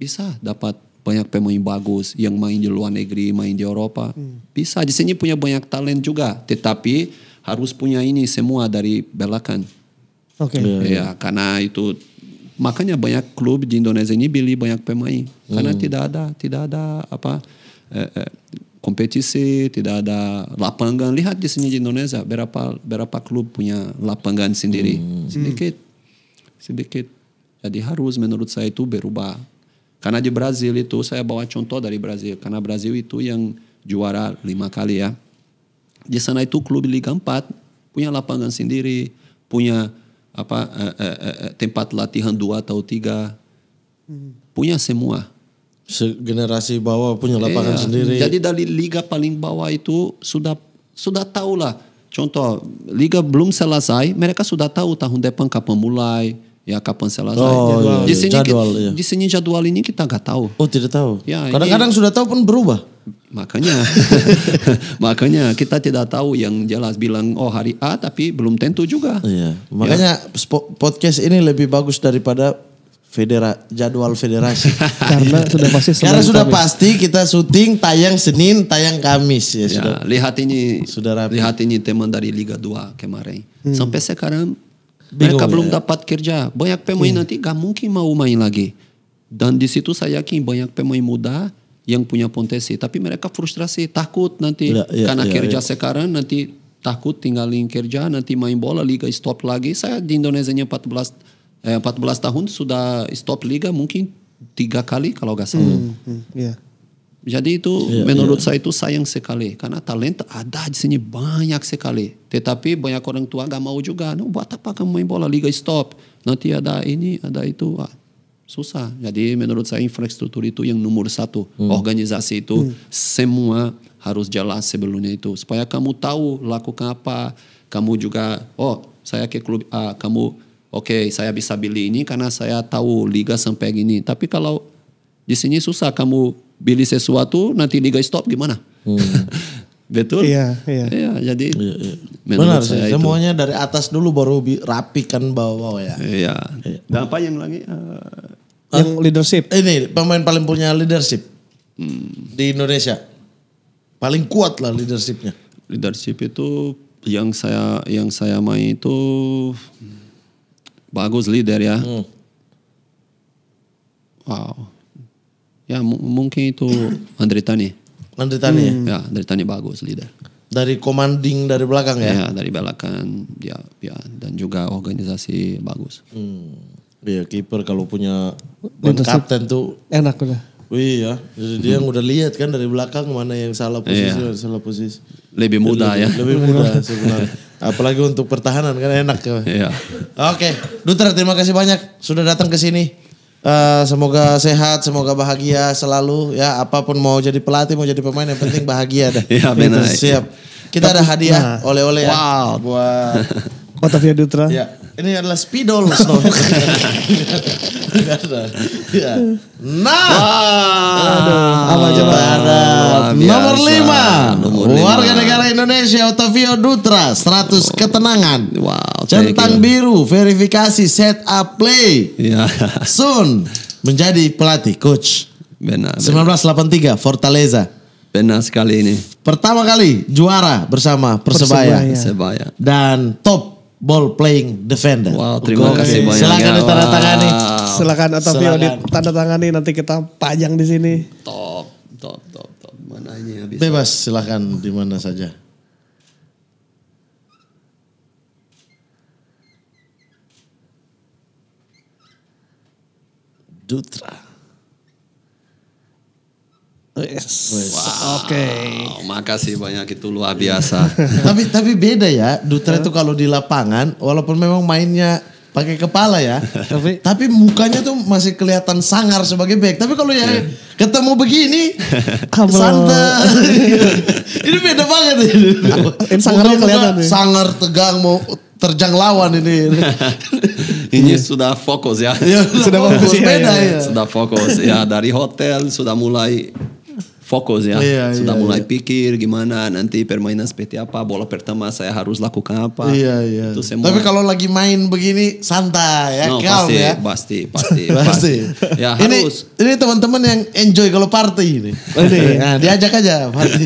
bisa dapat banyak pemain bagus yang main di luar negeri, main di Eropa. Hmm. Bisa di sini punya banyak talent juga, tetapi harus punya ini semua dari belakang. Oke. Okay. Iya, iya. Yeah, ya, karena itu makanya banyak klub di Indonesia ini beli banyak pemain hmm. karena tidak ada tidak ada apa eh, eh, kompetisi, tidak ada lapangan. Lihat di sini di Indonesia berapa berapa klub punya lapangan sendiri. Hmm. Sedikit sedikit. Jadi harus menurut saya itu berubah karena di Brazil itu e saya bawa contoh dari Brazil karena Brazil itu e yang juara lima kali ya. Di sana itu klub Liga 4 punya lapangan sendiri, punya apa eh, eh, eh, tempat latihan dua atau tiga, hmm. punya semua. Generasi bawah punya lapangan iya. sendiri. Jadi dari liga paling bawah itu e sudah sudah tahulah. Contoh liga belum selesai, mereka sudah tahu tahun depan kapan mulai, Ya kapan salah Oh, iya, iya, di sini jadwal, iya. di sini jadwal ini kita nggak tahu. Oh tidak tahu. Ya, Kadang-kadang sudah tahu pun berubah. Makanya, makanya kita tidak tahu yang jelas bilang oh hari A tapi belum tentu juga. Iya. Ya. Makanya ya. podcast ini lebih bagus daripada federa jadwal federasi. Karena sudah pasti Karena sudah Kamis. pasti kita syuting tayang Senin, tayang Kamis ya, ya, sudah. lihat ini, Sudah rapi. lihat ini teman dari Liga 2 kemarin. Hmm. Sampai sekarang Bingung, Mereka belum dapat kerja. Banyak pemain yeah. nanti gak mungkin mau main lagi. Dan di situ saya yakin banyak pemain muda yang punya potensi, tapi mereka frustrasi, takut nanti yeah, yeah, karena yeah, kerja yeah. sekarang nanti takut tinggalin kerja, nanti main bola liga stop lagi. Saya di Indonesia 14 eh, 14 tahun sudah stop liga mungkin tiga kali kalau gak salah. Mm, mm, yeah. Jadi itu yeah, menurut yeah. saya itu sayang sekali karena talenta ada di sini banyak sekali. Tetapi banyak orang tua gak mau juga. No, buat apa kamu main bola liga stop? Nanti ada ini, ada itu. Ah, susah. Jadi menurut saya infrastruktur itu yang nomor satu. Hmm. Organisasi itu hmm. semua harus jelas sebelumnya itu supaya kamu tahu lakukan apa. Kamu juga oh saya ke klub ah kamu oke okay, saya bisa beli ini karena saya tahu liga sampai gini. Tapi kalau di sini susah kamu beli sesuatu nanti liga stop gimana? Hmm. Betul? Iya, iya. Iya, jadi iya, iya. benar sih. Itu. Semuanya dari atas dulu baru rapikan bawah ya. Iya. iya. apa yang lagi uh, yang leadership? Ini pemain paling punya leadership hmm. di Indonesia. Paling kuat lah leadershipnya. Leadership itu yang saya yang saya main itu bagus leader ya. Hmm. Wow Ya mungkin itu Andre Tani. Andre Tani ya? hmm. ya? Andre Tani bagus leader. Dari commanding dari belakang ya? Ya dari belakang ya, ya dan juga organisasi bagus. Hmm. Ya, kiper kalau punya kapten tuh enak udah. Wih ya, jadi dia yang udah lihat kan dari belakang mana yang salah iya. posisi, iya. salah posisi. Lebih mudah ya. Lebih mudah sebenarnya. Apalagi untuk pertahanan kan enak. Ya. Iya. Oke, Duter terima kasih banyak sudah datang ke sini. Uh, semoga sehat, semoga bahagia selalu ya. Apapun mau jadi pelatih, mau jadi pemain yang penting bahagia dah. Iya benar. Siap. Kita Tapi, ada hadiah nah. oleh-oleh nah, ya. wow. buat Otavia Dutra. Ya. Ini adalah spidol, Snow. ya. Nah, apa coba? Nomor lima, warga negara Indonesia Otavio Dutra, 100 oh. ketenangan. Wow, centang biru, verifikasi set up play. Ya. soon menjadi pelatih coach. Benar. 1983 Fortaleza. Benar sekali ini. Pertama kali juara bersama Persebaya. Persebaya. Dan top ball playing defender. Wow, terima Goal. kasih banyak. Silakan ya. tanda tangani. Wow. Silakan Otavio tanda tangani nanti kita pajang di sini. Top, top, top, top. Mana Mananya habis. Bebas, silakan di mana saja. Dutra. Wow. Oke. Okay. Makasih banyak itu luar biasa. tapi tapi beda ya, Dutra itu kalau di lapangan walaupun memang mainnya pakai kepala ya. tapi tapi mukanya tuh masih kelihatan sangar sebagai back. Tapi kalau yang iya. ketemu begini santai. ini beda banget ini. ini sangar kelihatan. Sangar tegang mau terjang lawan ini. ini iya. sudah fokus ya. ya sudah fokus, fokus beda ya. ya. Sudah fokus ya dari hotel sudah mulai fokus ya. Iya, Sudah iya, mulai yeah. pikir gimana nanti permainan seperti apa, bola pertama saya harus lakukan apa. Iya, iya. Itu semua. Tapi kalau lagi main begini santai ya, no, calm pasti, ya. Pasti, pasti, pasti. pasti. ya ini, harus. Ini teman-teman yang enjoy kalau party ini. ini nah, diajak aja party.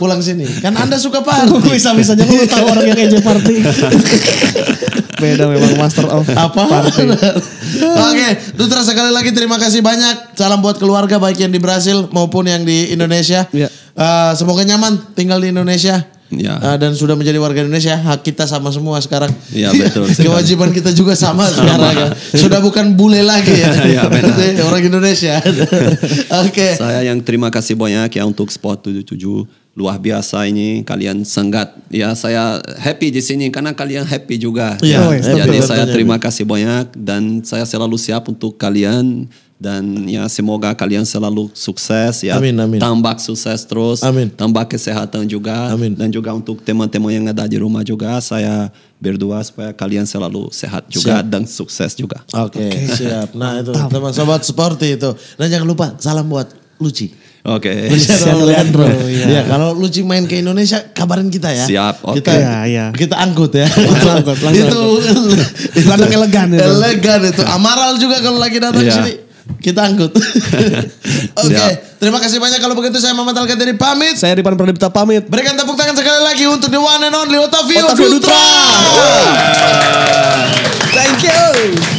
Pulang sini. Kan Anda suka party. Bisa-bisanya lu tahu orang yang enjoy party. Beda memang master of apa? Party. Oke, Dutra sekali lagi terima kasih banyak. Salam buat keluarga baik yang di Brasil maupun yang di Indonesia. Ya. Uh, semoga nyaman tinggal di Indonesia. Ya. Eh, dan sudah menjadi warga Indonesia, hak kita sama semua sekarang. Ya betul. Kewajiban kita juga sama, sama. sekarang. Ya. Sudah bukan bule lagi ya. ya benar. Orang Indonesia. Oke. Okay. Saya yang terima kasih banyak ya untuk Spot tujuh luar biasa ini kalian sangat ya saya happy di sini karena kalian happy juga iya, ya, oh, jadi saya terima kasih banyak dan saya selalu siap untuk kalian dan ya semoga kalian selalu sukses ya amin, amin. tambah sukses terus amin. tambah kesehatan juga amin. dan juga untuk teman-teman yang ada di rumah juga saya berdua supaya kalian selalu sehat juga siap. dan sukses juga oke okay, okay. siap nah itu teman sobat seperti itu dan jangan lupa salam buat Luci Oke. Okay. Luciano Leandro. Leandro ya. ya kalau Luci main ke Indonesia kabarin kita ya. Siap. Oke. Okay. Kita ya, ya. kita angkut ya. angkut, itu gelandang elegan itu. Elegan itu. Amaral juga kalau lagi datang ya. sini. Kita angkut. Oke, okay. terima kasih banyak kalau begitu saya Mama Alka dari pamit. Saya Ripan Pradipta pamit. Berikan tepuk tangan sekali lagi untuk the one and only Otavio, Otavio Dutra. Dutra. Thank you.